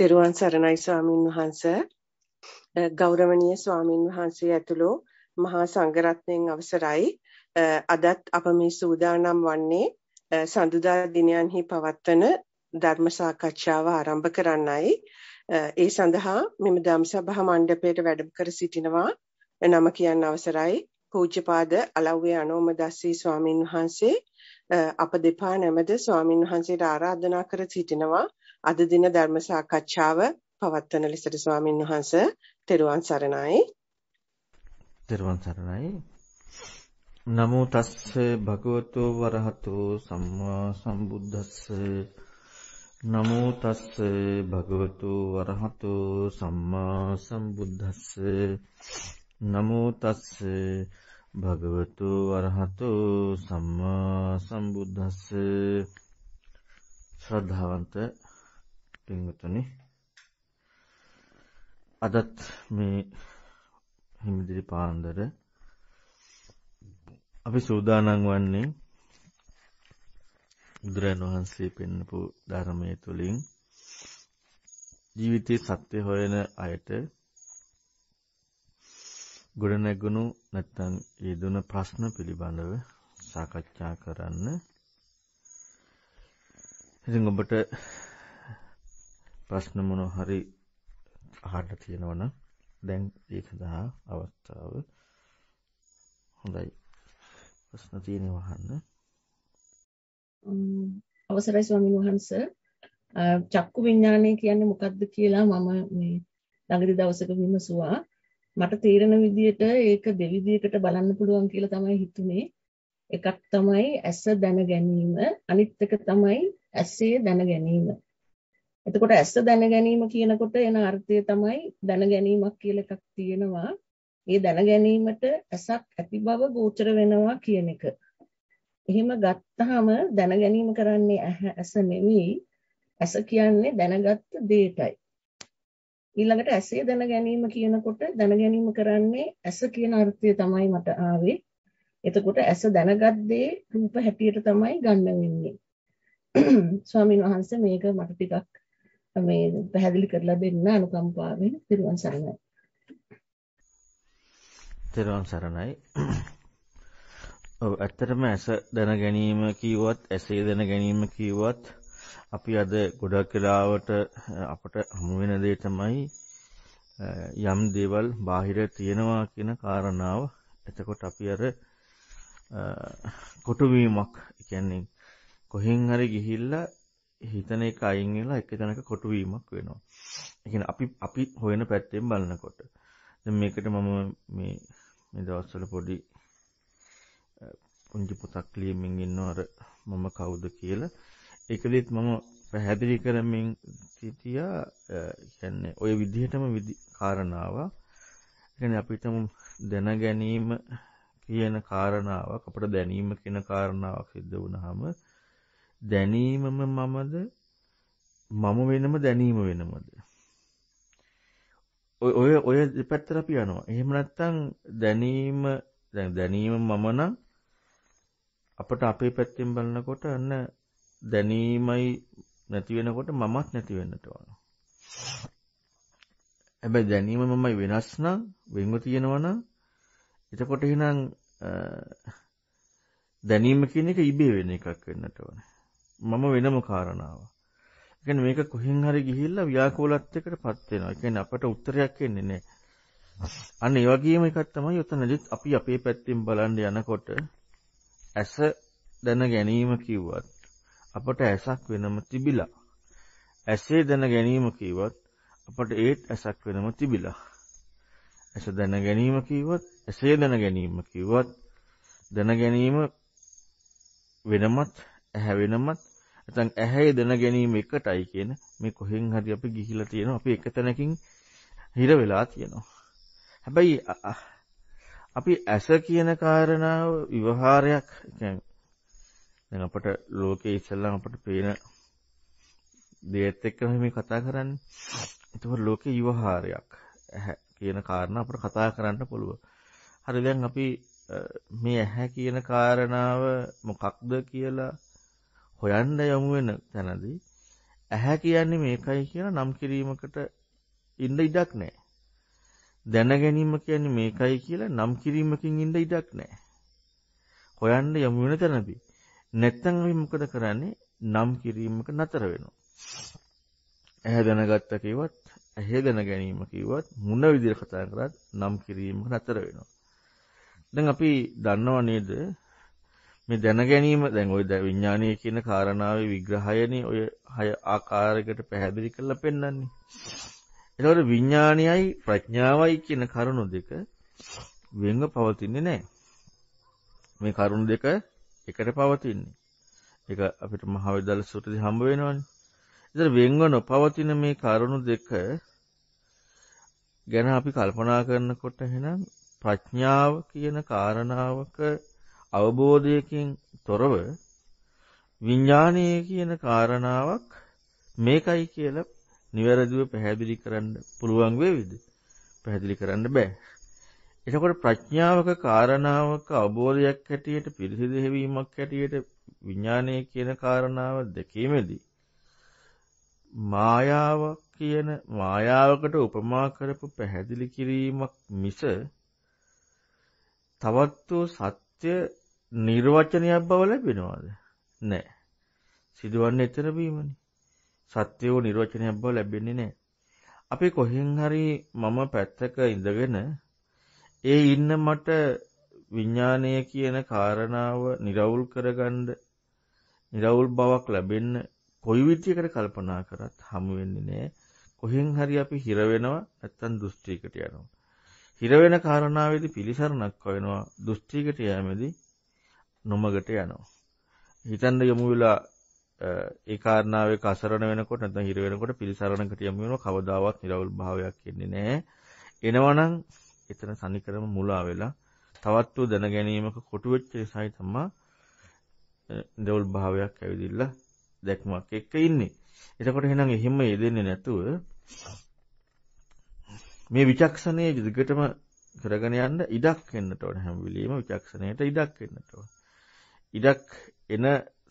තෙරුවන් සරණයි ස්වාමින් වහන්ස ගෞරවනීය ස්වාමින් වහන්සේ ඇතුළු මහා සංඝරත්නයෙන් අවසරයි අදත් අප මේ සූදානම් වන්නේ සඳුදා දිනයන්හි පවත්වන ධර්ම සාකච්ඡාව ආරම්භ කරන්නයි ඒ සඳහා මෙම ධම්සභා මණ්ඩපයට වැඩම කර සිටිනවා නම කියන්න අවසරයි පූජ්‍යපාද අලව්වේ අනෝමදස්සී ස්වාමින් වහන්සේ අප දෙපා නැමද ස්වාමින් වහන්සේට ආරාධනා කර සිටිනවා අද දින ධර්ම සාකච්ඡාව පවත්වන ලෙසට ස්වාමින් වහන්ස තෙරුවන් සරණයි. තෙරුවන් සරණයි. නමෝ තස්ස භගවතු වරහතු සම්මා සම්බුද්දස්ස නමෝ තස්ස භගවතු වරහතු සම්මා සම්බුද්දස්ස නමෝ තස්ස භගවතු වරහතු සම්මා සම්බුද්දස්ස ශ්‍රද්ධාවන්ත පින්වතුනි අදත් මේ හිමිදිරි පාන්දර අපි සූදානම් වන්නේ බුදුරන් වහන්සේ පෙන්වපු ධර්මයේ තුලින් ජීවිතේ සත්‍ය හොයන අයට ගොඩනැගුණු නැත්නම් ඒ දුන ප්‍රශ්න පිළිබඳව සාකච්ඡා කරන්න ඉතින් ඔබට ප්‍රශ්න මොන හරි අහන්න තියෙනවා නම් දැන් ඒක සඳහා අවස්ථාව හොඳයි. ප්‍රශ්න තියෙනවා අහන්න. අවසරයි ස්වාමීන් වහන්ස චක්කු විඥානය කියන්නේ මොකක්ද කියලා මම මේ ළඟදී දවසක විමසුවා මට තීරණ විදියට ඒක දෙවිදියකට බලන්න පුළුවන් කියලා තමයි හිතුනේ එකක් තමයි ඇස දැන ගැනීම අනිත් එක තමයි ඇසේ දැන ගැනීම එතකොට ඇස දැන ගැනීම කියනකොට එන අර්ථය තමයි දැන ගැනීමක් කියලා එකක් තියෙනවා. ඒ දැන ගැනීමට ඇසක් ඇති බව ගෝචර වෙනවා කියන එක. එහෙම ගත්තාම දැන ගැනීම කරන්නේ ඇස නෙවෙයි. ඇස කියන්නේ දැනගත් දෙයටයි. ඊළඟට ඇසේ දැන ගැනීම කියනකොට දැන ගැනීම කරන්නේ ඇස කියන අර්ථය තමයි මට ආවේ. එතකොට ඇස දැනගත් දේ රූප හැටියට තමයි ගන්න වෙන්නේ. ස්වාමින් වහන්සේ මේක මට ටිකක් මේ පැහැදිලි කරලා දෙන්න අනුකම්පාවෙන් පිරුවන් සරණයි. පිරුවන් සරණයි. ඔව් ඇත්තටම ඇස දැන ගැනීම කිව්වත් ඇසේ දැන ගැනීම කිව්වත් අපි අද ගොඩක් වෙලාවට අපට හමු වෙන දේ තමයි යම් දේවල් බාහිර තියෙනවා කියන කාරණාව. එතකොට අපි අර කොටුවීමක් කියන්නේ කොහෙන් හරි ගිහිල්ලා හිතන එක අයින් වෙලා එක තැනක කොටු වීමක් වෙනවා. ඒ කියන්නේ අපි අපි හොයන පැත්තෙන් බලනකොට. දැන් මේකට මම මේ මේ දවස්වල පොඩි පුංචි පොතක් ලියමින් ඉන්නවා අර මම කවුද කියලා. ඒකදීත් මම පැහැදිලි කරමින් සිටියා කියන්නේ ওই විදිහටම කාරණාව. කියන්නේ අපිටම දැන ගැනීම කියන කාරණාවක් අපට දැනීම කියන කාරණාවක් සිද්ධ වුණාම දැනීමම මමද මම වෙනම දැනීම වෙනමද ඔය ඔය දෙපැත්තට අපි යනවා එහෙම නැත්නම් දැනීම දැන් දැනීම මම නම් අපිට අපේ පැත්තෙන් බලනකොට අන්න දැනීමයි නැති වෙනකොට මමත් නැති වෙන්නට ඕන හැබැයි දැනීම මමයි වෙනස් නම් වෙන්ව තියෙනවා නම් එතකොට එහෙනම් දැනීම කියන එක ඉබේ වෙන එකක් වෙන්නට ඕනේ මම වෙනම කාරණාවක්. ඒ කියන්නේ මේක කොහෙන් හරි ගිහිල්ලා ව්‍යාකූලත්වයකට පත් වෙනවා. ඒ කියන්නේ අපට උත්තරයක් එන්නේ නැහැ. අන්න ඒ වගේම එකක් තමයි උතනදිත් අපි අපේ පැත්තෙන් බලන්න යනකොට ඇස දැන ගැනීම කිව්වත් අපට ඇසක් වෙනම තිබිලා. ඇසේ දැන ගැනීම කිව්වත් අපට ඒත් ඇසක් වෙනම තිබිලා. ඇස දැන ගැනීම කිව්වත් ඇසේ දැන ගැනීම කිව්වත් දැන ගැනීම වෙනමත් ඇහැ වෙනමත් නැත්නම් ඇහැයි දැන ගැනීම එකටයි කියන මේ කොහෙන් හරි අපි ගිහිලා තියෙනවා අපි එක තැනකින් හිර වෙලා තියෙනවා. හැබැයි අපි ඇස කියන කාරණාව විවහාරයක් කියන්නේ දැන් අපට ලෝකයේ ඉස්සෙල්ලා අපට පේන දේත් එක්ක මේ කතා කරන්නේ. ඒතකොට ලෝකේ විවහාරයක් කියන කාරණා අපට කතා කරන්න පුළුවන්. හරි දැන් අපි මේ ඇහැ කියන කාරණාව මොකක්ද කියලා හොයන්න යොමු වෙන තැනදී ඇහැ කියන්නේ මේකයි කියලා නම් කිරීමකට ඉන්න ඉඩක් නැහැ. දැන ගැනීම කියන්නේ මේකයි කියලා නම් කිරීමකින් ඉන්න ඉඩක් නැහැ. හොයන්න යොමු වෙන තැනදී නැත්තම් අපි මොකද කරන්නේ? නම් කිරීමක නතර වෙනවා. ඇහැ දැනගත්ත කිව්වත්, ඇහැ දැන ගැනීම කිව්වත් මොන විදිහට කතා කරත් නම් කිරීමක නතර වෙනවා. දැන් අපි දන්නව නේද මේ දැන ගැනීම දැන් ওই විඥානීය කියන කාරණාවේ විග්‍රහයනේ ඔය හය ආකාරයකට පැහැදිලි කරලා පෙන්වන්නේ. එතකොට විඥානයයි ප්‍රඥාවයි කියන කරුණු දෙක වෙන්ව පවතින්නේ නැහැ. මේ කරුණු දෙක එකට පවතින්නේ. ඒක අපිට මහවිදල් සූත්‍රයේ හම්බ වෙනවනේ. ඒතර වෙන්ව නොපවතින මේ කරුණු දෙක ගැන අපි කල්පනා කරනකොට එහෙනම් ප්‍රඥාව කියන කාරණාවක අවබෝධයකින් තොරව විඤ්ඥානය කියන කාරණාවක් මේකයි කියල නිවැරදිව පැහැදිලි කරන්න පුළුවන් වේවිද පැහැදිලි කරන්න බෑ. එතකොට ප්‍රඥාවක කාරණාවක අවබෝධයක් හැටියට පිරිසිදු හැවීමක් හැටියට විඥානය කියන කාරණාව දෙකීමේදී මායාව කියන මායාවකට උපමා කරපු පැහැදිලි කිරීමක් මිස තවත් වූ සත්‍ය නිර්වචනයක් බව ලැබෙනවාද නෑ සිදුවන්න එතර බීමනි සත්‍යයෝ නිර්වචනයක් බව ලැබෙන්නේ නෑ අපි කොහෙන් හරි මම පැත්තක ඉඳගෙන ඒ ඉන්න මට විඤ්ඥානය කියන කාරණාව නිරවුල් කරගණ්ඩ නිරවුල් බවක් ලැබෙන්න කොයි විදියකට කල්පනා කරත් හමුවෙන්නේ නෑ කොහෙන් හරි අපි හිරවෙනවා ඇත්තන් දෘෂ්ටිකට යනවා. හිරවෙන කාරණාවේදී පිළිසරණක් හොයනවා දෘෂ්ටිකට යෑමේදී නොමගට යනවා. හිතන්න යොමු වෙලා ඒ කාරණාවේ කසරණ වෙනකොට නැත්නම් හිර වෙනකොට පිළිසරණකට යමු වෙනවා කවදාවත් නිර්වල් භාවයක් එන්නේ නැහැ. එනවනම් එතන සනිකරම මුලා වෙලා තවත්ව දැන ගැනීමක කොටු වෙච්ච නිසායි තමයි නිර්වල් භාවයක් ඇවිදිලා දැක්මක් එක්ක ඉන්නේ. එතකොට එහෙනම් එහෙම යෙදෙන්නේ නැතුව මේ විචක්ෂණයේ දිගටම කරගෙන යන්න ඉඩක් වෙන්නට ඕන හැම වෙලෙම විචක්ෂණයට ඉඩක් වෙන්නට ඕන. ඉඩක් එන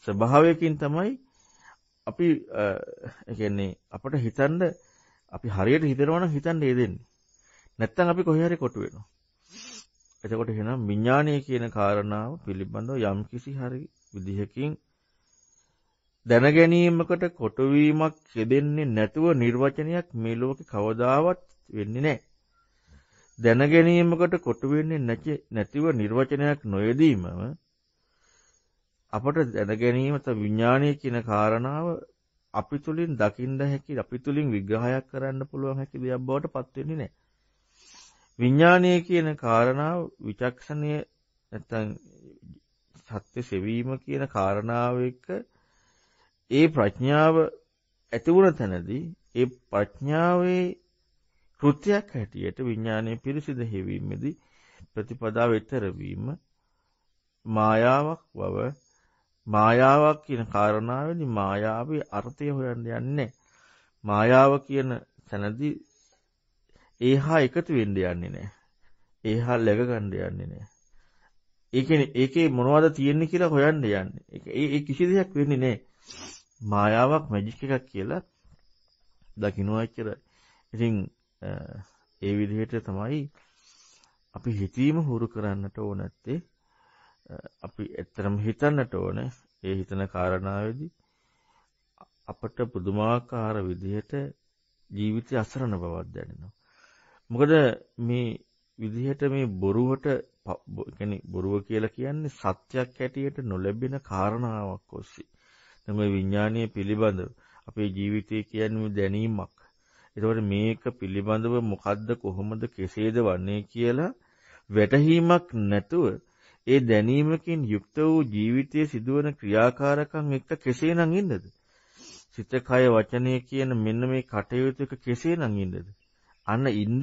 ස්වභාවයකින් තමයි අපි කියන්නේ අපට හිතන්න අපි හරියට හිතනවා නම් හිතන්න ඒ දෙන්නේ. නැත්තම් අපි කොහේ හරි කොටු වෙනවා. එතකොට එහෙනම් විඥානය කියන කාරණාව පිළිබඳව යම්කිසි හරි විදිහකින් දැන ගැනීමකට කොටවීමක් යෙදෙන්නේ නැතුව නිර්වචනයක් මේ ලෝකේ කවදාවත් වෙන්නේ නැහැ. දැන ගැනීමකට කොටු වෙන්නේ නැතිව නිර්වචනයක් නොයෙදීමම අපට දැනගැනීම විඥානීය කියන කාරණාව අපි තුලින් දකින්න හැකි අපි තුලින් විග්‍රහයක් කරන්න පුළුවන් හැකි දෙයක් බවට පත් වෙන්නේ නැහැ. විඥානීය කියන කාරණාව විචක්ෂණීය නැත්නම් සත්‍ය සෙවීම කියන කාරණාව එක්ක ඒ ප්‍රඥාව ඇති වුණ තැනදී ඒ ප්‍රඥාවේ කෘත්‍යයක් හැටියට විඥානයේ පිරිසිදු හැවීමේදී ප්‍රතිපදාව ඊතර වීම මායාවක් බව මායාවක් කියන කාරණාවේදී මායාවේ අර්ථය හොයන්න යන්නේ මායාව කියන තැනදී ඒහා එකතු වෙන්න යන්නේ නැහැ. ඒහා läග ගන්න යන්නේ නැහැ. ඒ කියන්නේ ඒකේ මොනවද තියෙන්නේ කියලා හොයන්න යන්නේ. ඒක ඒ කිසි දෙයක් වෙන්නේ නැහැ. මායාවක් මැජික් එකක් කියලා දකින්නවා කියලා. ඉතින් ඒ විදිහට තමයි අපි හිතීම හුරු කරන්නට ඕනත්තේ අපි එතරම් හිතන්නට ඕන ඒ හිතන කාරණාවේදී අපට පුදුමාකාර විදිහට ජීවිතය අසරණ බවක් දැනෙනවා. මොකද මේ විදිහට මේ බොරුවට يعني බොරුව කියලා කියන්නේ සත්‍යයක් හැටියට නොලැබෙන කාරණාවක් ඔස්සේ. දැන් මේ විඥානීය පිළිබඳව අපේ ජීවිතය කියන්නේ දැනීමක්. එතකොට මේක පිළිබඳව මොකද්ද කොහොමද කෙසේද වන්නේ කියලා වැටහීමක් නැතුව ඒ දැනීමකින් යුක්ත වූ ජීවිතයේ සිදුවන ක්‍රියාකාරකම් එක්ක කෙසේනම් ඉන්නද? සිත කය වචනය කියන මෙන්න මේ කටයුතු එක කෙසේනම් ඉන්නද? අන්න ඉන්න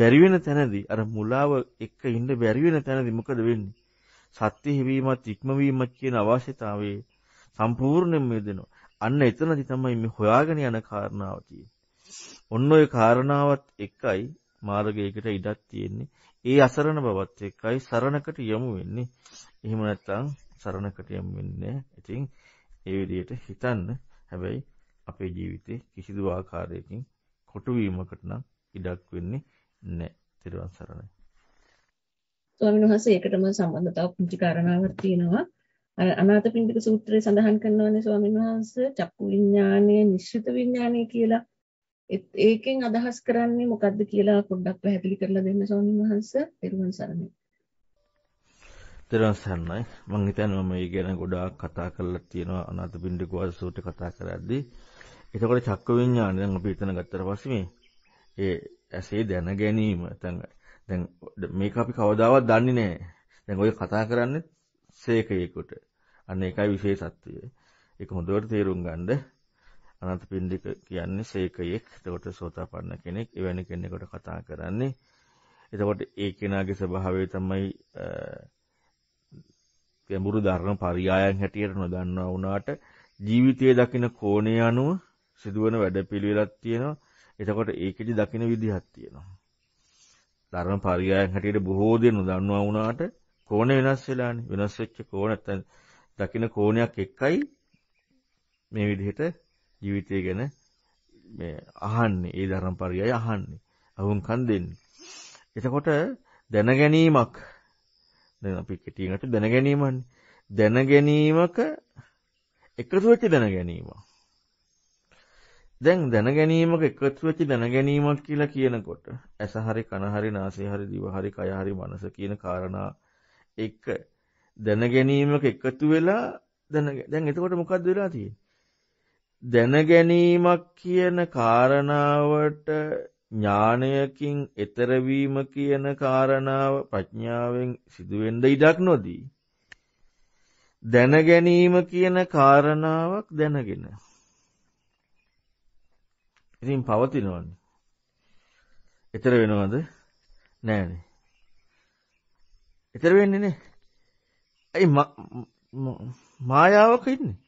බැරි වෙන තැනදී අර මුලාව එක්ක ඉන්න බැරි වෙන තැනදී මොකද වෙන්නේ? සත්‍ය හිවීමත් ඉක්මවීමත් කියන අවශ්‍යතාවයේ සම්පූර්ණයෙන්ම යෙදෙනවා. අන්න එතනදී තමයි මේ හොයාගෙන යන කාරණාව තියෙන්නේ. ඔන්න ඔය කාරණාවත් එකයි මාර්ගයකට ඉඩක් තියෙන්නේ. ඒ අසරණ බවත් එක්කයි සරණකට යමු වෙන්නේ. එහෙම නැත්නම් සරණකට යමු වෙන්නේ ඉතින් ඒ විදිහට හිතන්න. හැබැයි අපේ ජීවිතේ කිසිදු ආකාරයකින් කොටු වීමකට නම් ඉඩක් වෙන්නේ නැහැ. තිරුවන් සරණයි. ස්වාමීන් වහන්සේ ඒකටම සම්බන්ධතාව පුංචි කාරණාවක් තියෙනවා. අනාථපිණ්ඩික සූත්‍රයේ සඳහන් කරනවානේ ස්වාමීන් වහන්සේ චක්කු විඥානය, නිශ්චිත විඥානය කියලා ඒකෙන් අදහස් කරන්නේ මොකද්ද කියලා පොඩ්ඩක් පැහැදිලි කරලා දෙන්න ස්වාමීන් වහන්සේ. පෙරුවන් සරණයි. පෙරුවන් සරණයි. මම හිතන්නේ මම මේ ගැන ගොඩාක් කතා කරලා තියෙනවා අනාථපිණ්ඩික වාසූට කතා කරද්දී. එතකොට චක්ක විඤ්ඤාණය දැන් අපි හිතන ගත්තට පස්සේ මේ ඒ ඇසේ දැන ගැනීම දැන් දැන් මේක අපි කවදාවත් දන්නේ නැහැ. දැන් ඔය කතා කරන්නේ සේකයකට. අන්න ඒකයි විශේෂත්වය. ඒක හොඳට තේරුම් ගන්න. අනන්තපිණ්ඩික කියන්නේ සේකයෙක්. එතකොට සෝතාපන්න කෙනෙක් එවැනි කෙනෙකුට කතා කරන්නේ. එතකොට ඒ කෙනාගේ ස්වභාවය තමයි ගැඹුරු ධර්ම පරියායන් හැටියට නොදන්නා වුණාට ජීවිතයේ දකින කෝණේ අනුව සිදුවන වැඩපිළිවෙලක් තියෙනවා. එතකොට ඒකෙදි දකින විදිහක් තියෙනවා. ධර්ම පරියායන් හැටියට බොහෝ දේ නොදන්නවා වුණාට කෝණ වෙනස් වෙලානේ. වෙනස් වෙච්ච කෝණ දකින කෝණයක් එකයි මේ විදිහට ජීවිතය ගැන මේ අහන්නේ ඒ ධර්මපරියය අහන්නේ අහුම්කම් දෙන්නේ. එතකොට දැන ගැනීමක් දැන් අපි කෙටියෙන් අට දැන ගැනීමන්නේ. දැන ගැනීමක එකතු වෙච්ච දැන ගැනීම. දැන් දැන ගැනීමක එකතු වෙච්ච දැන ගැනීමක් කියලා කියනකොට ඇස හරි කන හරි නාසය හරි දිව හරි කය හරි මනස කියන කාරණා එක දැන ගැනීමක එකතු වෙලා දැන දැන් එතකොට මොකද්ද වෙලා තියෙන්නේ? දැනගැනීමක් කියන කාරණාවට ඥානයකින් එතරවීම කියන කාරණාව ප්‍රඥාවෙන් සිදුවෙන්ඩ ඉඩක් නොදී. දැනගැනීම කියන කාරණාවක් දැනගෙන. ඉතින් පවතිනවන්න. එතර වෙනවද නෑනේ. එතර වෙන්නේ නේ. ඇයි මායාවක ඉන්නේ.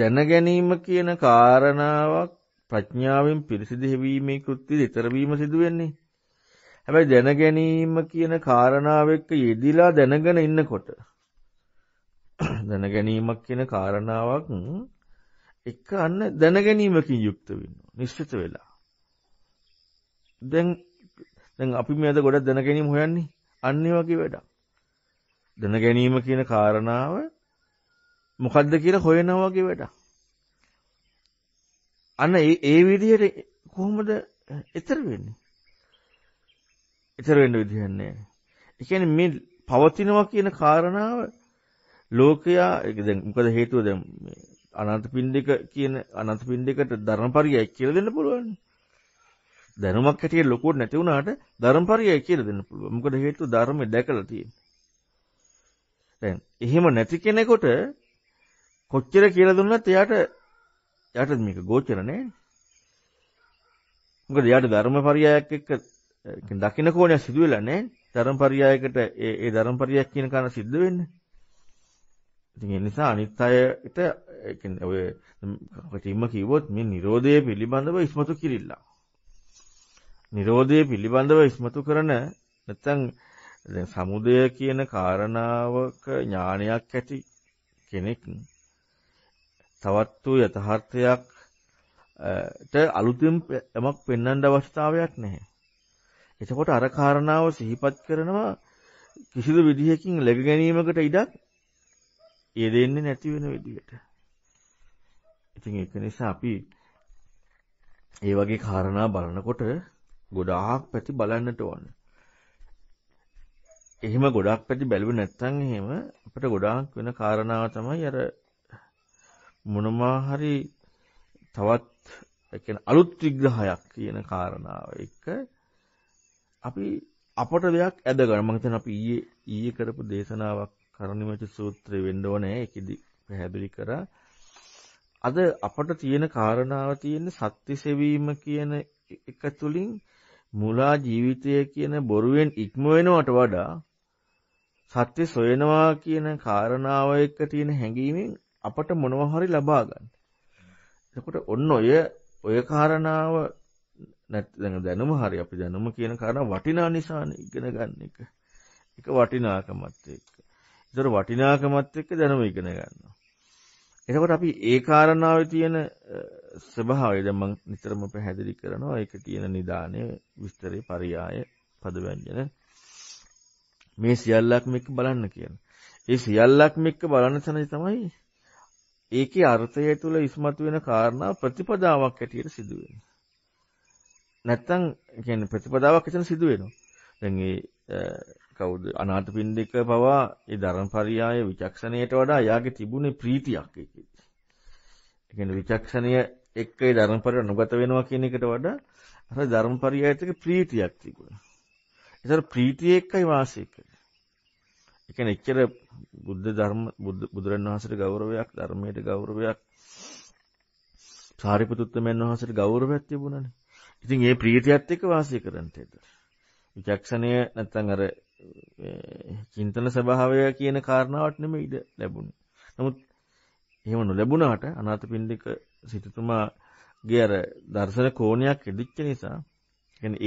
දැනගැනීම කියන කාරණාවක් ප්‍රඥාවෙන් පිරිසිදු හෙවීමේ කෘත්‍ය දෙතරවීම සිදුවෙන්නේ. හැබැයි දැනගැනීම කියන කාරණාව එක්ක යෙදිලා දැනගෙන ඉන්නකොට දැනගැනීමක් කියන කාරණාවක් එක අන්න දැනගැනීමකින් යුක්ත වෙනවා. නිශ්චිත වෙලා. දැන් දැන් අපි මේ අද ගොඩක් දැනගැනීම හොයන්නේ අන්නේ වගේ වැඩක්. දැනගැනීම කියන කාරණාව මොකද්ද කියලා හොයනවා වගේ වැඩක්. අන්න ඒ විදිහට කොහොමද ඊතර වෙන්නේ? ඊතර වෙන්න විදිහක් නැහැ. ඒ කියන්නේ මේ පවතිනවා කියන කාරණාව ලෝකයා දැන් මොකද හේතුව දැන් මේ අනන්ත පින්ඩික කියන අනන්ත පින්ඩිකට ධර්මපරියය කියලා දෙන්න පුළුවන්. දැනුමක් හැටියට ලොකුවට නැති වුණාට ධර්මපරියය කියලා දෙන්න පුළුවන්. මොකද හේතුව ධර්මයේ දැකලා තියෙන්නේ. දැන් එහෙම නැති කෙනෙකුට කොච්චර කියලා දුන්නත් එයාට එයාට මේක ගෝචර නෑ. මොකද එයාට ධර්මපරියායක් එක්ක දකින්න කෝණයක් සිදු වෙලා නෑ. ධර්මපරියායකට ඒ ඒ ධර්මපරියායක් කියන කන සිද්ධ වෙන්නේ. ඉතින් ඒ නිසා අනිත් අයට ඒ කියන්නේ ඔය කටින්ම කිව්වොත් මේ Nirodhe පිළිබඳව ඉස්මතු කිරිල්ල. Nirodhe පිළිබඳව ඉස්මතු කරන නැත්නම් දැන් සමුදය කියන කාරණාවක ඥානයක් ඇති කෙනෙක් තවත් වූ යථාර්ථයක් ට අලුතින් යමක් පෙන්වන්න අවස්ථාවක් නැහැ. එතකොට අර කාරණාව සිහිපත් කරනවා කිසිදු විදිහකින් ලැබ ගැනීමකට ඉඩක් ඒ දෙන්නේ නැති වෙන විදිහට. ඉතින් ඒක නිසා අපි ඒ වගේ කාරණා බලනකොට ගොඩාක් පැති බලන්නට ඕන. එහෙම ගොඩක් පැති බැලුවේ නැත්නම් එහෙම අපිට ගොඩාක් වෙන කාරණාව තමයි අර මොනවා හරි තවත් ඒ කියන්නේ අලුත් විග්‍රහයක් කියන කාරණාව එක්ක අපි අපට දෙයක් ඇදගන්න මම හිතන අපි ඊයේ ඊයේ කරපු දේශනාවක් කරණිමච සූත්‍රය වෙන්න ඕනේ ඒකෙදි පැහැදිලි කරා අද අපට තියෙන කාරණාව තියෙන සත්‍ය සෙවීම කියන එක තුලින් මුලා ජීවිතය කියන බොරුවෙන් ඉක්ම වෙනවට වඩා සත්‍ය සොයනවා කියන කාරණාව එක්ක තියෙන හැඟීමෙන් අපට මොනවා හරි ලබා ගන්න. එතකොට ඔන්න ඔය ඔය කාරණාව නැත්නම් දැනුම හරි අපි දැනුම කියන කාරණා වටිනා නිසානේ ඉගෙන ගන්න එක. ඒක වටිනාකමත් එක්ක. ඒතර වටිනාකමත් එක්ක දැනුම ඉගෙන ගන්නවා. එතකොට අපි ඒ කාරණාවේ තියෙන ස්වභාවය දැන් මම නිතරම පැහැදිලි කරනවා ඒක තියෙන නිදානය විස්තරේ පරියාය පදව්‍යංජන මේ සියල්ලක්ම එක්ක බලන්න කියන. ඒ සියල්ලක්ම එක්ක බලන තැනයි තමයි ඒකේ අර්ථය තුල ඉස්මතු වෙන කාරණා ප්‍රතිපදාවක් ඇටියට සිදු වෙනවා. නැත්තම් කියන්නේ ප්‍රතිපදාවක් ඇටියට සිදු වෙනවා. දැන් ඒ කවුද අනාථපිණ්ඩික පවා ඒ ධර්මපරියාය විචක්ෂණයට වඩා යාගේ තිබුණේ ප්‍රීතියක් ඒකේ. ඒ කියන්නේ විචක්ෂණය එක්ක ඒ ධර්මපරිය නුගත වෙනවා කියන එකට වඩා අර ධර්මපරියායත් එක්ක ප්‍රීතියක් තිබුණා. ඒතර ප්‍රීතිය එක්කයි වාසය කරන්නේ. ඒ කියන්නේ එච්චර බුද්ධ ධර්ම බුදුරන් වහසට ගෞරවයක් ධර්මයට ගෞරවයක් සාරිපතුත්තමයන් වහසට ගෞරවයක් තිබුණන ඉතින් ඒ ප්‍රීතියත් එක්ක වාසය කරන්තේද. විචක්ෂණය නැත්තන් අර චින්තන සභාවය කියන කාරණාවට නෙම ඉඩ ලැබුණ. නමුත් එහෙම නොලැබුණාට අනාත පින්ඩික සිතතුමාගේ අර දර්ශන කෝණයක් එදිච්ච නිසා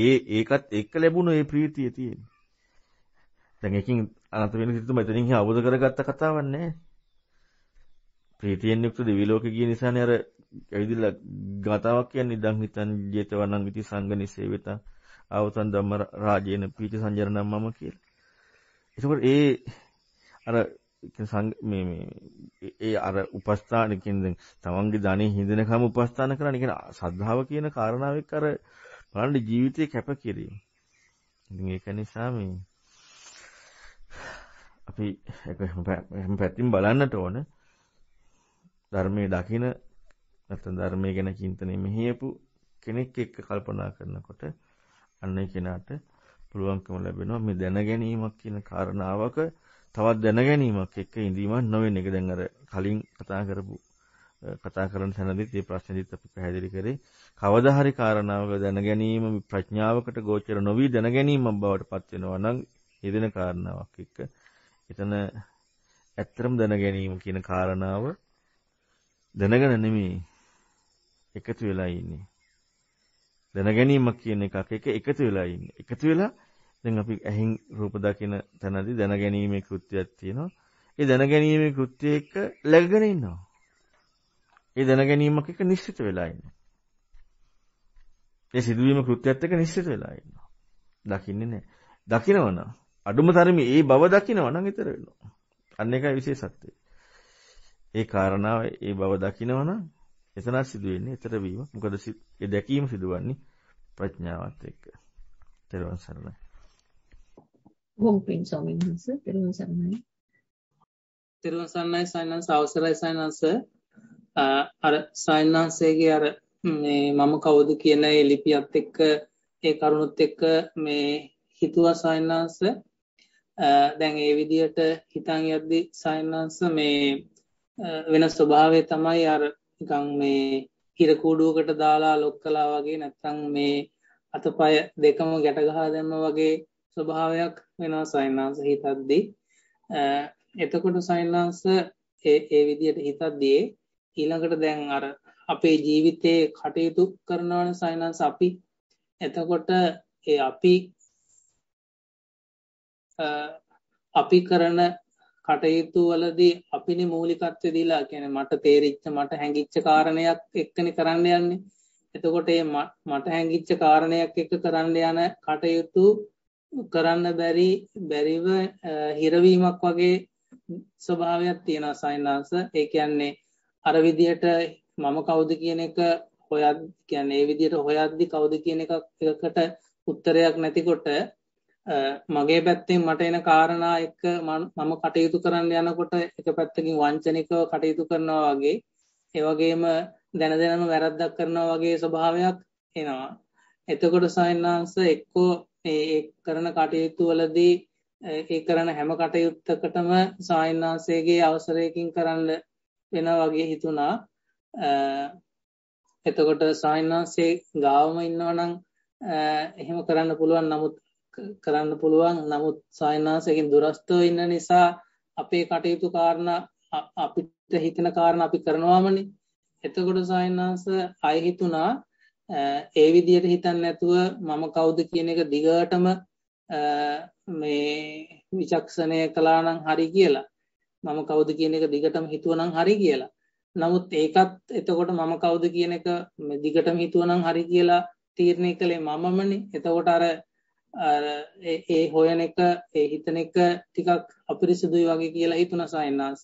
ඒ ඒකත් එක්ක ලැබුණු ඒ ප්‍රීතිය තියෙන. දැන් එකකින් අනත වෙන සිතු මෙතනින් හා අවබෝධ කරගත්ත කතාවක් නෑ. ප්‍රීතියෙන් යුක්ත දිවි ලෝකේ ගිය නිසානේ අර ඇවිදලා ගතාවක් කියන්නේ ඉදන් හිතන් ජේතවනං විති සංගනිසේවිත ආවතන් ධම්ම රාජේන පීති සංජරණම් මම කියලා. ඒකෝර ඒ අර මේ මේ ඒ අර උපස්ථාන කියන්නේ තමන්ගේ ධනෙ හිඳනකම උපස්ථාන කරන කියන සද්ධාව කියන කාරණාවෙත් අර බලන්න ජීවිතේ කැප කිරීම. ඉතින් ඒක නිසා මේ අපි ඒක හැම පැත්තින් බලන්නට ඕන ධර්මයේ දකින නැත්නම් ධර්මයේ ගැන චින්තනෙ මෙහෙයපු කෙනෙක් එක්ක කල්පනා කරනකොට අන්න ඒ කෙනාට පුළුවන්කම ලැබෙනවා මේ දැන ගැනීමක් කියන කාරණාවක තවත් දැන ගැනීමක් එක්ක ඉඳීමක් නොවෙන එක දැන් අර කලින් කතා කරපු කතා කරන තැනදීත් මේ ප්‍රශ්නේදීත් අපි පැහැදිලි කරේ කවදා හරි කාරණාවක දැන ගැනීම ප්‍රඥාවකට ගෝචර නොවි දැන ගැනීමක් බවට පත් වෙනවා නම් යෙදෙන කාරණාවක් එක්ක එතන ඇත්තරම දැන ගැනීම කියන කාරණාව දැනගෙන නෙමෙයි එකතු වෙලා ඉන්නේ. දැන ගැනීම කියන එකක් එක එකතු වෙලා ඉන්නේ. එකතු වෙලා දැන් අපි ඇහෙන් රූප දකින තැනදී දැන ගැනීමේ කෘත්‍යයක් තියෙනවා. ඒ දැන ගැනීමේ කෘත්‍ය එක්ක läගගෙන ඉන්නවා. ඒ දැන ගැනීමක එක නිශ්චිත වෙලා ඉන්නවා. ඒ සිදුවීම කෘත්‍යයත් එක්ක නිශ්චිත වෙලා ඉන්නවා. දකින්නේ නැහැ. දකිනවනම් අඩුම තරමේ ඒ බව දකිනවා නම් ඊතර වෙනවා. අන්න එකයි විශේෂත්වය. ඒ කාරණාව ඒ බව දකිනවා නම් එතන සිදු වෙන්නේ ඊතර වීම. මොකද ඒ දැකීම සිදුවන්නේ ප්‍රඥාවත් එක්ක. තෙරුවන් සරණයි. බොහොම පින් ස්වාමීන් වහන්සේ තෙරුවන් සරණයි. තෙරුවන් සරණයි සයන්ස් අවසරයි සයන්ස් අර සයන්ස්ගේ අර මේ මම කවුද කියන ඒ ලිපියත් එක්ක ඒ කරුණුත් එක්ක මේ හිතුවා සයන්ස් දැන් ඒ විදියට හිතන් යද්දි සයින්වන්ස මේ වෙන ස්වභාවය තමයි අර නිකන් මේ හිරකූඩුවකට දාලා ලොක් කලා වගේ නැත්තම් මේ අතපය දෙකම ගැටගහා දැම්ම වගේ ස්වභාවයක් වෙනවා සයින්වන්ස හිතද්දි එතකොට සයින්වන්ස ඒ විදියට හිතද්දී ඊළඟට දැන් අර අපේ ජීවිතයේ කටයුතු කරනවන සයින්වන්ස අපි එතකොට ඒ අපි අපි කරන කටයුතු වලදී අපිනි මූලිකත්වය දීලා කියන මට තේරිච්ච මට හැඟිච්ච කාරණයක් එක්කන කරන්න යන්නේ එතකොට මට හැඟිච්ච කාරණයක් එක කරන්න යන කටයුතු කරන්න බැරි බැරිව හිරවීමක් වගේ ස්වභාවයක් තියෙන සයින්නාස ඒ කියන්නේ අර විදියට මම කවුද කියන එක හොයත් කියන්නේ ඒ විදියට හොයද්දි කවුද කියන එකක් එකකට උත්තරයක් නැතිකොට මගේ පැත්තෙන් මට එන කාරණා එක්ක මම කටයුතු කරන්න යනකොට එක පැත්තකින් වංචනිකව කටයුතු කරනවා වගේ ඒ වගේම දැන දැනම වැරද්දක් කරනවා වගේ ස්වභාවයක් එනවා. එතකොට සයන්නාංශ එක්කෝ මේ කරන කටයුතු වලදී ඒ කරන හැම කටයුත්තකටම සායන්නාංශයේ අවසරයකින් කරන්න වෙනවා වගේ හිතුණා. එතකොට සායන්නාංශයේ ගාවම ඉන්නවා නම් එහෙම කරන්න පුළුවන් නමුත් කරන්න පුළුවන් නමුත් සායනාසයකින් දුරස්තව ඉන්න නිසා අපේ කටයුතු කාරණා අපිට හිතන කාරණ අපි කරනවාමනි එතකොට සායනාස අයහිතුනා ඒ විදියට හිතන්න නැතුව මම කවුද කියන එක දිගටම මේ විචක්ෂණය කලානම් හරි කියලා මම කවුද කියන එක දිගටම හිතුවනම් හරි කියලා නමුත් ඒකත් එතකොට මම කවුද කියන එක දිගටම හිතුවනම් හරි කියලා තීරණය කළේ මමමනි එතකොට අර ඒ හොයන එක ඒ හිතන එක ටිකක් අපිරිසිදුයි වගේ කියලා හිතුණ සයන්නාස.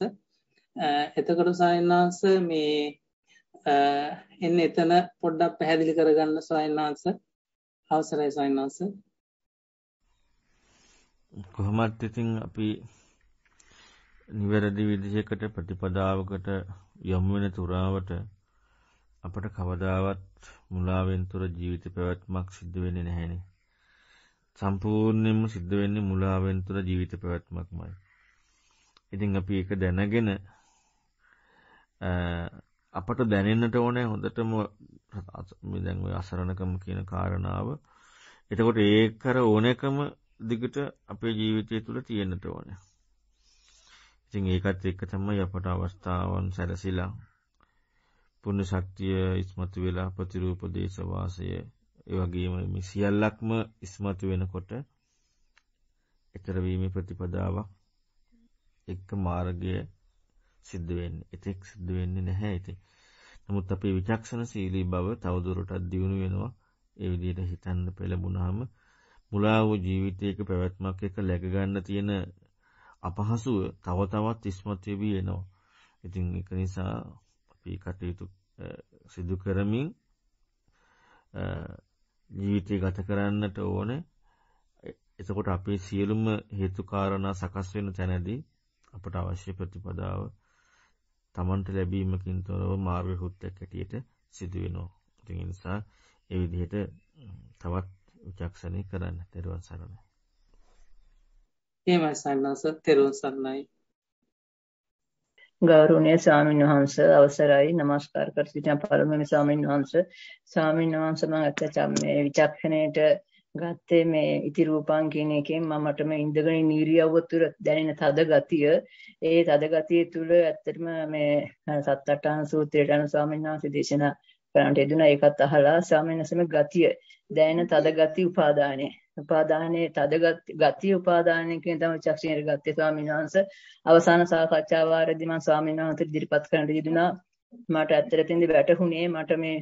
එතකොට සයන්නාස මේ එන්න එතන පොඩ්ඩක් පැහැදිලි කරගන්න සයන්නාස අවසරයි සයන්නාස. කොහොමත් ඉතින් අපි නිවැරදි විදිහකට ප්‍රතිපදාවකට යොමු වෙන තුරාවට අපට කවදාවත් මුලාවෙන් තුර ජීවිත පැවැත්මක් සිද්ධ වෙන්නේ නැහැනේ. සම්පූර්ණයෙන්ම සිද්ධ වෙන්නේ මුලාවෙන් තුර ජීවිත පැවැත්මක්මයි. ඉතින් අපි ඒක දැනගෙන අපට දැනෙන්නට ඕනේ හොඳටම මේ දැන් ওই අසරණකම කියන කාරණාව. එතකොට ඒක කර ඕනෑකම දිගට අපේ ජීවිතය තුළ තියෙන්නට ඕනේ. ඉතින් ඒකත් එක්ක තමයි අපට අවස්ථාවන් සැරසිලා පුණ්‍ය ශක්තිය ඉස්මතු වෙලා ප්‍රතිරූප දේශ වාසය ඒවගේම මේ සියල්ලක්ම ඉස්මතු වෙනකොට එතරවීම ප්‍රතිපදාවක් එක්ක මාර්ගය සිද්ධ වෙන්න එතෙක් සිද්ධ වෙන්නේ නැහැ ඉති නමුත් අපේ විචක්ෂණ සීලී බව තවදුරටත් දියුණු වෙනවා ඒ විදියට හිතන්න පෙළඹුණාම මුලා වූ ජීවිතයක පැවැත්මක් එක läගගන්න තියෙන අපහසුව තව තවත් ඉස්මතු වෙවි එනවා ඉතින් ඒක නිසා අපි කටයුතු සිදු කරමින් ජීවිතය ගත කරන්නට ඕන එතකොට අපේ සියලුම හේතුකාරණා සකස් වෙන තැනදී අපට අවශ්‍ය ප්‍රතිපදාව Tamanට ලැබීමකින් තොරව මාර්ග හුත්තක් හැටියට සිදු වෙනවා. ඉතින් ඒ නිසා ඒ විදිහට තවත් විචක්ෂණය කරන්න. ත්වන් සරණයි. එහෙමයි සන්නස ත්වන් සරණයි. ගෞරවනීය ස්වාමීන් වහන්ස අවසරයි নমස්කාර කර සිටින පළමුවනි ස්වාමීන් වහන්ස ස්වාමීන් වහන්ස මම අත්‍යචම් මේ විචක්ෂණයට ගත්තේ මේ ඉති රූපං කියන එකෙන් මමට මේ ඉඳගෙන ඉරියව්ව තුර දැනෙන තද ගතිය ඒ තද ගතිය තුල ඇත්තටම මේ සත්අට්ඨාන සූත්‍රයට අනුව ස්වාමීන් වහන්සේ දේශනා කරන්නට යෙදුණා ඒකත් අහලා ස්වාමීන් වහන්සේ ගතිය දැනෙන තද ගති උපාදානය උපාදානයේ තද ගතිය උපාදානයකින් තමයි චක්ෂණයට ගත්තේ ස්වාමීන් වහන්සේ අවසාන සාකච්ඡා වාරදී මම ස්වාමීන් වහන්සේට ඉදිරිපත් කරන්න යෙදුනා මට ඇත්තටම වැටහුණේ මට මේ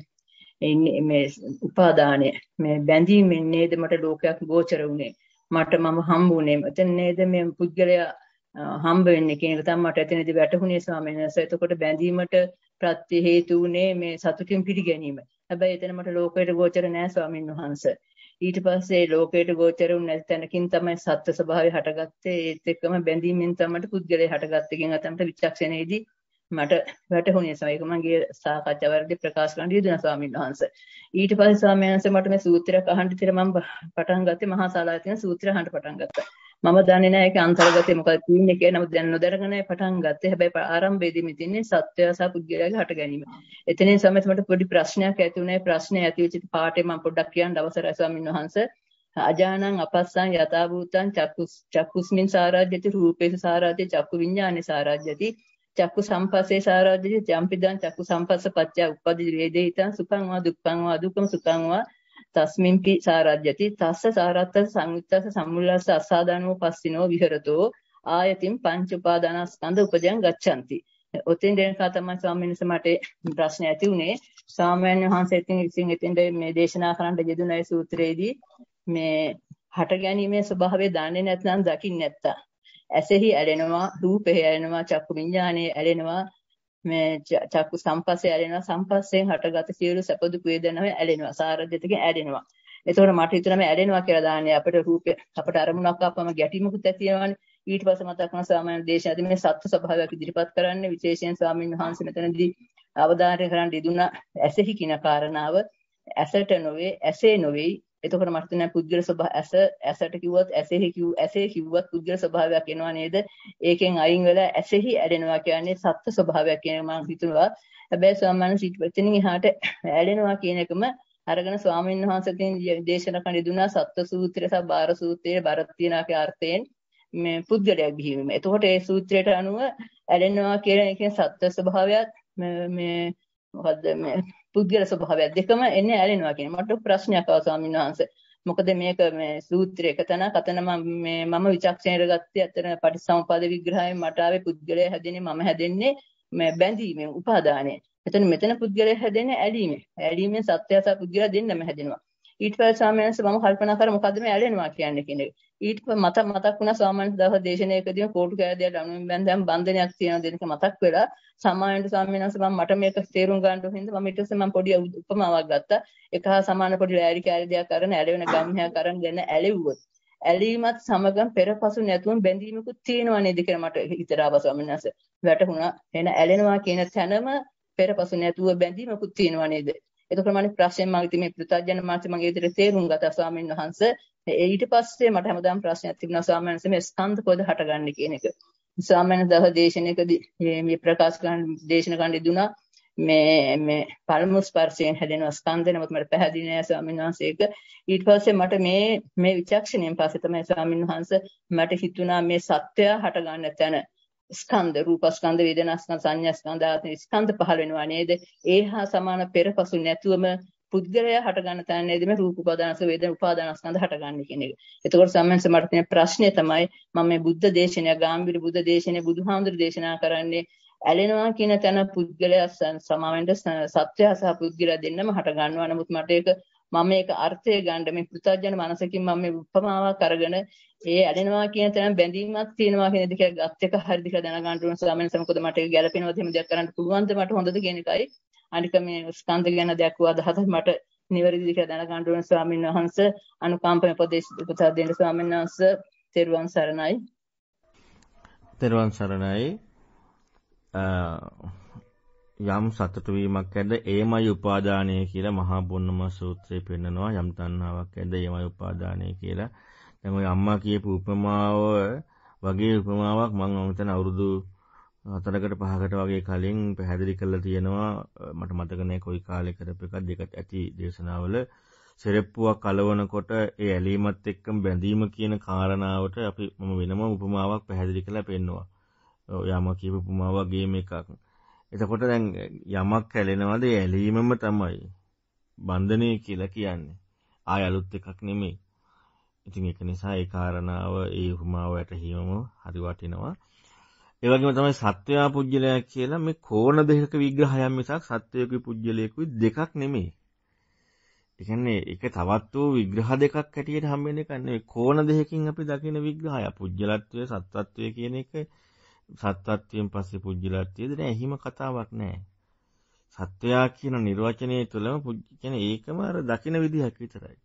ඉන්නේ මේ උපාදානය මේ බැඳීමෙන් නේද මට ලෝකයක් ගෝචර වුනේ මට මම හම්බුනේ එතන නේද මේ පුද්ගලයා හම්බ වෙන්නේ කියන එක තමයි මට එතනදී වැටහුනේ ස්වාමීන් වහන්සේ එතකොට බැඳීමට ප්‍රත්‍ය හේතු උනේ මේ සතුටින් පිළිගැනීම හැබැයි එතන මට ලෝකයට ගෝචර නෑ ස්වාමීන් වහන්සේ ඊට පස්සේ ලෝකයට ගෝචර වුණ නැති තැනකින් තමයි සත්ත්ව ස්වභාවය හටගත්තේ ඒත් එක්කම බැඳීමෙන් තමයි පුද්ගලයා හටගත්තේ කියන අතමට විචක්ෂණයේදී මට වැටහුණේ සමයක මගේ සාකච්ඡා වලදී ප්‍රකාශ කරන්න යෙදුණා ස්වාමීන් වහන්සේ. ඊට පස්සේ ස්වාමීන් වහන්සේ මට මේ සූත්‍රයක් අහන්න තිර මම පටන් ගත්තේ මහා ශාලාවේ තියෙන සූත්‍රය අහන්න පටන් ගත්තා. මම දන්නේ නැහැ ඒකේ අන්තර්ගතය මොකක්ද තියෙන්නේ කියලා. නමුත් දැන් නොදැනගෙන පටන් ගත්තේ. හැබැයි ආරම්භයේදී මේ තින්නේ සත්‍යය සහ පුද්ගලයාගේ හට ගැනීම. එතනින් සමයත මට පොඩි ප්‍රශ්නයක් ඇති වුණා. ඒ ප්‍රශ්නේ ඇති වෙච්ච පාඩේ මම පොඩ්ඩක් කියන්න අවසරයි ස්වාමීන් වහන්සේ. අජානං අපස්සං යථාභූතං චක්කුස් චක්කුස්මින් සාරාජ්‍යති රූපේසු සාරාජ්‍ය චක්කු විඤ්ඤාණේ සාරාජ්‍යති චක්කු සම්පස්සේ සාරාජ්‍ය ජම්පිදං චක්කු සම්පස්ස පත්‍ය උපදි වේදේ හිතං සුඛං වා දුක්ඛං වා දුක්ඛං සුඛං වා තස්මින් පි සාරාජ්‍යති තස්ස සාරත්ත සංයුත්තස සම්මුල්ලස්ස අසාදානෝ පස්සිනෝ විහෙරතෝ ආයතින් පංච උපාදානස්කන්ධ උපජං ගච්ඡanti ඔතින් දෙන කතා තමයි ස්වාමීන් වහන්සේ මට ප්‍රශ්න ඇති උනේ සාමාන්‍ය වහන්සේත් විසින් එතෙන්ද මේ දේශනා කරන්න යෙදුන ඒ සූත්‍රයේදී මේ හට ගැනීමේ ස්වභාවය දන්නේ නැත්නම් දකින්න නැත්තා ඇසෙහි ඇලෙනවා, රූපෙහි ඇලෙනවා, චක්කු විඥානයේ ඇලෙනවා, මේ චක්කු සංපස්සේ ඇලෙනවා, සංපස්යෙන් හටගත සියලු සැප දුක් වේදනාව ඇලෙනවා, සාරජිතකින් ඇලෙනවා. එතකොට මට හිතුණා මේ ඇලෙනවා කියලා දාන්නේ අපිට රූපේ අපට අරමුණක් අපම ගැටීමකුත් ඇති වෙනවානේ. ඊට පස්සේ මතක් වුණා සාමාන්‍ය දේශනාදී මේ සත්ත්ව ස්වභාවයක් ඉදිරිපත් කරන්න විශේෂයෙන් ස්වාමීන් වහන්සේ මෙතනදී අවධානය කරන් යෙදුණා ඇසෙහි කින කාරණාව ඇසට නොවේ ඇසේ නොවේ එතකොට මට තියෙන පුද්ගල ස්වභාව ඇස ඇසට කිව්වත් ඇසෙහි කිව් ඇසේ කිව්වත් පුද්ගල ස්වභාවයක් එනවා නේද? ඒකෙන් අයින් වෙලා ඇසෙහි ඇලෙනවා කියන්නේ සත්ත්ව ස්වභාවයක් කියන මම හිතනවා. හැබැයි ස්වාමීන් වහන්සේ එහාට ඇලෙනවා කියන එකම අරගෙන ස්වාමීන් වහන්සේගෙන් දේශනා කරන දුනා සත්ත්ව සූත්‍රය සහ බාර සූත්‍රයේ බර තියනාගේ අර්ථයෙන් මේ පුද්ගලයක් බිහිවීම. එතකොට ඒ සූත්‍රයට අනුව ඇලෙනවා කියන එකේ සත්ත්ව ස්වභාවයත් මේ මොකද්ද මේ පුද්ගල ස්වභාවයක් දෙකම එන්නේ ඇලෙනවා කියන මට ප්‍රශ්නයක් ආවා ස්වාමීන් වහන්සේ මොකද මේක මේ සූත්‍රය එකතන කතන මේ මම විචක්ෂණයට ගත්තේ අතන පටිසමුපාද විග්‍රහයෙන් මට ආවේ පුද්ගලයා හැදෙන්නේ මම හැදෙන්නේ මේ බැඳීමෙන් උපාදානය. එතන මෙතන පුද්ගලයා හැදෙන්නේ ඇලීමෙන්. ඇලීමෙන් සත්‍යස පුද්ගලයා දෙන්නම හැදෙනවා. ඊට පස්සේ ස්වාමීන් වහන්සේ මම කල්පනා කරා මොකද්ද මේ ඇලෙනවා කියන්නේ කියන එක. ඊට මත මතක් වුණා ස්වාමීන් වහන්සේ දවස් දේශනාවකදීම කෝටු කෑදයට අනුන් බැන් දැන් බන්ධනයක් තියෙන දෙනක මතක් වෙලා සමායනට ස්වාමීන් වහන්සේ මම මට මේක තේරුම් ගන්න ඕන හින්දා මම ඊට පස්සේ මම පොඩි උපමාවක් ගත්තා. එක හා සමාන පොඩි ලෑලි කෑලි දෙයක් අරගෙන ඇලෙන ගම්හයක් අරන් ගැන ඇලෙව්වොත් ඇලීමත් සමගම පෙරපසු නැතුවම බැඳීමකුත් තියෙනවා නේද කියලා මට හිතරාව ස්වාමීන් වහන්සේ වැටහුණා. එන ඇලෙනවා කියන තැනම පෙරපසු නැතුව බැඳීමකුත් තියෙනවා නේද? එතකොට මම ප්‍රශ්නේ මම ඉතින් මේ පෘථජන මාත්‍ය මගේ විදිහට තේරුම් ගත්තා ස්වාමීන් වහන්සේ. ඊට පස්සේ මට හැමදාම ප්‍රශ්නයක් තිබුණා ස්වාමීන් වහන්සේ මේ ස්කන්ධ කොහෙද හටගන්නේ කියන එක. ස්වාමීන් දහ දේශනයකදී මේ ප්‍රකාශ කරන දේශන කණ්ඩේ දුනා මේ මේ පළමු ස්පර්ශයෙන් හැදෙන ස්කන්ධය නමුත් මට පැහැදිලි නෑ ස්වාමීන් වහන්සේක ඊට පස්සේ මට මේ මේ විචක්ෂණයෙන් පස්සේ තමයි ස්වාමීන් වහන්සේ මට හිතුණා මේ සත්‍යය හට ගන්න තැන ස්කන්ධ රූපස්කන්ධ වේදනාස්කන්ධ සංඥාස්කන්ධ ආත්ම ස්කන්ධ පහළ වෙනවා නේද? ඒ හා සමාන පෙරපසු නැතුවම පුද්ගලයා හට ගන්න තැන නේද මේ රූප උපාදානස් වේදන උපාදානස්කන්ධ හටගන්නේ කියන එක. එතකොට සම්මන්ස මට තියෙන ප්‍රශ්නේ තමයි මම මේ බුද්ධ දේශනය ගාම්භීර බුද්ධ දේශනය බුදුහාමුදුරු දේශනා කරන්නේ ඇලෙනවා කියන තැන පුද්ගලයා සමාවෙන්ද සත්‍යය සහ පුද්ගලයා දෙන්නම හට ගන්නවා. නමුත් මට ඒක මම මේක අර්ථය ගන්න මේ පුත්‍ජන මනසකින් මම මේ උපමාවක් අරගෙන ඒ ඇලෙනවා කියන තැන බැඳීමක් තියෙනවා කියන දෙක ගත් එක හරියද කියලා දැනගන්න ඕන සාමාන්‍ය සමකොද මට ඒක ගැළපෙනවද එහෙම දෙයක් කරන්න පුළුවන්ද මට හොඳද කියන එකයි අනික මේ ස්කන්ධ ගැන දැක්ව අදහස මට නිවැරදිද කියලා දැනගන්න ඕන ස්වාමීන් වහන්සේ අනුකම්පන උපදේශ උපදෙස් දෙන්න ස්වාමීන් වහන්සේ තෙරුවන් සරණයි තෙරුවන් සරණයි යම් සතුට වීමක් ඇද ඒමයි උපාදානය කියලා මහා බොන්නම සූත්‍රයේ පෙන්නනවා යම් තණ්හාවක් ඇද ඒමයි උපාදානය කියලා. දැන් ඔය අම්මා කියපු උපමාව වගේ උපමාවක් මම මෙතන අවුරුදු 4කට 5කට වගේ කලින් පැහැදිලි කරලා තියෙනවා. මට මතක නැහැ කොයි කාලේ කරපු එකක් දෙකත් ඇති දේශනාවල සෙරෙප්පුවක් කලවනකොට ඒ ඇලීමත් එක්කම බැඳීම කියන කාරණාවට අපි මම වෙනම උපමාවක් පැහැදිලි කරලා පෙන්නවා. ඔයාම කියපු උපමාව වගේම එකක්. එතකොට දැන් යමක් ඇලෙනවද ඇලීමම තමයි බන්ධනය කියලා කියන්නේ. ආය අලුත් එකක් නෙමෙයි. ඉතින් ඒක නිසා ඒ කාරණාව ඒ උපමාව වැටහීමම හරි වටිනවා. ඒ වගේම තමයි සත්වයා පුජ්‍යලයා කියලා මේ කෝණ දෙකක විග්‍රහයක් මිසක් සත්වයෙකුයි පුජ්‍යලයෙකුයි දෙකක් නෙමෙයි. ඒ කියන්නේ ඒක තවත් වූ විග්‍රහ දෙකක් හැටියට හම්බ වෙන එකක් නෙමෙයි. කෝණ දෙකකින් අපි දකින විග්‍රහය පුජ්‍යලත්වය සත්වත්වය කියන එක සත්වත්වයෙන් පස්සේ පුජ්‍යලත්වයේද නෑ එහිම කතාවක් නෑ. සත්වයා කියන නිර්වචනය තුළම කියන ඒකම අර දකින විදිහක් විතරයි.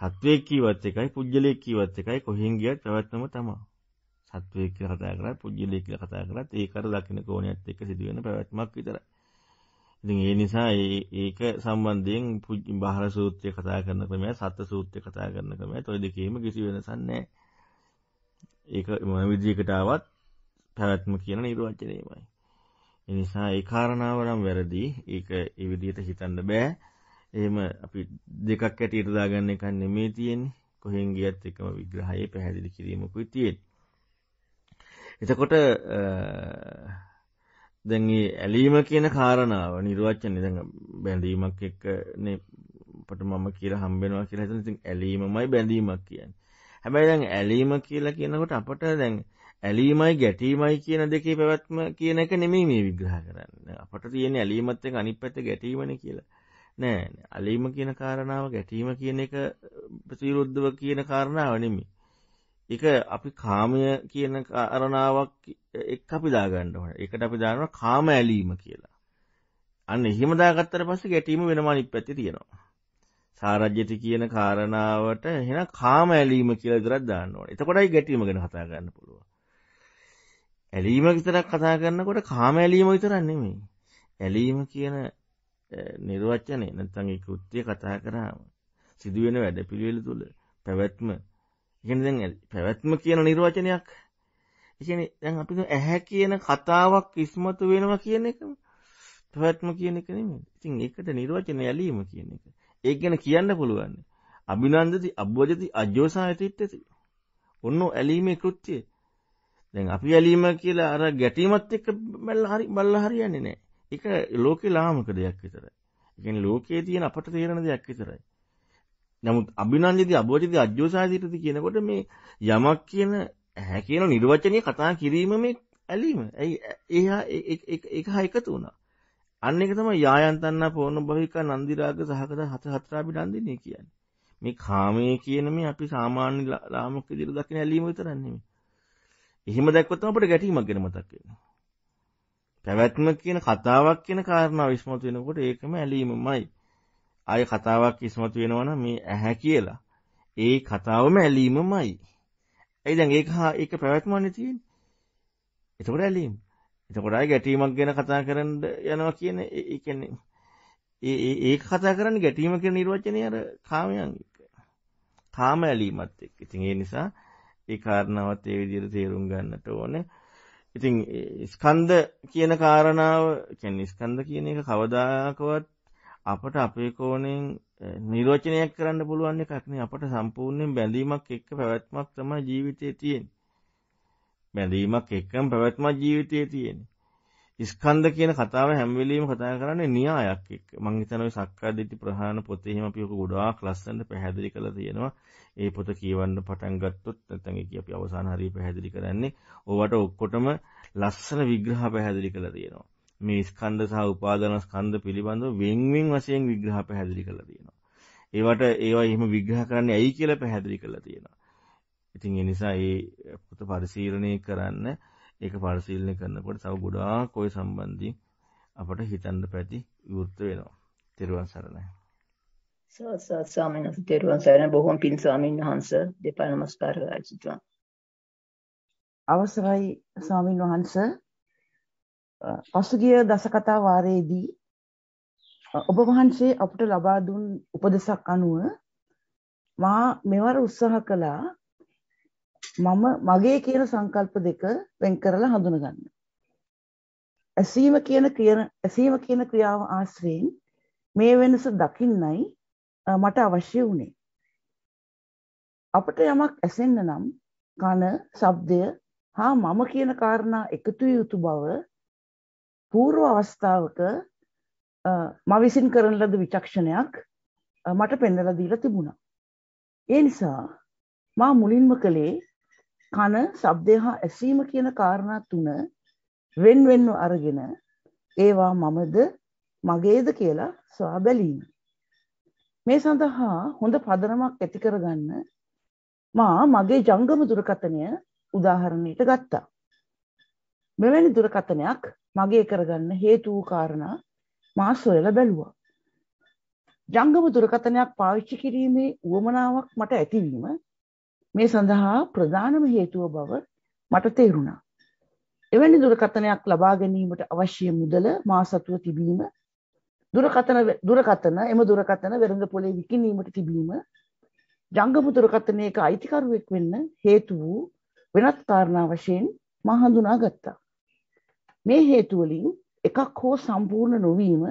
සත්වයේ කීවත් එකයි පුජ්‍යලයේ කීවත් එකයි කොහෙන් ගියත් පැවැත්ම තමයි. සත්වයේ කියලා කතා කරලා පුජ්‍යලයේ කියලා කතා කරලත් ඒක අර දකින කෝණයත් එක්ක සිදුවෙන පැවැත්මක් විතරයි. ඉතින් ඒ නිසා ඒක සම්බන්ධයෙන් බාහිර සූත්‍රය කතා කරන ක්‍රමය සත්ත්ව සූත්‍රය කතා කරන ක්‍රමය toy දෙකේම කිසි වෙනසක් නැහැ. ඒක මොන විදිහකට ආවත් පැවැත්ම කියන නිර්වචනයමයි. එනිසා ඒ කාරණාව නම් වැරදි. ඒක ඒ විදිහට හිතන්න බෑ. එහෙම අපි දෙකක් ඇටියට දාගන්න එකක් නෙමෙයි තියෙන්නේ. කොහෙන් ගියත් එකම විග්‍රහයේ පැහැදිලි කිරීමකුයි තියෙන්නේ. එතකොට දැන් මේ ඇලීම කියන කාරණාව නිර්වචනේ දැන් බැඳීමක් එක්ක නේ අපට මම කියලා හම්බෙනවා කියලා හිතන ඉතින් ඇලීමමයි බැඳීමක් කියන්නේ. හැබැයි දැන් ඇලීම කියලා කියනකොට අපට දැන් ඇලීමයි ගැටීමයි කියන දෙකේ පැවැත්ම කියන එක නෙමෙයි මේ විග්‍රහ කරන්න. අපට තියෙන ඇලීමත් එක්ක අනිත් පැත්ත ගැටීමනේ කියලා. නෑ ඇලීම කියන කාරණාව ගැටීම කියන එක ප්‍රතිවිරුද්ධව කියන කාරණාව නෙමෙයි. ඒක අපි කාමය කියන කාරණාවක් එක්ක අපි දාගන්න ඕනේ. ඒකට අපි දානවා කාම ඇලීම කියලා. අන්න එහෙම දාගත්තට පස්සේ ගැටීම වෙනම අනිත් පැත්තේ තියෙනවා. සාරජ්‍යති කියන කාරණාවට එහෙනම් කාම ඇලීම කියලා විතරක් දාන්න ඕනේ. එතකොටයි ගැටීම ගැන කතා කරන්න පුළුවන්. ඇලීම විතරක් කතා කරන්නකොට කාම ඇලීම විතරක් නෙමෙයි. ඇලීම කියන නිර්වචනය නැත්නම් ඒ කෘත්‍ය කතා කරාම සිදුවෙන වැඩපිළිවෙල තුල පැවැත්ම කියන්නේ දැන් පැවැත්ම කියන නිර්වචනයක් කියන්නේ දැන් අපි ඇහැ කියන කතාවක් ඉස්මතු වෙනවා කියන එක පැවැත්ම කියන එක නෙමෙයි. ඉතින් ඒකට නිර්වචනය ඇලීම කියන එක. ඒක ගැන කියන්න පුළුවන්. අභිනන්දති අබ්බජති අජෝසායතිත්‍යති. ඔන්න ඇලීමේ කෘත්‍යය දැන් අපි ඇලීම කියලා අර ගැටීමත් එක්ක බැලලා හරි බල්ලා හරියන්නේ නැහැ. ඒක ලෝකේ ලාමක දෙයක් විතරයි. ඒ කියන්නේ ලෝකේ තියෙන අපට තේරෙන දෙයක් විතරයි. නමුත් අභිනන්දිදී අබෝධිදී අජ්ජෝසාදීටදී කියනකොට මේ යමක් කියන හැ කියන නිර්වචනය කතා කිරීම මේ ඇලීම. ඇයි එහා ඒක හා එකතු වුණා. අන්න එක තමයි යායන්තන්නා පොණ භවික නන්දිරාග සහගත හත හතරා බිනන්දිනේ කියන්නේ. මේ කාමයේ කියන මේ අපි සාමාන්‍ය ලාමක විදිහට දකින ඇලීම විතරක් නෙමෙයි. එහෙම දැක්කොත් අපිට ගැටීමක් ගැන මතක් වෙනවා. පැවැත්ම කියන කතාවක් කියන කාරණාව ඉස්මතු වෙනකොට ඒකම ඇලීමමයි. ආය කතාවක් ඉස්මතු වෙනවා මේ ඇහැ කියලා. ඒ කතාවම ඇලීමමයි. ඇයි දැන් ඒක හා ඒක පැවැත්මන්නේ තියෙන්නේ? එතකොට ඇලීම. එතකොට ආය ගැටීමක් ගැන කතා කරන්න යනවා කියන ඒ කියන්නේ ඒ ඒක කතා කරන්නේ ගැටීම කියන නිර්වචනය අර කාමයන් එක්ක. කාම ඇලීමත් එක්ක. ඉතින් ඒ නිසා ඒ කාරණාවත් ඒ විදිහට තේරුම් ගන්නට ඕනේ. ඉතින් ස්කන්ධ කියන කාරණාව කියන්නේ ස්කන්ධ කියන එක කවදාකවත් අපට අපේ කෝණයෙන් නිර්වචනයක් කරන්න පුළුවන් එකක් නේ අපට සම්පූර්ණයෙන් බැඳීමක් එක්ක පැවැත්මක් තමයි ජීවිතේ තියෙන්නේ. බැඳීමක් එක්කම පැවැත්මක් ජීවිතේ තියෙන්නේ. ස්කන්ධ කියන කතාව හැම වෙලෙම කතා කරන්නේ න්‍යායක් එක්ක. මම හිතනවා ඔය සක්කාදිට්ඨි ප්‍රහාණ පොතේ එහෙම අපි ඔක ගොඩාක් ලස්සනට පැහැදිලි කරලා තියෙනවා. ඒ පොත කියවන්න පටන් ගත්තොත් නැත්නම් ඒක අපි අවසාන හරිය පැහැදිලි කරන්නේ. ඕවට ඔක්කොටම ලස්සන විග්‍රහ පැහැදිලි කරලා තියෙනවා. මේ ස්කන්ධ සහ උපාදාන ස්කන්ධ පිළිබඳව වෙන්වෙන් වශයෙන් විග්‍රහ පැහැදිලි කරලා තියෙනවා. ඒවට ඒවා එහෙම විග්‍රහ කරන්නේ ඇයි කියලා පැහැදිලි කරලා තියෙනවා. ඉතින් ඒ නිසා මේ පොත පරිශීලනය කරන්න ඒක පරිශීලනය කරනකොට තව ගොඩාක් ওই සම්බන්ධයෙන් අපට හිතන්න පැති විවෘත වෙනවා. තෙරුවන් සරණයි. සත් ස්වාමීන් වහන්සේ තෙරුවන් සරණ බොහොම පින් ස්වාමීන් වහන්සේ දෙපා නමස්කාර ආචිතුවා. අවසරයි ස්වාමීන් වහන්සේ පසුගිය දසකතා වාරයේදී ඔබ වහන්සේ අපට ලබා දුන් උපදෙසක් අනුව මා මෙවර උත්සාහ කළා මම මගේ කියන සංකල්ප දෙක වෙන් කරලා හඳුනගන්න. ඇසීම කියන කියන ඇසීම කියන ක්‍රියාව ආශ්‍රයෙන් මේ වෙනස දකින්නයි මට අවශ්‍ය වුණේ. අපට යමක් ඇසෙන්න නම් කන, ශබ්දය හා මම කියන කාරණා එකතු යුතු බව పూర్ව අවස්ථාවක මා විසින් කරන ලද විචක්ෂණයක් මට පෙන්වලා දීලා තිබුණා. ඒ නිසා මා මුලින්ම කළේ කන ශබ්දය හා ඇසීම කියන කාරණා තුන වෙන් වෙන්ව අරගෙන ඒවා මමද මගේද කියලා සොයා බැලීම. මේ සඳහා හොඳ පදනමක් ඇති කරගන්න මා මගේ ජංගම දුරකථනය උදාහරණයට ගත්තා. මෙවැනි දුරකථනයක් මගේ කරගන්න හේතු වූ කාරණා මා සොයලා බැලුවා. ජංගම දුරකථනයක් පාවිච්චි කිරීමේ උවමනාවක් මට ඇතිවීම මේ සඳහා ප්‍රධානම හේතුව බව මට තේරුණා. එවැනි දුරකථනයක් ලබා ගැනීමට අවශ්‍ය මුදල මා සතුව තිබීම දුරකථන දුරකථන එම දුරකථන වෙළඳ පොලේ විකිණීමට තිබීම ජංගම දුරකථනයක අයිතිකරුවෙක් වෙන්න හේතු වූ වෙනත් කාරණා වශයෙන් මා හඳුනාගත්තා. මේ හේතු වලින් එකක් හෝ සම්පූර්ණ නොවීම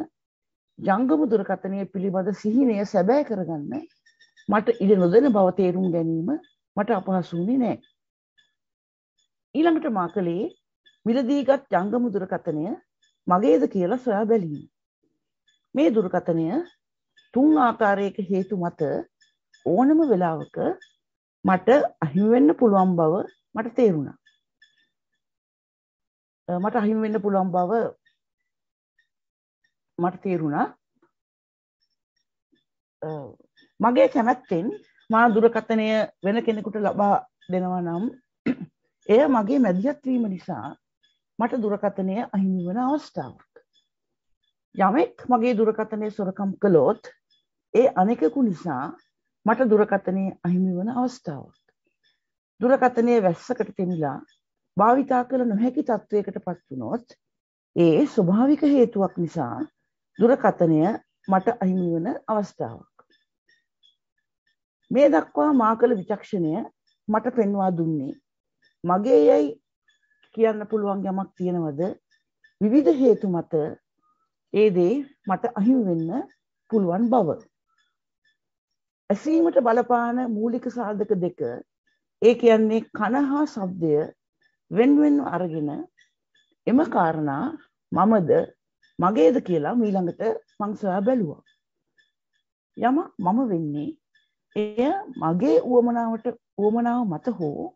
ජංගම දුරකථනය පිළිබඳ සිහිනය සැබෑ කරගන්න මට ඉඩ නොදෙන බව තේරුම් ගැනීම මට අපහසු වුණේ නැහැ. ඊළඟට මා කළේ මිලදීගත් ජංගම දුරකථනය මගේද කියලා සොයා බැලීම. මේ දුරකථනය තුන් ආකාරයක හේතු මත ඕනම වෙලාවක මට අහිමි වෙන්න පුළුවන් බව මට තේරුණා. මට අහිමි වෙන්න පුළුවන් බව මට තේරුණා. මගේ කැමැත්තෙන් මා දුරකථනය වෙන කෙනෙකුට ලබා දෙනවා නම් එය මගේ මැදිහත් වීම නිසා මට දුරකථනය අහිමි වන අවස්ථාවක්. යමෙක් මගේ දුරකථනය සොරකම් කළොත් ඒ අනෙකකු නිසා මට දුරකථනය අහිමි වන අවස්ථාවක්. දුරකථනය වැස්සකට තෙමිලා භාවිතා කළ නොහැකි තත්ත්වයකට පත්වනොත් ඒ ස්වභාවික හේතුවක් නිසා දුරකථනය මට අහිමි වන අවස්ථාවක්. මේ දක්වා මා කළ විචක්ෂණය මට පෙන්වා දුන්නේ මගේ යයි කියන්න පුළුවන් යමක් තියෙනවද විවිධ හේතු මත ඒ දේ මට අහිමි වෙන්න පුළුවන් බව ඇසීමට බලපාන මූලික සාධක දෙක ඒ කියන්නේ කන හා ශබ්දය වෙන්වෙන්ව අරගෙන එම කාරණා මමද මගේද කියලා මීළඟට මං සොයා බැලුවා යම මම වෙන්නේ එය මගේ උවමනාවට උවමනාව මත හෝ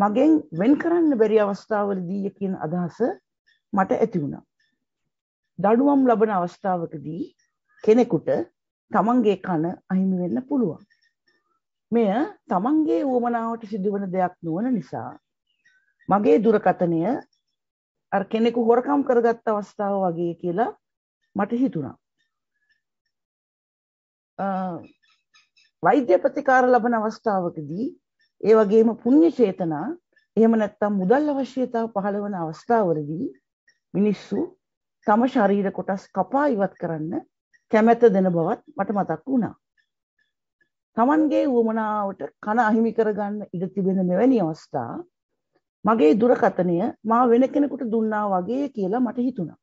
මගෙන් වෙන් කරන්න බැරි අවස්ථාවලදී කියන අදහස මට ඇති වුණා. දඩුවම් ලබන අවස්ථාවකදී කෙනෙකුට තමන්ගේ කන අහිමි වෙන්න පුළුවන්. මෙය තමන්ගේ උවමනාවට සිදුවන දෙයක් නොවන නිසා මගේ දුරකතනය අර කෙනෙකු හොරකම් කරගත් අවස්ථාව වගේ කියලා මට හිතුණා. වෛද්‍ය ප්‍රතිකාර ලබන අවස්ථාවකදී ඒ වගේම පුණ්‍ය චේතනා එහෙම නැත්නම් මුදල් අවශ්‍යතාව පහළ වන අවස්ථාවවලදී මිනිස්සු තම ශරීර කොටස් කපා ඉවත් කරන්න කැමැත දෙන බවත් මට මතක් වුණා. Tamanගේ වුමනාවට කන අහිමි කරගන්න ඉඩ තිබෙන මෙවැනි අවස්ථා මගේ දුරකතනය මා වෙන කෙනෙකුට දුන්නා වගේ කියලා මට හිතුණා.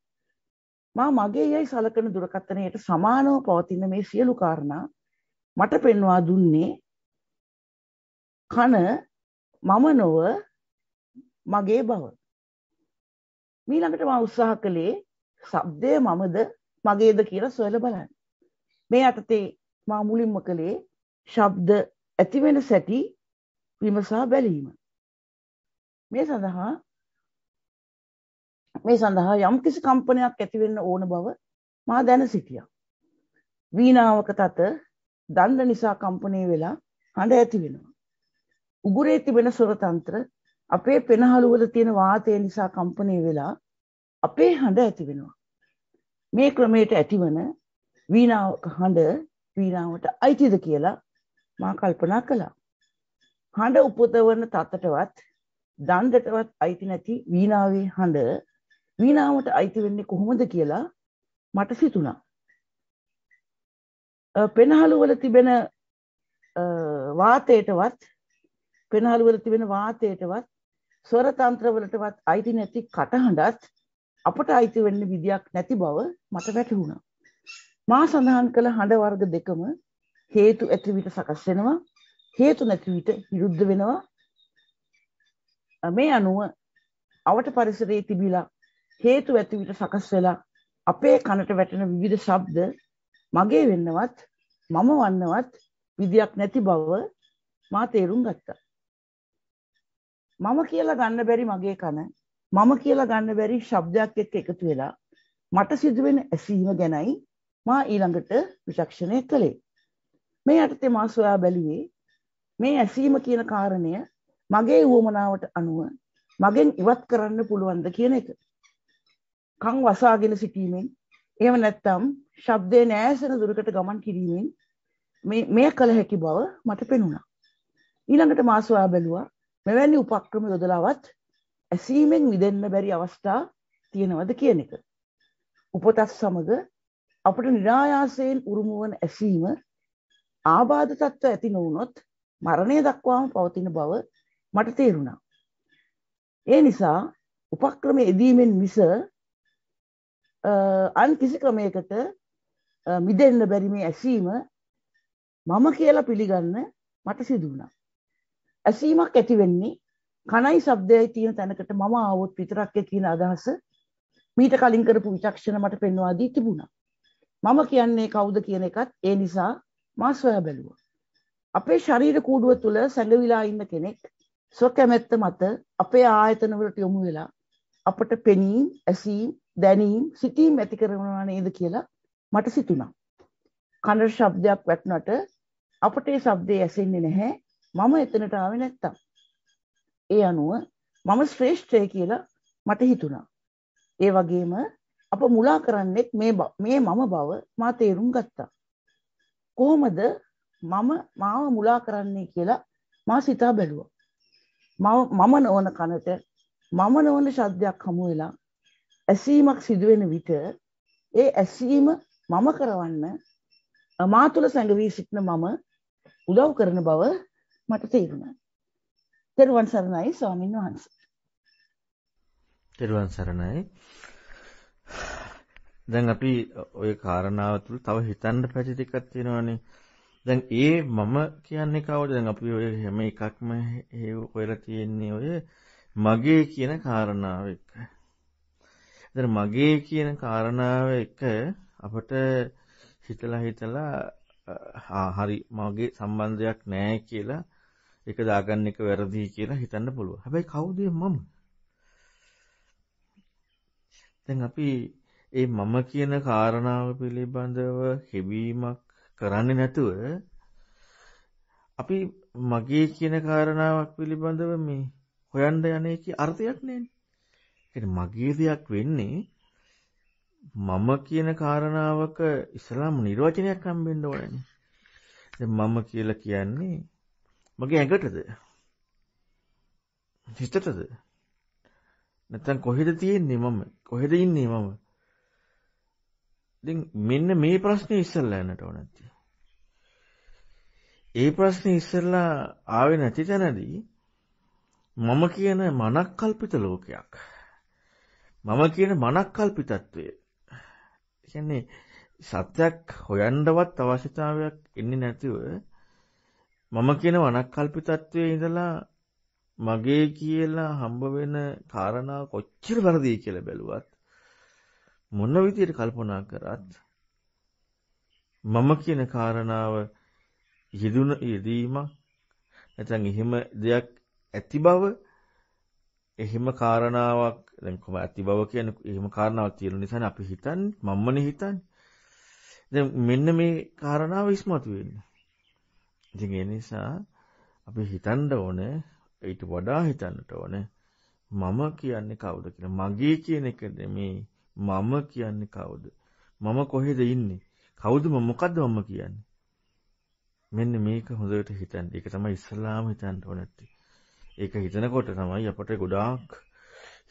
මා මගේ යයි සලකන දුරකතනයට සමානව පවතින මේ සියලු කාරණා මට පෙන්වා දුන්නේ කන මම නොව මගේ බව. මීළඟට මම උත්සාහ කළේ ශබ්දය මමද මගේද කියලා සොයලා බලන්න. මේ අතතේ මා මුලින්ම කළේ ශබ්ද ඇති වෙන සැටි විමසා බැලීම. මේ සඳහා මේ සඳහා යම් කිසි කම්පනයක් ඇති වෙන්න ඕන බව මා දැන සිටියා. වීණාවක තත දණ්ඩ නිසා කම්පනය වෙලා හඬ ඇති වෙනවා. උගුරේ තිබෙන ස්වරතන්ත්‍ර අපේ පෙනහළුවල තියෙන වාතය නිසා කම්පනය වෙලා අපේ හඬ ඇති වෙනවා. මේ ක්‍රමයට ඇතිවන වීණාවක හඬ වීණාවට අයිතිද කියලා මා කල්පනා කළා. හඬ උපදවන තතටවත් දණ්ඩටවත් අයිති නැති වීණාවේ හඬ වීණාවට අයිති වෙන්නේ කොහොමද කියලා මට සිතුණා. පෙනහළුවල තිබෙන වාතයටවත් පෙනහළුවල තිබෙන වාතයටවත් ස්වර තන්ත්‍රවලටවත් අයිති නැති කටහඬත් අපට අයිති වෙන්න විදියක් නැති බව මට වැටහුණා. මා සඳහන් කළ හඬ වර්ග දෙකම හේතු ඇති විට සකස් වෙනවා හේතු නැති විට විරුද්ධ වෙනවා මේ අනුව අවට පරිසරයේ තිබිලා හේතු ඇති විට සකස් වෙලා අපේ කනට වැටෙන විවිධ ශබ්ද මගේ වෙන්නවත් මම වන්නවත් විදියක් නැති බව මා තේරුම් ගත්තා. මම කියලා ගන්න බැරි මගේ කන මම කියලා ගන්න බැරි ශබ්දයක් එක්ක එකතු වෙලා මට සිදුවෙන ඇසීම ගැනයි මා ඊළඟට විචක්ෂණය කළේ. මේ යටතේ මා සොයා බැලුවේ මේ ඇසීම කියන කාරණය මගේ වුවමනාවට අනුව මගෙන් ඉවත් කරන්න පුළුවන්ද කියන එක. කං වසාගෙන සිටීමෙන් එහෙම නැත්නම් ශබ්දේ නෑසෙන දුරකට ගමන් කිරීමෙන් මේ මෙය කළ හැකි බව මට පෙනුණා. ඊළඟට මා සොයා බැලුවා මෙවැනි උපක්‍රම යොදලාවත් ඇසීමෙන් මිදෙන්න බැරි අවස්ථා තියෙනවද කියන එක. උපතත් සමග අපට નિરાයාසයෙන් උරුම වන ඇසීම ආබාධ තත්ත්ව ඇති නොවුනොත් මරණය දක්වාම පවතින බව මට තේරුණා. ඒ නිසා උපක්‍රම යෙදීමෙන් මිස අන් කිසි ක්‍රමයකට මිදෙන්න බැරි මේ ඇසීම මම කියලා පිළිගන්න මට සිදු වුණා. ඇසීමක් ඇති වෙන්නේ කණයි ශබ්දයයි තියෙන තැනකට මම ආවොත් විතරක් කියන අදහස මීට කලින් කරපු විචක්ෂණ මට පෙන්වා දී තිබුණා. මම කියන්නේ කවුද කියන එකත් ඒ නිසා මා සොයා බැලුවා. අපේ ශරීර කූඩුව තුල සැඟවිලා ඉන්න කෙනෙක් ස්වකැමැත්ත මත අපේ ආයතන වලට යොමු වෙලා අපට පෙනීම් ඇසීම් දැනීම් සිතීම් ඇති කරනවා නේද කියලා මට සිතුණා. කනට ශබ්දයක් වැටුණට අපට ඒ ශබ්දය ඇසෙන්නේ නැහැ. මම එතනට ආවේ නැත්තම්. ඒ අනුව මම ශ්‍රේෂ්ඨය කියලා මට හිතුණා. ඒ වගේම අප මුලා කරන්නෙත් මේ මේ මම බව මා තේරුම් ගත්තා. කොහොමද මම මාව මුලා කරන්නේ කියලා මා සිතා බැලුවා. මම මම නොවන කනට මම නොවන ශබ්දයක් හමු වෙලා ඇසීමක් සිදුවෙන විට ඒ ඇසීම මම කරවන්න මා තුළ සැඟවී සිටින මම උදව් කරන බව මට තේරුණා. තෙරුවන් සරණයි ස්වාමින් වහන්සේ. තෙරුවන් සරණයි. දැන් අපි ওই කාරණාව තුළ තව හිතන්න පැති දෙකක් තියෙනවානේ. දැන් ඒ මම කියන්නේ කවුද? දැන් අපි ඔය හැම එකක්ම හේව කොහෙලා තියෙන්නේ ඔය මගේ කියන කාරණාව එක්ක. ඒතර මගේ කියන කාරණාව එක අපට හිතලා හිතලා හරි මගේ සම්බන්ධයක් නෑ කියලා එක දාගන්න එක වැරදි කියලා හිතන්න පුළුවන්. හැබැයි කවුද මම? දැන් අපි ඒ මම කියන කාරණාව පිළිබඳව හිවීමක් කරන්නේ නැතුව අපි මගේ කියන කාරණාවක් පිළිබඳව මේ හොයන්න යන්නේ කි අර්ථයක් නෑනේ. කියන්නේ මගේ දෙයක් වෙන්නේ මම කියන කාරණාවක ඉස්ලාම් නිර්වචනයක් හම්බෙන්න ඕනනේ. දැන් මම කියලා කියන්නේ මගේ ඇඟටද? හිතටද? නැත්තම් කොහෙද තියෙන්නේ මම? කොහෙද ඉන්නේ මම? ඉතින් මෙන්න මේ ප්‍රශ්නේ ඉස්සෙල්ලා යන්නට ඕනත්. ඒ ප්‍රශ්නේ ඉස්සෙල්ලා ආවේ නැති තැනදී මම කියන මනක්කල්පිත ලෝකයක්. මම කියන මනක්කල්පිතත්වය කියන්නේ සත්‍යක් හොයන්නවත් අවශ්‍යතාවයක් එන්නේ නැතිව මම කියන වනක්කල්පිතත්වයේ ඉඳලා මගේ කියලා හම්බ වෙන කාරණා කොච්චර වැරදි කියලා බැලුවත් මොන විදියට කල්පනා කරත් මම කියන කාරණාව යෙදුන යෙදීමක් නැත්නම් එහෙම දෙයක් ඇති බව එහෙම කාරණාවක් දැන් කොහොම ඇති බව කියන එහෙම කාරණාවක් තියෙන නිසා අපි හිතන්නේ මම්මනේ හිතන්නේ දැන් මෙන්න මේ කාරණාව ඉස්මතු වෙන්නේ ඉතින් ඒ නිසා අපි හිතන්න ඕනේ ඊට වඩා හිතන්නට ඕනේ මම කියන්නේ කවුද කියලා මගේ කියන එක මේ මම කියන්නේ කවුද මම කොහෙද ඉන්නේ කවුද මම මොකද්ද මම කියන්නේ මෙන්න මේක හොඳට හිතන්න ඒක තමයි ඉස්ලාම හිතන්න ඕනේ ඒක හිතනකොට තමයි අපට ගොඩාක්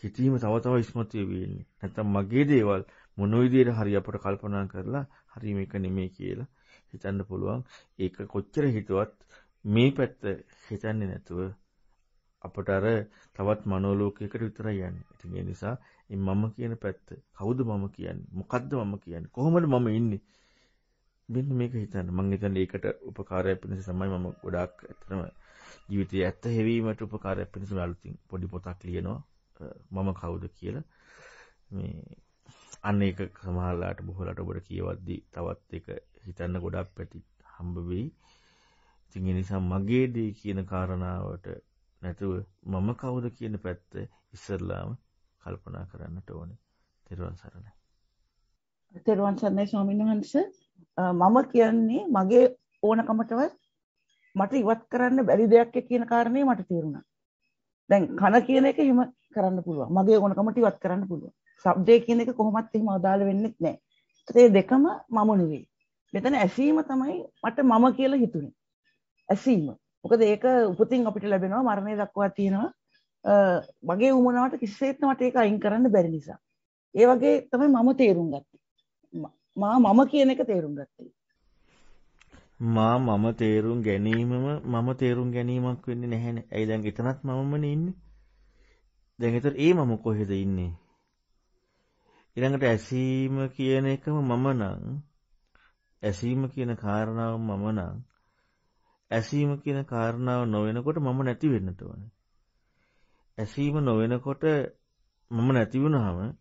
හිතීම තව තව ඉස්මතු වෙන්නේ. නැත්තම් මගේ දේවල් මොන විදියට හරි අපට කල්පනා කරලා හරි මේක නෙමෙයි කියලා හිතන්න පුළුවන්. ඒක කොච්චර හිතුවත් මේ පැත්ත හිතන්නේ නැතුව අපට අර තවත් මනෝලෝකයකට විතරයි යන්නේ. ඉතින් ඒ නිසා මම කියන පැත්ත කවුද මම කියන්නේ? මොකද්ද මම කියන්නේ? කොහොමද මම ඉන්නේ? මෙන්න මේක හිතන්න. මම හිතන්නේ ඒකට උපකාරයක් වෙනස තමයි මම ගොඩාක් ඇත්තම ජීවිතයේ ඇත්ත හැවීමට උපකාරයක් වෙනස අලුතින් පොඩි පොතක් ලියනවා. මම කවුද කියලා මේ අන්න ඒක සමහරලාට බොහොලට ඔබට කියවද්දී තවත් එක හිතන්න ගොඩක් පැති හම්බ වෙයි. ඉතින් ඒ නිසා මගේ දේ කියන කාරණාවට නැතුව මම කවුද කියන පැත්ත ඉස්සරලාම කල්පනා කරන්නට ඕනේ. තෙරුවන් සරණයි. තෙරුවන් සරණයි ස්වාමීන් වහන්සේ. මම කියන්නේ මගේ ඕනකමටවත් මට ඉවත් කරන්න බැරි දෙයක් කියන කාරණේ මට තේරුණා. දැන් කන කියන එක එහෙම කරන්න පුළුවන්. මගේ ඕනකමට ඉවත් කරන්න පුළුවන්. ශබ්දය කියන එක කොහොමත් එහෙම අදාළ වෙන්නේ නැහැ. ඒ දෙකම මම නෙවෙයි. මෙතන ඇසීම තමයි මට මම කියලා හිතුනේ. ඇසීම. මොකද ඒක උපතින් අපිට ලැබෙනවා මරණය දක්වා තියෙනවා. මගේ උමනාවට කිසිසේත්ම මට ඒක අයින් කරන්න බැරි නිසා. ඒ වගේ තමයි මම තේරුම් ගත්තේ. මා මම කියන එක තේරුම් ගත්තේ. මා මම තේරුම් ගැනීමම මම තේරුම් ගැනීමක් වෙන්නේ නැහැනේ. ඇයි දැන් එතනත් මමමනේ ඉන්නේ? දැන් ඒතර ඒ මම කොහෙද ඉන්නේ? ඊළඟට ඇසීම කියන එකම මම නම් ඇසීම කියන කාරණාව මම නම් ඇසීම කියන කාරණාව නොවෙනකොට මම නැති වෙන්න ඕනේ. ඇසීම නොවෙනකොට මම නැති වුනහම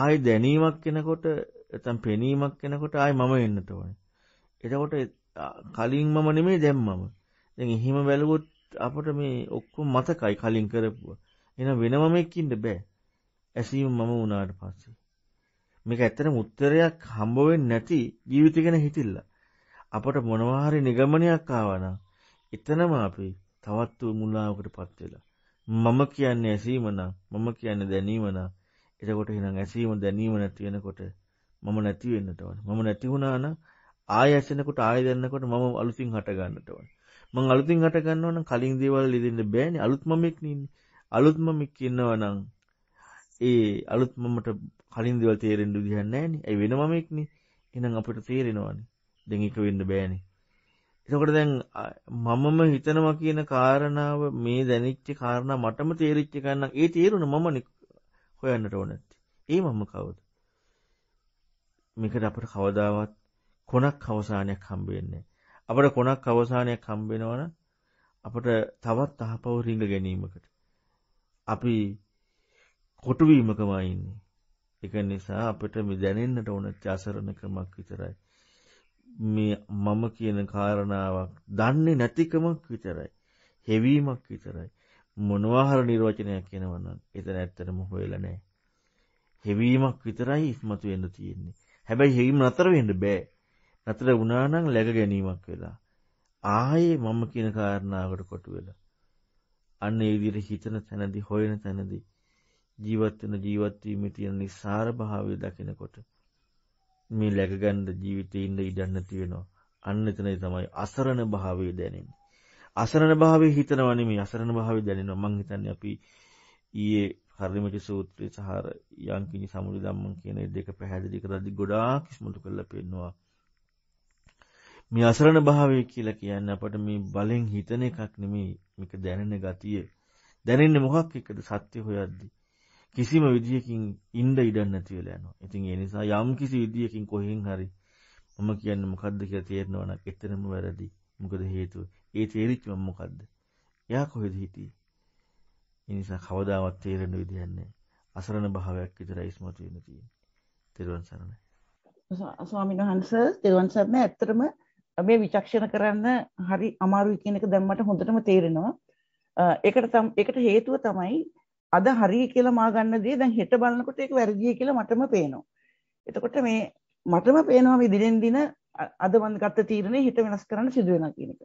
ආය දැනීමක් කෙනකොට නැත්නම් පෙනීමක් කෙනකොට ආය මම වෙන්න ඕනේ. එතකොට කලින් මම නෙමේ දැම්මම දැන් එහෙම වැලුවොත් අපට මේ ඔක්කොම මතකයි කලින් කරපුවා එහෙනම් වෙනම එකකින්ද බෑ ඇසීම මම වුණාට පස්සේ මේක ඇත්තටම උත්තරයක් හම්බ වෙන්නේ නැති ජීවිතය ගැන හිතිල්ල අපට මොනවා හරි නිගමනයක් ආවනම් එතනම අපි තවත් මුලාවකටපත් වෙලා මම කියන්නේ ඇසීම නම් මම කියන්නේ දැනීම නම් එතකොට එහෙනම් ඇසීම දැනීම නැති වෙනකොට මම නැති වෙන්නට ඕන මම නැති වුණා නම් ආයසනකට ආය දෙන්නකොට මම අලුතින් හට ගන්නට ඕන. මං අලුතින් හට ගන්නවා නම් කලින් දේවල් ඉදින්න බෑනේ අලුත් මමෙක් නෙන්නේ. අලුත් මමෙක් ඉන්නවා නම් ඒ අලුත් මමට කලින් දේවල් තේරෙන්න විදිහක් නැහනේ. ඒ වෙන මමෙක්නේ. එහෙනම් අපිට තේරෙනවානේ. දැන් ඒක වෙන්න බෑනේ. එතකොට දැන් මමම හිතනවා කියන කාරණාව මේ දැනෙච්ච කාරණා මටම තේරිච්ච ගන්න ඒ තේරුණ මමනේ හොයන්නට ඕන නැත්තේ. ඒ මම කවුද? මේකට අපිට කවදාවත් කොනක් අවසානයක් හම්බ වෙන්නේ. අපිට කොනක් අවසානයක් හම්බ වෙනවනම් අපිට තවත් අහපව රිංග ගැනීමකට අපි කොටු වීමකමයි ඉන්නේ. ඒක නිසා අපිට මේ දැනෙන්නට ඕන චසරණකමක් විතරයි. මේ මම කියන කාරණාවක් දන්නේ නැතිකමක් විතරයි. හෙවීමක් විතරයි. මොනවා හරි නිර්වචනයක් කියනවා නම් එතන ඇත්තටම හොයලා නැහැ. හෙවීමක් විතරයි ඉස්මතු වෙන්න තියෙන්නේ. හැබැයි හෙවීම නතර වෙන්න බෑ. නතර වුණා නම් läග ගැනීමක් වෙලා ආයේ මම කියන කාරණාවකට කොටු වෙලා අන්න ඒ විදිහට හිතන තැනදී හොයන තැනදී ජීවත් වෙන ජීවත් වීමේ තියෙන නිසාර භාවය දකිනකොට මේ läගගන්න ජීවිතේ ඉන්න ඉඩක් නැති වෙනවා අන්න එතනයි තමයි අසරණ භාවය දැනෙන්නේ අසරණ භාවයේ හිතනවා නෙමෙයි අසරණ භාවයේ දැනෙනවා මං හිතන්නේ අපි ඊයේ හර්මිටි සූත්‍රයේ සහර යංකිනි සමුලි ධම්මං කියන දෙක පැහැදිලි කරද්දී ගොඩාක් ඉස්මතු කරලා පෙන්නවා මේ අසරණ භාවය කියලා කියන්නේ අපට මේ බලෙන් හිතන එකක් නෙමෙයි මේක දැනෙන ගතිය. දැනෙන්නේ මොකක් එක්කද සත්‍ය හොයද්දී. කිසිම විදියකින් ඉන්න ඉඩක් නැති වෙලා යනවා. ඉතින් ඒ නිසා යම් කිසි විදියකින් කොහෙන් හරි මම කියන්නේ මොකද්ද කියලා තේරෙනවා නම් එතනම වැරදි. මොකද හේතුව? ඒ තේරිච්ච මම මොකද්ද? එයා කොහෙද හිටියේ? ඒ නිසා කවදාවත් තේරෙන විදියක් නැහැ. අසරණ භාවයක් විතරයි ඉස්මතු වෙන්න තියෙන්නේ. තෙරුවන් සරණයි. ස්වාමීන් වහන්සේ තෙරුවන් සරණයි. ඇත්තටම මේ විචක්ෂණ කරන්න හරි අමාරුයි කියන එක දැන් මට හොඳටම තේරෙනවා. ඒකට ඒකට හේතුව තමයි අද හරි කියලා මා ගන්න දේ දැන් හෙට බලනකොට ඒක වැරදියි කියලා මටම පේනවා. එතකොට මේ මටම පේනවා මේ දිනෙන් දින අද මම ගත්ත තීරණේ හෙට වෙනස් කරන්න සිදු වෙනවා කියන එක.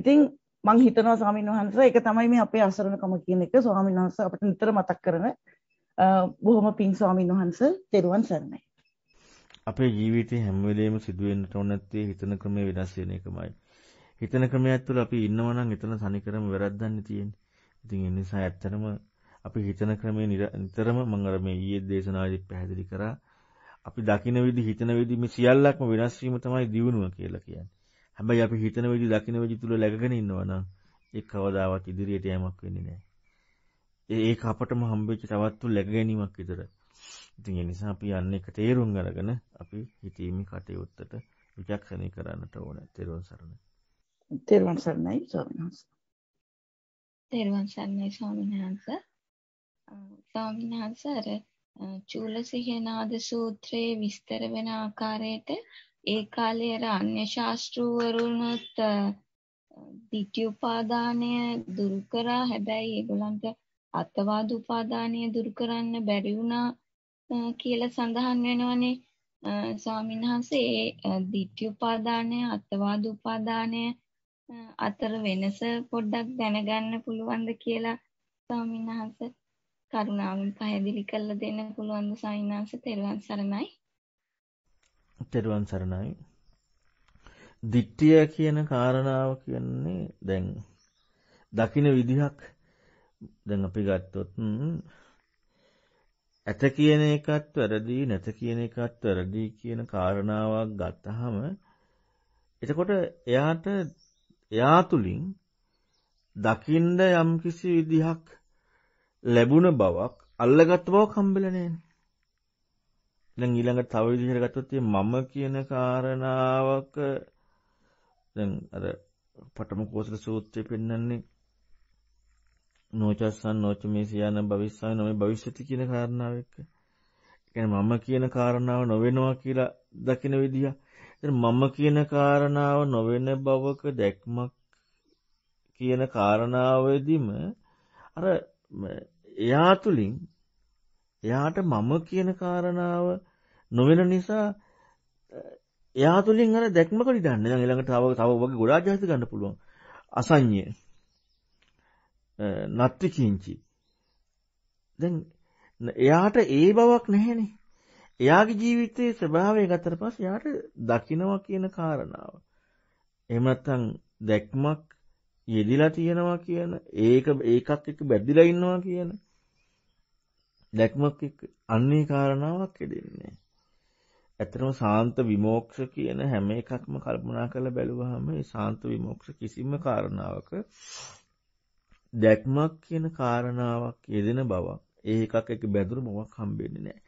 ඉතින් මම හිතනවා ස්වාමීන් වහන්සේ ඒක තමයි මේ අපේ අසරණකම කියන එක ස්වාමීන් වහන්සේ අපිට නිතර මතක් කරන බොහොම පිං ස්වාමීන් වහන්සේ තෙරුවන් සරණයි. අපේ ජීවිතේ හැම වෙලෙම සිදුවෙන්නට ඕන නැත්තේ හිතන ක්‍රමය වෙනස් වෙන එකමයි. හිතන ක්‍රමයක් තුළ අපි ඉන්නවා නම් එතන තනිකරම වැරද්දන්නේ තියෙන්නේ. ඉතින් ඒ නිසා ඇත්තටම අපි හිතන ක්‍රමේ නිතරම මම අර මේ ඊයේ දේශනාවේදී පැහැදිලි කරා අපි දකින විදි හිතන විදි මේ සියල්ලක්ම වෙනස් වීම තමයි දියුණුව කියලා කියන්නේ. හැබැයි අපි හිතන විදි දකින විදි තුල läගගෙන ඉන්නවා නම් ඒ කවදාවත් ඉදිරියට යෑමක් වෙන්නේ නැහැ. ඒක අපටම හම්බෙච්ච තවත් තුල läග ගැනීමක් විතරයි. ඉතින් ඒ නිසා අපි යන්න එක තේරුම් අරගෙන අපි හිතීමේ කටයුත්තට විචක්ෂණය කරන්නට ඕනේ. තෙරුවන් සරණයි. තෙරුවන් සරණයි ස්වාමීන් වහන්සේ. තෙරුවන් සරණයි ස්වාමීන් වහන්සේ. ස්වාමීන් වහන්සේ අර චූලසිහනාද සූත්‍රයේ විස්තර වෙන ආකාරයට ඒ කාලේ අර අන්‍ය ශාස්ත්‍රූවරුනුත් ditthුපාදානය දුරු කරා හැබැයි ඒගොල්ලන්ට අත්වාද උපාදානය දුරු කරන්න බැරි වුණා කියලා සඳහන් වෙනවනේ ස්වාමීන් වහන්සේ ඒ ditthi upadanaya අත්වාද upadanaya අතර වෙනස පොඩ්ඩක් දැනගන්න පුළුවන්ද කියලා ස්වාමීන් වහන්සේ කරුණාවෙන් පැහැදිලි කරලා දෙන්න පුළුවන් ද ස්වාමීන් වහන්සේ තෙරුවන් සරණයි තෙරුවන් සරණයි දිට්ඨිය කියන කාරණාව කියන්නේ දැන් දකින විදිහක් දැන් අපි ගත්තොත් ඇත කියන එකත් වැරදි නැත කියන එකත් වැරදි කියන කාරණාවක් ගත්තහම එතකොට එයාට එයා තුලින් දකින්න යම්කිසි විදිහක් ලැබුණ බවක් අල්ලගත් බවක් හම්බෙලා නැහැ. දැන් ඊළඟට තව විදිහකට ගත්තොත් මම කියන කාරණාවක දැන් අර පඨම කෝසල සූත්‍රය පෙන්වන්නේ නෝචස්සන් නෝච මේ සියන භවිස්සාය නොම භවිෂ්‍යති කියන කාරණාව එක්ක. කියන්නේ මම කියන කාරණාව නොවෙනවා කියලා දකින විදිය. මම කියන කාරණාව නොවෙන බවක දැක්මක් කියන කාරණාවේදීම අර එයා තුලින් එයාට මම කියන කාරණාව නොවෙන නිසා එයා තුලින් අර දැක්මකට ඉදන්නේ. දැන් ඊළඟට තව තව වගේ ගොඩාක් ජාති ගන්න පුළුවන්. අසඤ්ඤය නත්ති කිංචි. දැන් එයාට ඒ බවක් නැහැනේ. එයාගේ ජීවිතයේ ස්වභාවය ගතට පස්සේ යාට දකිනවා කියන කාරණාව. එහෙම නැත්නම් දැක්මක් යෙදිලා තියෙනවා කියන ඒක ඒකත් එක්ක බැඳිලා ඉන්නවා කියන දැක්මක් එක්ක අන්නේ කාරණාවක් එදෙන්නේ. ඇත්තටම සාන්ත විමෝක්ෂ කියන හැම එකක්ම කල්පනා කරලා බැලුවහම ඒ සාන්ත විමෝක්ෂ කිසිම කාරණාවක දැක්මක් කියන කාරණාවක් යෙදෙන බවක් ඒ එකක් එක බැඳුණු මොකක් හම්බෙන්නේ නැහැ.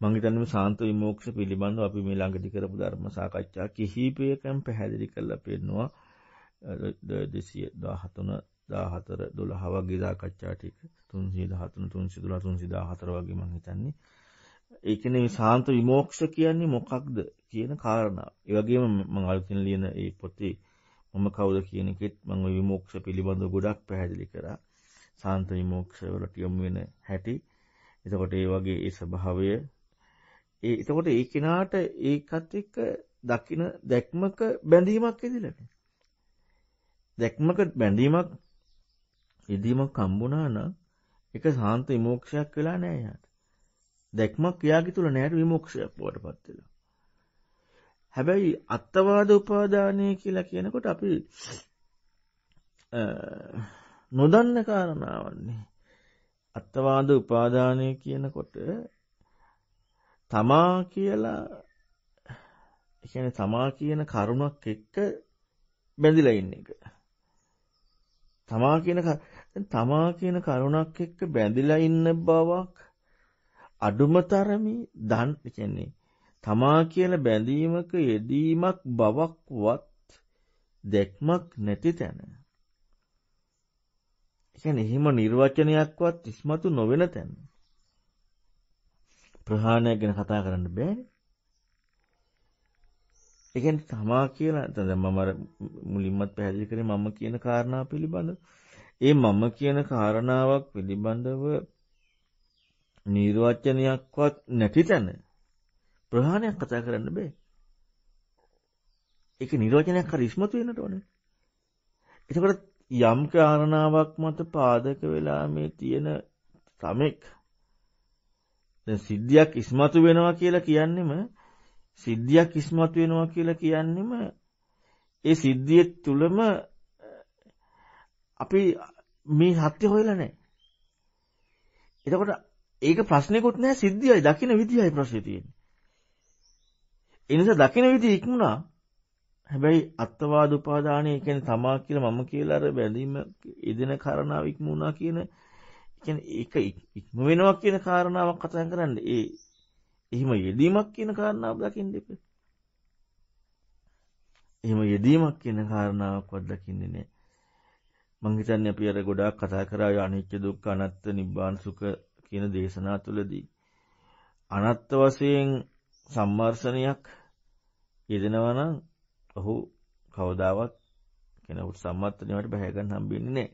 මං හිතන්නේ සාන්ත විමෝක්ෂ පිළිබඳව අපි මේ ළඟදී කරපු ධර්ම සාකච්ඡා කිහිපයකම පැහැදිලි කරලා පෙන්නනවා 213 14 12 වගේ සාකච්ඡා ටික 313 312 314 වගේ මං හිතන්නේ ඒ කියන්නේ මේ සාන්ත විමෝක්ෂ කියන්නේ මොකක්ද කියන කාරණා. ඒ වගේම මම අලුතින් ලියන ඒ පොතේ මම කවුද කියන එකෙත් මම විමුක්ෂ පිළිබඳව ගොඩක් පැහැදිලි කරා. සාන්ත විමුක්ෂවලට යොමු වෙන හැටි. එතකොට ඒ වගේ ඒ ස්වභාවය ඒ එතකොට ඒ කිනාට ඒකත් එක්ක දකින දැක්මක බැඳීමක් ඉදිරියට. දැක්මක බැඳීමක් ඉදීමක් හම්බුණා නම් ඒක සාන්ත විමුක්ෂයක් වෙලා නෑ යාට. දැක්මක් යාගේ තුල නෑ විමුක්ෂයක් වඩපත් වෙලා. හැබැයි අත්තවාද උපාදානය කියලා කියනකොට අපි නොදන්න කාරණාවන්නේ අත්තවාද උපාදානය කියනකොට තමා කියලා එකන තමා කියන කරුණක් එක්ක බැඳිලඉන්න එක තමා කියන තමා කියන කරුණක් එක්ක බැඳිලා ඉන්න බවක් අඩුමතරමි දන් කියන්නේ තමා කියන බැඳීමක යෙදීමක් බවක්වත් දැක්මක් නැති තැන. එකන එහෙම නිර්වචනයක්වත් ඉස්මතු නොවෙන තැන. ප්‍රහාණයක් ගැන කතා කරන්න බෑ. එකන් තමා කියලා තද මමර මුලින්මත් පැහැදිලි කරේ මම කියන කාරණා පිළිබඳ ඒ මම කියන කාරණාවක් පිළිබඳව නිර්වචනයක්වත් නැති තැන ප්‍රහාණයක් කතා කරන්න බෑ. ඒක නිරෝජනයක් හරි ඉස්මතු වෙන්නට ඕනේ. එතකොට යම් කාරණාවක් මත පාදක වෙලා මේ තියෙන සමෙක් දැන් සිද්ධියක් ඉස්මතු වෙනවා කියලා කියන්නෙම සිද්ධියක් ඉස්මතු වෙනවා කියලා කියන්නෙම ඒ සිද්ධිය තුළම අපි මේ සත්‍ය හොයලා නැහැ. එතකොට ඒක ප්‍රශ්නෙකුත් නැහැ සිද්ධියයි දකින්න විදියයි ප්‍රශ්නේ තියෙන්නේ. එනිසා දකින විදි ඉක්මුණා හැබැයි අත්තවාද උපාදානය කියන තමා කියලා මම කියලා අර බැඳීම එදෙන කරණාව ඉක්මුණා කියන කියන්නේ ඒක ඉක්ම වෙනවා කියන කාරණාවක් කතා කරන්න ඒ එහෙම යෙදීමක් කියන කාරණාව දකින්න එපා. එහෙම යෙදීමක් කියන කාරණාවක්වත් දකින්නේ නැහැ. මං හිතන්නේ අපි අර ගොඩාක් කතා කරා අනිත්‍ය දුක්ඛ අනාත්ම නිබ්බාන සුඛ කියන දේශනා තුළදී අනාත්ම වශයෙන් සම්මර්සනයක් යෙදෙනවා නම් ඔහු කවදාවත් කෙනෙකුට සම්මර්ථණයට බැහැ ගන්න හම්බෙන්නේ නැහැ.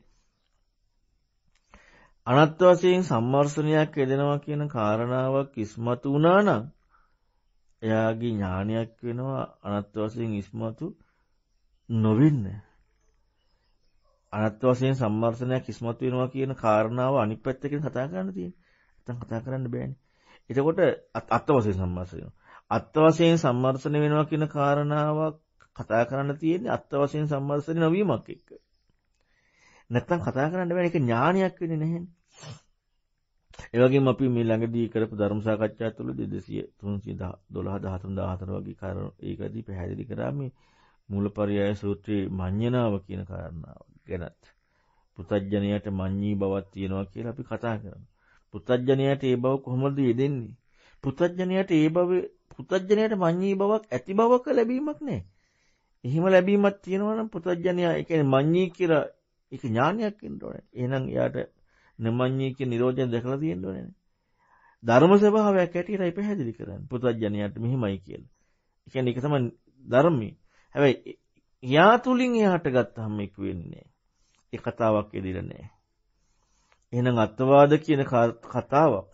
අනත්ත වශයෙන් සම්මර්සනයක් යෙදෙනවා කියන කාරණාවක් ඉස්මතු වුණා නම් එයාගේ ඥානයක් වෙනවා අනත්ත වශයෙන් ඉස්මතු නොවෙන්නේ. අනත්ත වශයෙන් සම්මර්සනයක් ඉස්මතු වෙනවා කියන කාරණාව අනිත් පැත්තකින් කතා කරන්න තියෙනවා. නැත්නම් කතා කරන්න බෑනේ. එතකොට අත්ත වශයෙන් සම්මර්සන වෙනවා. අත්වසයෙන් සම්මර්සන වෙනවා කියන කාරණාවක් කතා කරන්න තියෙන්නේ අත්වසයෙන් සම්මර්සන නොවීමක් එක්ක. නැත්තම් කතා කරන්න බෑ ඒක ඥානයක් වෙන්නේ නැහැ. ඒ වගේම අපි මේ ළඟදී කරපු ධර්ම සාකච්ඡා තුළ 200 312 13 14 වගේ කාරණා ඒකදී පැහැදිලි කරා මේ මූලපරයය සූත්‍රයේ මඤ්ඤණාව කියන කාරණාව ගැනත් පුතඥයට මඤ්ඤී බවක් තියෙනවා කියලා අපි කතා කරනවා. පුතඥයට ඒ බව කොහොමද යෙදෙන්නේ? පුතඥයට ඒ බවේ පුතජ්ජනයට මඤ්ඤී බවක් ඇති බවක ලැබීමක් නැහැ. එහෙම ලැබීමක් තියෙනවා නම් පුතජ්ජනයා ඒ කියන්නේ මඤ්ඤී කියලා ඒක ඥානයක් වෙන්න ඕනේ. එහෙනම් එයාට නමඤ්ඤී කියන නිරෝධය දැකලා තියෙන්න ඕනේ. ධර්ම ස්වභාවයක් ඇටියටයි පැහැදිලි කරන්නේ පුතජ්ජනයාට මෙහෙමයි කියලා. ඒ කියන්නේ ඒක තමයි ධර්මයේ. හැබැයි එයා තුලින් එහාට ගත්තහම ඒක වෙන්නේ ඒ කතාවක් එදිරෙන්නේ නැහැ. එහෙනම් අත්වාද කියන කතාවක්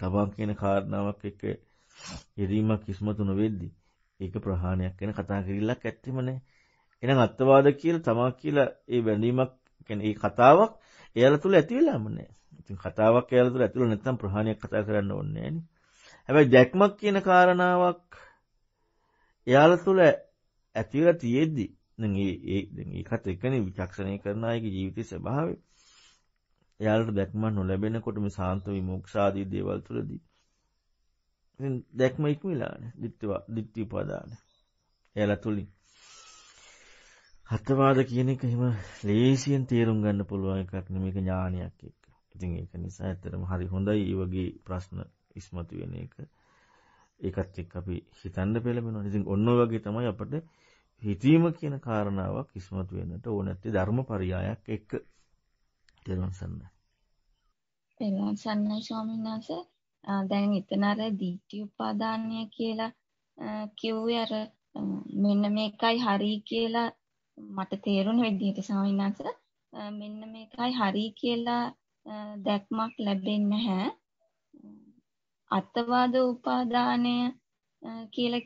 තමන් කියන කාරණාවක් එක්ක යෙදීමක් ඉස්මතු නොවෙද්දී ඒක ප්‍රහාණයක් වෙන කතා කිරිල්ලක් ඇත්තෙම නැහැ. එහෙනම් අත්වාද කියලා තමා කියලා ඒ බැඳීමක් කියන්නේ ඒ කතාවක් එයාලා තුල ඇති වෙලාම නැහැ. ඉතින් කතාවක් එයාලා තුල ඇතුළ නැත්නම් ප්‍රහාණයක් කතා කරන්න ඕනේ නැහැ හැබැයි දැක්මක් කියන කාරණාවක් එයාලා තුල ඇති වෙලා තියෙද්දි දැන් ඒ ඒ දැන් ඒකත් එක්කනේ විචක්ෂණය කරන අයගේ ජීවිතයේ ස්වභාවය එයාලට දැක්මක් නොලැබෙනකොට මේ සාන්ත විමුක්ෂාදී දේවල් තුලදී ඉතින් දැක්ම ඉක්මලාන දිත්වා දිත්්‍ය උපාදාන එයාලා තුළින් හත්තවාද කියන එක එහෙම ලේසියෙන් තේරුම් ගන්න පුළුවන් කරන මේක ඥානයක් එක්ක ඉතින් ඒක නිසා ඇත්තරම හරි හොඳයි ඒ වගේ ප්‍රශ්න ඉස්මතු වෙන එක ඒකත් එක් අපි හිතන්න පෙළමෙනවා ඉතින් ඔන්න වගේ තමයි අපට හිතීම කියන කාරණාවක් ඉස්මතු වෙනට ඕනැත්තේ ධර්ම පරියායක් එක්ක තෙරුවන් සන්න තෙරුවන් සන්නයි ස්වාමීන් වහන්සේ දැන් එතන අර දීටි උපාදානය කියලා කිව්වේ අර මෙන්න මේකයි හරි කියලා මට තේරුණ විදිහට සාමිනාස මෙන්න මේකයි හරි කියලා දැක්මක් ලැබෙන්නේ නැහැ. අත්වාද උපාදානය කියලා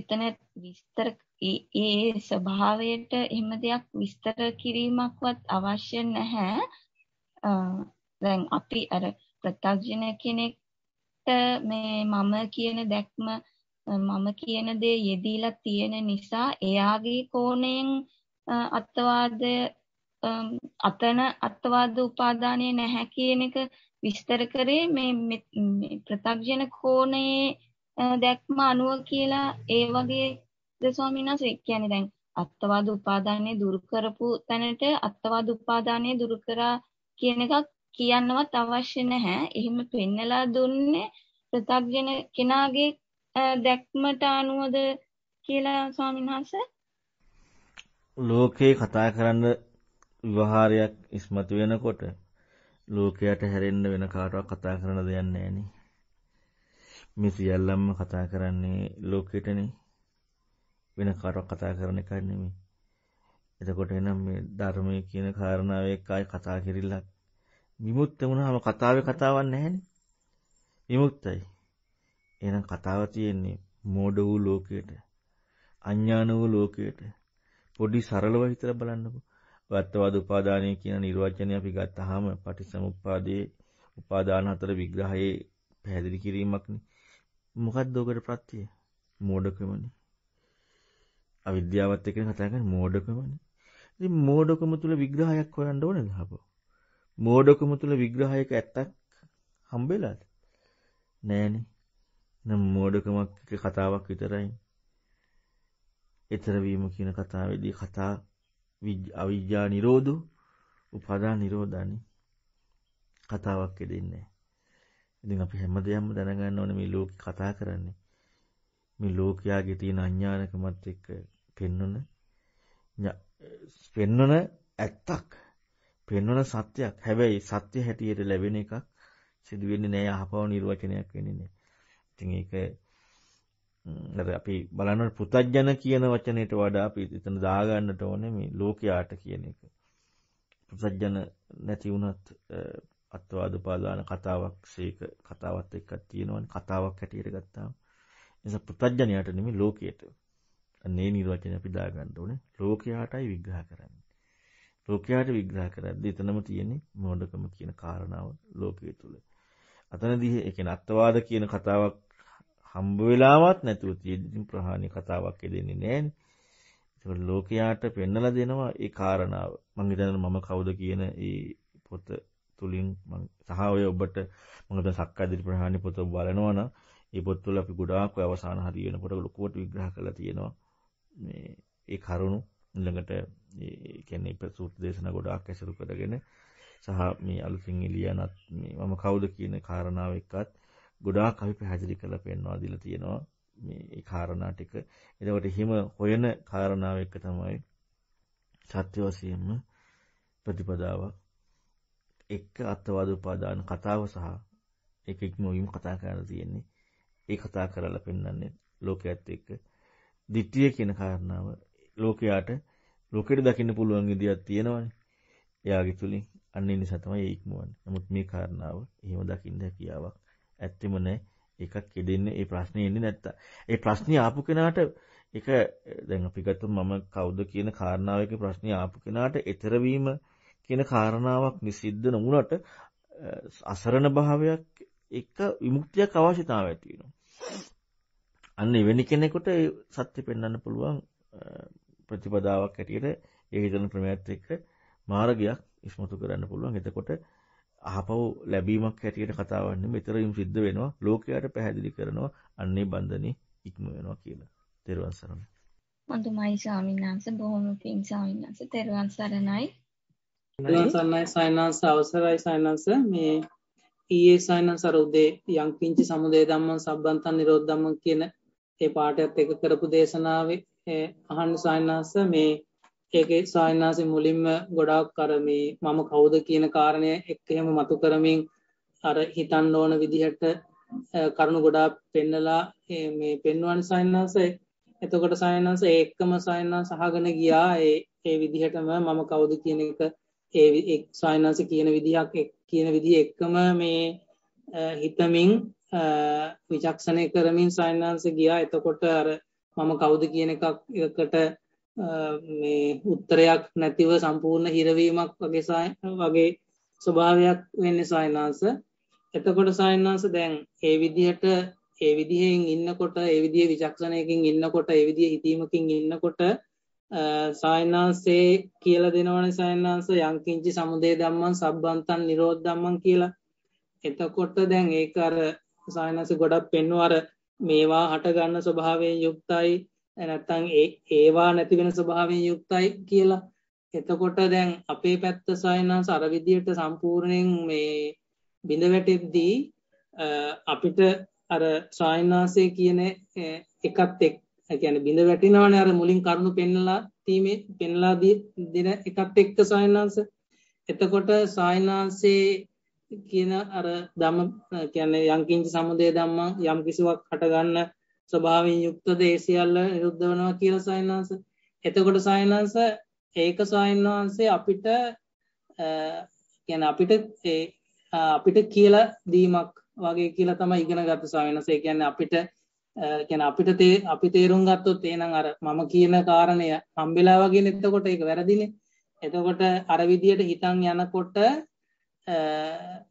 එතන විස්තර ඒ ස්වභාවයට එහෙම දෙයක් විස්තර කිරීමක්වත් අවශ්‍ය නැහැ. දැන් අපි අර ප්‍රත්‍යක්ෂණ කෙනෙක් මේ මම කියන දැක්ම මම කියන දේ යෙදීලා තියෙන නිසා එයාගේ කෝණයෙන් අත්වාදය අතන අත්වාද උපාදානය නැහැ කියන එක විස්තර කරේ මේ ප්‍රතග්ජන කෝණයේ දැක්ම අනුව කියලා ඒ වගේ ද ස්වාමීන් වහන්සේ කියන්නේ දැන් අත්වාද උපාදානය දුරු කරපු තැනට අත්වාද උපාදානය දුරු කරා කියන එකක් කියන්නවත් අවශ්‍ය නැහැ. එහෙම පෙන්නලා දුන්නේ ප්‍රතග්ජන කෙනාගේ දැක්මට අනුවද කියලා ස්වාමීන් වහන්සේ ලෝකේ කතා කරන්න විවහාරයක් ඉස්මතු වෙනකොට ලෝකයට හැරෙන්න වෙන කාටවත් කතා කරන දෙයක් නැහැ නේ. මේ සියල්ලම කතා කරන්නේ ලෝකෙටනේ. වෙන කාටවත් කතා කරන එකක් නෙමෙයි. එතකොට එනම් මේ ධර්මයේ කියන කාරණාව එක්කයි කතා කිරිල්ලක් විමුක්ත වුණාම කතාවේ කතාවක් නැහැනේ. විමුක්තයි. එහෙනම් කතාව තියෙන්නේ මෝඩ වූ ලෝකයට, අඥාන වූ ලෝකයට. පොඩි සරලව හිතලා බලන්නකෝ. වත්තවාද උපාදානය කියන නිර්වචනය අපි ගත්තාම පටිසමුප්පාදයේ උපාදාන හතර විග්‍රහයේ පැහැදිලි කිරීමක්නේ. මොකක්ද ඔකට ප්‍රත්‍යය? මෝඩකමනේ. අවිද්‍යාවත් එක්ක කතා කරන්නේ මෝඩකමනේ. ඉතින් මෝඩකම තුල විග්‍රහයක් හොයන්න ඕනේද අපෝ? මෝඩකම තුල විග්‍රහයක ඇත්තක් හම්බෙලාද? නෑනේ. නම් මෝඩකමක් එක කතාවක් විතරයි. ඊතර වීම කියන කතාවේදී කතා අවිජ්ජා නිරෝධෝ උපාදා නිරෝධානි කතාවක් දෙන්නේ. ඉතින් අපි හැමදේම දැනගන්න ඕනේ මේ ලෝකේ කතා කරන්නේ. මේ ලෝකයාගේ තියෙන අඥානකමත් එක්ක පෙන්වන පෙන්වන ඇත්තක්. පෙන්වන සත්‍යයක්. හැබැයි සත්‍ය හැටියට ලැබෙන එකක් සිදු වෙන්නේ නැහැ අහපව නිර්වචනයක් වෙන්නේ නැහැ. ඉතින් ඒක අර අපි බලනවා පුතඥන කියන වචනයට වඩා අපි එතන දාගන්නට ඕනේ මේ ලෝකයාට කියන එක. පුතඥන නැති වුණත් අත්වාද උපාදාන කතාවක් සීක කතාවත් එක්ක තියෙනවනේ කතාවක් හැටියට ගත්තාම. එනිසා පුතඥයාට නෙමෙයි ලෝකයට. අනේ නිර්වචනය අපි දාගන්න ඕනේ. ලෝකයාටයි විග්‍රහ කරන්නේ. ලෝකයාට විග්‍රහ කරද්දී එතනම තියෙන්නේ මොඩකම කියන කාරණාව ලෝකයේ තුල. අතනදී ඒ කියන්නේ අත්වාද කියන කතාවක් හම්බ වෙලාවත් නැතුව තියෙද්දී ප්‍රහාණී කතාවක් එදෙන්නේ නැහැ. ඒක ලෝකයාට පෙන්වලා දෙනවා ඒ කාරණාව. මම හිතන්නේ මම කවුද කියන ඒ පොත තුලින් මම සහ ඔය ඔබට මම දැන් සක්කායදිරි ප්‍රහාණී පොත බලනවා නම් ඒ පොත් තුල අපි ගොඩාක් අවසාන හරියනකොට ලොකුවට විග්‍රහ කරලා තියෙනවා. මේ ඒ කරුණු ළඟට ඒ කියන්නේ ප්‍රසූත දේශනා ගොඩාක් ඇසුරු කරගෙන සහ මේ අලුතින් එළියනත් මේ මම කවුද කියන කාරණාව එක්කත් ගොඩාක් අපි පැහැදිලි කරලා පෙන්වා දීලා තියෙනවා මේ කාරණා ටික. එතකොට හිම හොයන කාරණාව එක තමයි සත්‍ය වශයෙන්ම ප්‍රතිපදාවක් එක්ක අත්වාද උපාදාන කතාව සහ එක ඉක්මවීම කතා කරලා තියෙන්නේ. ඒ කතා කරලා පෙන්වන්නේ ලෝකයේත් එක්ක. ද්විතීය කියන කාරණාව ලෝකයාට ලෝකෙට දකින්න පුළුවන් විදියක් තියෙනවනේ. එයාගේ තුලින් අන්න ඒ නිසා තමයි ඉක්මවන්නේ. නමුත් මේ කාරණාව එහෙම දකින්න හැකියාවක් ඇත්තෙම නැහැ. එකක් යෙදෙන්නේ ඒ ප්‍රශ්නේ එන්නේ නැත්තම්. ඒ ප්‍රශ්නේ ආපු කෙනාට ඒක දැන් අපි ගත්තොත් මම කවුද කියන කාරණාවක ප්‍රශ්නේ ආපු කෙනාට ඊතර වීම කියන කාරණාවක් නිසිද්ධ නොවුනට අසරණ භාවයක් එක විමුක්තියක් අවශ්‍යතාවය ඇති වෙනවා. අන්න එවැනි කෙනෙකුට සත්‍ය පෙන්වන්න පුළුවන් ප්‍රතිපදාවක් හැටියට ඒ හිතන ක්‍රමයත් එක්ක මාර්ගයක් ඉස්මතු කරන්න පුළුවන්. එතකොට අහපව ලැබීමක් හැටියට කතාවක් නෙමෙයි. ඊතරින් සිද්ධ වෙනවා. ලෝකයට පැහැදිලි කරනවා අන්නේ බන්ධනේ ඉක්ම වෙනවා කියලා. තෙරුවන් සරණයි. මන්දුමයි ස්වාමීන් වහන්සේ බොහොම පිං ස්වාමීන් වහන්සේ තෙරුවන් සරණයි. තෙරුවන් සරණයි සයන්ස් අවසරයි සයන්ස් මේ ඊයේ සයන්ස් අර උදේ යම් කිංචි සමුදේ ධම්මං සම්බන්තන් නිරෝධ ධම්මං කියන ඒ පාඩයත් එක කරපු දේශනාවේ අහන්න සයින්නාස මේ ඒකේ සායනාසි මුලින්ම ගොඩාක් කරමී මම කවුද කියන කාරණය එක්කහෙම මතු කරමින් අර හිතන්න ඕන විදිහට කරුණු ගොඩා පෙන්නලා මේ පෙන්වන් සයින්නාස එතකොට සයනස ඒක්කම සයනා සහගන ගියා ඒ ඒ විදිහටම මම කවුද කියන එක ඒ සයනාස කියන විදිහක් කියන විදි එක්කම මේ හිතමින් විචක්ෂණය කරමින් සයින්නාන්ස ගියා එතකොට අර මම කවුද කියන එකකට මේ උත්තරයක් නැතිව සම්පූර්ණ හිරවීමක් වගේ වගේ ස්වභාවයක් වෙන්න සයිනාස එතකොට සයින්නාස දැන් ඒ විදිහට ඒ විදිහෙන් ඉන්නකොට ඒ විදිහ විචක්ෂණයකින් ඉන්නකොට ඒ විදිහ හිතීමකින් ඉන්නකොට සායනාන්සේ කියල දෙනවන සයන්නාන්ස යංකිංචි සමුදේ දම්මන් සබ්බන්තන් නිරෝධ දම්මන් කියලා එතකොට දැන් ඒ අර සායනස ගොඩක් පෙන්නුවර මේවා හට ගන්න ස්වභාවයෙන් යුක්තයි නැත්තම් ඒ ඒවා නැති වෙන ස්වභාවයෙන් යුක්තයි කියලා එතකොට දැන් අපේ පැත්ත සයනස අර විදියට සම්පූර්ණයෙන් මේ බිඳ වැටෙද්දී අපිට අර සයනාසේ කියන එකත් එක් කියන්නේ බිඳ වැටෙනවනේ අර මුලින් කරුණු පෙන්ලා තීමේ පෙන්ලා දෙන එකත් එක්ක සයනාස එතකොට සයනාසේ කියන අර දම කියන්නේ යම්කිංච සමුදය ධම්මං යම් කිසිවක් හටගන්න ස්වභාවයෙන් යුක්තද ඒ සියල්ල නිරුද්ධ වෙනවා කියලා සයන්වංශ. එතකොට සයන්වංශ ඒක සයන්වංශේ අපිට කියන්නේ අපිට ඒ අපිට කියලා දීමක් වගේ කියලා තමයි ඉගෙන ගත්ත සයන්වංශ. ඒ කියන්නේ අපිට කියන්නේ අපිට තේ අපි තේරුම් ගත්තොත් එහෙනම් අර මම කියන කාරණය හම්බෙලා වගේ එතකොට ඒක වැරදිනේ. එතකොට අර විදියට හිතන් යනකොට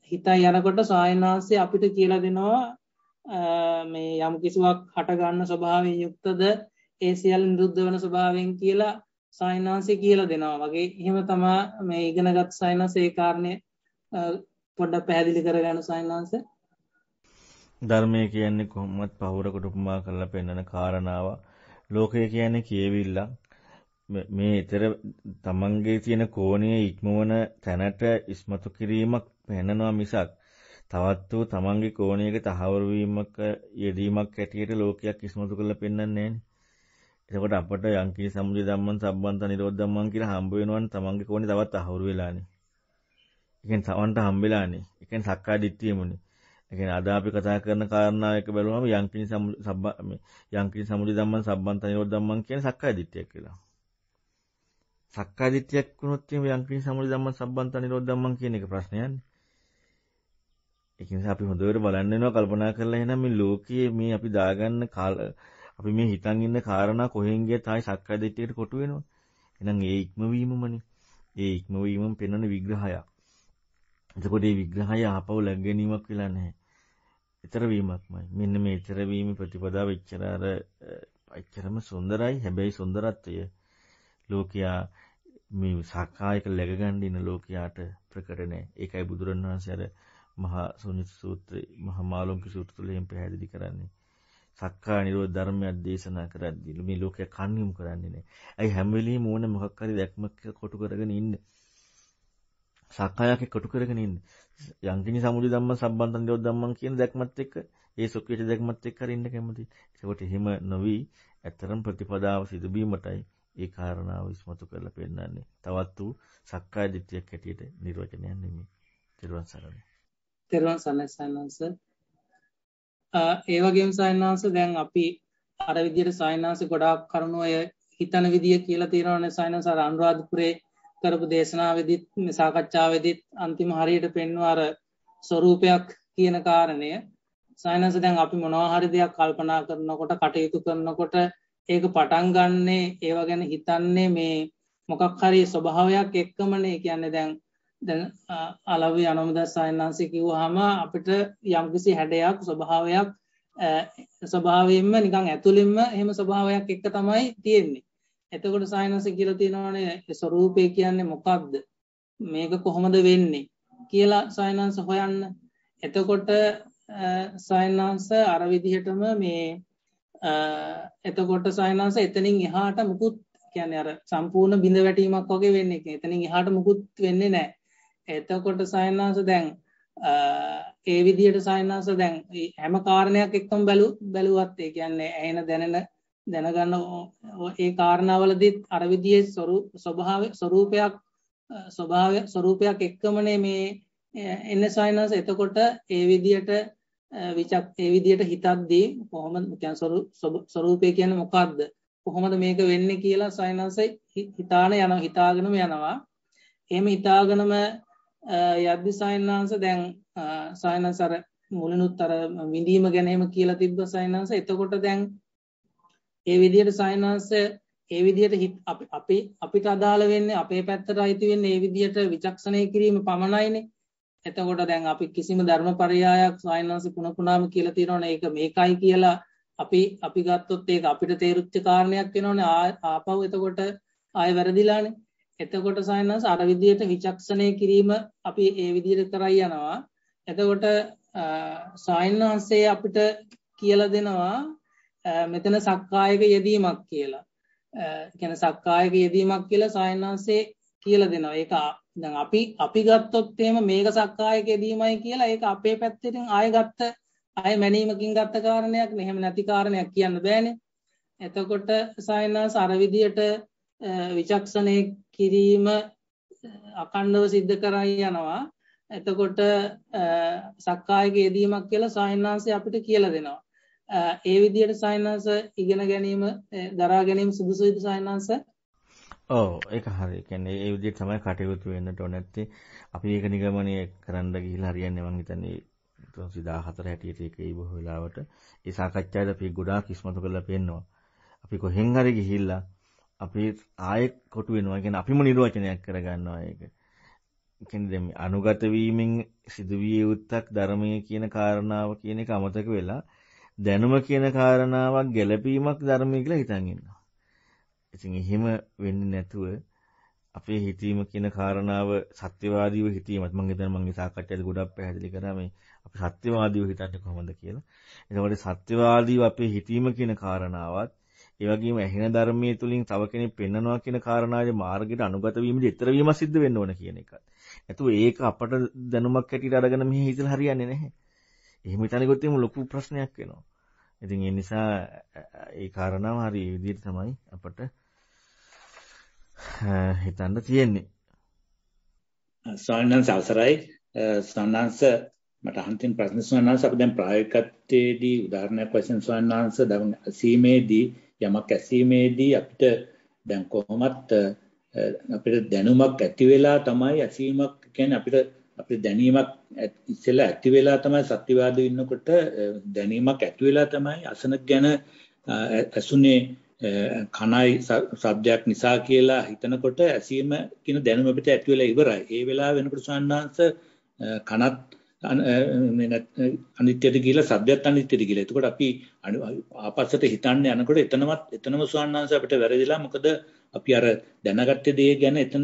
හිතයි යනකොට සායනාංශය අපිට කියලා දෙනවා මේ යම් කිසිවක් හට ගන්න ස්වභාවයෙන් යුක්තද ඒ සියල්ල නිරුද්ධ වෙන ස්වභාවයෙන් කියලා සායනාංශය කියලා දෙනවා වගේ එහෙම තමයි මේ ඉගෙනගත් සායනාංශ ඒ කාරණය පොඩ්ඩක් පැහැදිලි කරගන්න සායනාංශ ධර්මය කියන්නේ කොහොමවත් පහවරකට උපමා කරලා පෙන්වන කාරණාව ලෝකය කියන්නේ කියවිල්ලක් මේ ඊතර තමන්ගේ තියෙන කෝණයේ ඉක්මවන තැනට ඉස්මතු කිරීමක් පෙන්නනවා මිසක් තවත් වූ තමන්ගේ කෝණයක තහවුරු වීමක යෙදීමක් ඇටියට ලෝකයක් ඉස්මතු කරලා පෙන්වන්නේ නැහැ. එතකොට අපට යංකී සමුදය ධම්මං සම්බන්ත නිරෝධ ධම්මං කියලා හම්බ වෙනවනේ තමන්ගේ කෝණේ තවත් අහුරු වෙලානේ. ඒ කියන්නේ තවන්ට හම්බ වෙලානේ. ඒ කියන්නේ සක්කා දිට්ඨියමුනේ. ඒ කියන්නේ අද අපි කතා කරන කාරණාව එක බැලුවම යංකී සම්බ යංකී සමුදය ධම්මං සම්බන්ත නිරෝධ ධම්මං කියන්නේ සක්කා දිට්ඨිය කියලා. සක්කාදිට්ඨියක් වුණොත් එහෙම යම්කින් සමුදි ධම්ම සම්බන්ත නිරෝධ ධම්මං කියන එක ප්‍රශ්නයන්නේ. ඒක නිසා අපි හොඳට බලන්න වෙනවා කල්පනා කරලා එහෙනම් මේ ලෝකයේ මේ අපි දාගන්න කාල අපි මේ හිතන් ඉන්න කාරණා කොහෙන් ගියත් ආයි සක්කාදිට්ඨියට කොටු වෙනවා. එහෙනම් ඒ ඉක්මවීමමනේ. ඒ ඉක්මවීමම පෙන්වන විග්‍රහයක්. එතකොට මේ විග්‍රහය ආපහු ලැබගැනීමක් වෙලා නැහැ. ඊතර වීමක්මයි. මෙන්න මේ ඊතර වීම ප්‍රතිපදාව එච්චර අර එච්චරම සුන්දරයි. හැබැයි සුන්දරත්වය ලෝකයා මේ සක්කායක läගගන්න ඉන ලෝකයාට ප්‍රකට නැහැ. ඒකයි බුදුරණවහන්සේ අර මහා සුනිත් සූත්‍රය, මහා මාළුන්ක සූත්‍රයෙන් පැහැදිලි කරන්නේ. සක්කා නිරෝධ ධර්මයක් දේශනා කරද්දී මේ ලෝකය කන් යොමු කරන්නේ නැහැ. ඇයි හැම වෙලෙම ඕන මොකක් හරි දැක්මක් කොටු කරගෙන ඉන්න. සක්කායක කොටු කරගෙන ඉන්න. යංගිනි සමුදි ධම්ම සම්බන්ධන් නිරෝධ ධම්මන් කියන දැක්මත් එක්ක ඒ සොක්කේට දැක්මත් එක්ක හරි ඉන්න කැමති. ඒකට එහෙම නොවි ඇතරම් ප්‍රතිපදාව සිදුවීමටයි ඒ කාරණාව ඉස්මතු කරලා පෙන්නන්නේ තවත් වූ සක්කාය දිට්ඨියක් හැටියට නිර්වචනයක් නෙමෙයි. තෙරුවන් සරණයි. තෙරුවන් සරණයි සයන්ස්. ඒ වගේම සයන්ස් දැන් අපි අර විදියට සයන්ස් ගොඩාක් කරුණු අය හිතන විදිය කියලා තියෙනවනේ සයන්ස් අර අනුරාධපුරේ කරපු දේශනාවේදීත් මේ සාකච්ඡාවේදීත් අන්තිම හරියට පෙන්වන අර ස්වરૂපයක් කියන කාරණය සයන්ස් දැන් අපි මොනවා හරි දෙයක් කල්පනා කරනකොට කටයුතු කරනකොට ඒක පටන් ගන්නේ ඒවා ගැන හිතන්නේ මේ මොකක් හරි ස්වභාවයක් එක්කමනේ කියන්නේ දැන් දැන් අලවි අනමදස්සායන්හන්සේ කිව්වහම අපිට යම්කිසි හැඩයක් ස්වභාවයක් ස්වභාවයෙන්ම නිකන් ඇතුළින්ම එහෙම ස්වභාවයක් එක්ක තමයි තියෙන්නේ. එතකොට සායනස කියලා තියෙනවනේ ස්වરૂපය කියන්නේ මොකක්ද? මේක කොහොමද වෙන්නේ කියලා සායනස හොයන්න. එතකොට සායනස අර විදිහටම මේ එතකොට සයනස එතනින් එහාට මුකුත් කියන්නේ අර සම්පූර්ණ බිඳ වැටීමක් වගේ වෙන්නේ නැහැ. එතනින් එහාට මුකුත් වෙන්නේ නැහැ. එතකොට සයනස දැන් ඒ විදිහට සයනස දැන් හැම කාරණයක් එක්කම බැලු බැලුවත් ඒ කියන්නේ ඇහෙන දැනෙන දැනගන්න ඒ කාරණාවලදීත් අර විදිහේ ස්වභාවය ස්වરૂපයක් ස්වභාවය ස්වરૂපයක් එක්කමනේ මේ එන්නේ සයනස එතකොට ඒ විදිහට විචක් ඒ විදිහට හිතද්දී කොහොමද කියන්නේ ස්වરૂපය කියන්නේ මොකද්ද? කොහොමද මේක වෙන්නේ කියලා සයනන්ස හිතාන යනවා හිතාගෙනම යනවා. එහෙම හිතාගෙනම යද්දි සයනන්ස දැන් සයනන්ස අර මුලිනුත් අර විඳීම ගැන එහෙම කියලා තිබ්බ සයනන්ස. එතකොට දැන් ඒ විදිහට සයනන්ස ඒ විදිහට අපි අපිට අදාළ වෙන්නේ අපේ පැත්තට අයිති වෙන්නේ ඒ විදිහට විචක්ෂණය කිරීම පමණයිනේ. එතකොට දැන් අපි කිසිම ධර්මපරයායක් සායනන්ස පුනපුනාම කියලා තියෙනවනේ ඒක මේකයි කියලා අපි අපි ගත්තොත් ඒක අපිට තේරුච්ච කාරණයක් වෙනවනේ ආපහු එතකොට ආය වැරදිලානේ. එතකොට සායනන්ස අර විදියට විචක්ෂණය කිරීම අපි ඒ විදියට කරයි යනවා. එතකොට සායනන්සේ අපිට කියලා දෙනවා මෙතන සක්කායක යෙදීමක් කියලා. කියන්නේ සක්කායක යෙදීමක් කියලා සායනන්සේ කියලා දෙනවා. ඒක දැන් අපි අපි ගත්තොත් එහෙම මේක සක්කායක යෙදීමයි කියලා ඒක අපේ පැත්තෙන් ආය ගත්ත ආය මැනීමකින් ගත්ත කාරණයක් නේ. එහෙම නැති කාරණයක් කියන්න බෑනේ. එතකොට සයනස් අර විදියට විචක්ෂණය කිරීම අකණ්ඩව සිද්ධ කරයි යනවා. එතකොට සක්කායක යෙදීමක් කියලා සයන්හන්සේ අපිට කියලා දෙනවා. ඒ විදියට සයන්හන්ස ඉගෙන ගැනීම දරා ගැනීම සුදුසුයිද සයන්හන්ස ඔව් ඒක හරි. කියන්නේ ඒ විදිහට තමයි කටයුතු වෙන්නට ඕන නැත්තේ. අපි ඒක නිගමනය කරන්න ගිහිලා හරියන්නේ මං හිතන්නේ 2014 හැටියට ඒක ඒ බොහෝ වෙලාවට ඒ සාකච්ඡාවේදී අපි ගොඩාක් ඉස්මතු කරලා පෙන්නනවා. අපි කොහෙන් හරි ගිහිල්ලා අපි ආයෙත් කොටු වෙනවා. කියන්නේ අපිම නිර්වචනයක් කරගන්නවා ඒක. කියන්නේ දැන් අනුගත වීමෙන් සිදුවිය යුත්තක් ධර්මයේ කියන කාරණාව කියන එක අමතක වෙලා දැනුම කියන කාරණාවක් ගැළපීමක් ධර්මයේ කියලා හිතන් ඉන්නවා. ඉතින් එහෙම වෙන්නේ නැතුව අපේ හිතීම කියන කාරණාව සත්‍යවාදීව හිතීමත් මම හිතන මගේ සාකච්ඡාවේ ගොඩක් පැහැදිලි කරා මේ අපි සත්‍යවාදීව හිතන්නේ කොහොමද කියලා. එතකොට සත්‍යවාදීව අපේ හිතීම කියන කාරණාවත් ඒ වගේම ඇහෙන ධර්මයේ තුලින් තව කෙනෙක් පෙන්නනවා කියන කාරණාවේ මාර්ගයට අනුගත වීමදී ඊතර වීම සිද්ධ වෙන්න ඕන කියන එකත්. නැතුව ඒක අපට දැනුමක් හැටියට අරගෙන මෙහි හිතලා හරියන්නේ නැහැ. එහෙම හිතනකොට එimhe ලොකු ප්‍රශ්නයක් වෙනවා. ඉතින් ඒ නිසා ඒ කාරණාව හරි විදිහට තමයි අපට හිතන්න තියෙන්නේ. ස්වාමීන් වහන්සේ අවසරයි. ස්වාමීන් මට අන්තිම ප්‍රශ්න ස්වාමීන් වහන්සේ අපි දැන් ප්‍රායෝගිකත්වයේදී උදාහරණයක් වශයෙන් ස්වාමීන් වහන්සේ සීමේදී යමක් ඇසීමේදී අපිට දැන් කොහොමත් අපිට දැනුමක් ඇති වෙලා තමයි ඇසීමක් කියන්නේ අපිට අපිට දැනීමක් ඉස්සෙල්ලා ඇති වෙලා තමයි සත්‍යවාදී ඉන්නකොට දැනීමක් ඇති වෙලා තමයි අසන ගැන අසුනේ කනයි සබ්ජයක් නිසා කියලා හිතනකොට ඇසීම කියන දැනුම අපිට ඇති වෙලා ඉවරයි. ඒ වෙලාව වෙනකොට සාන්නාංශ කනත් අනිත්‍යයට කියලා සබ්ජත් අනිත්‍යයට කියලා. එතකොට අපි ආපස්සට හිතන්න යනකොට එතනවත් එතනම සාන්නාංශ අපිට වැරදිලා මොකද අපි අර දැනගත්ත දේ ගැන එතන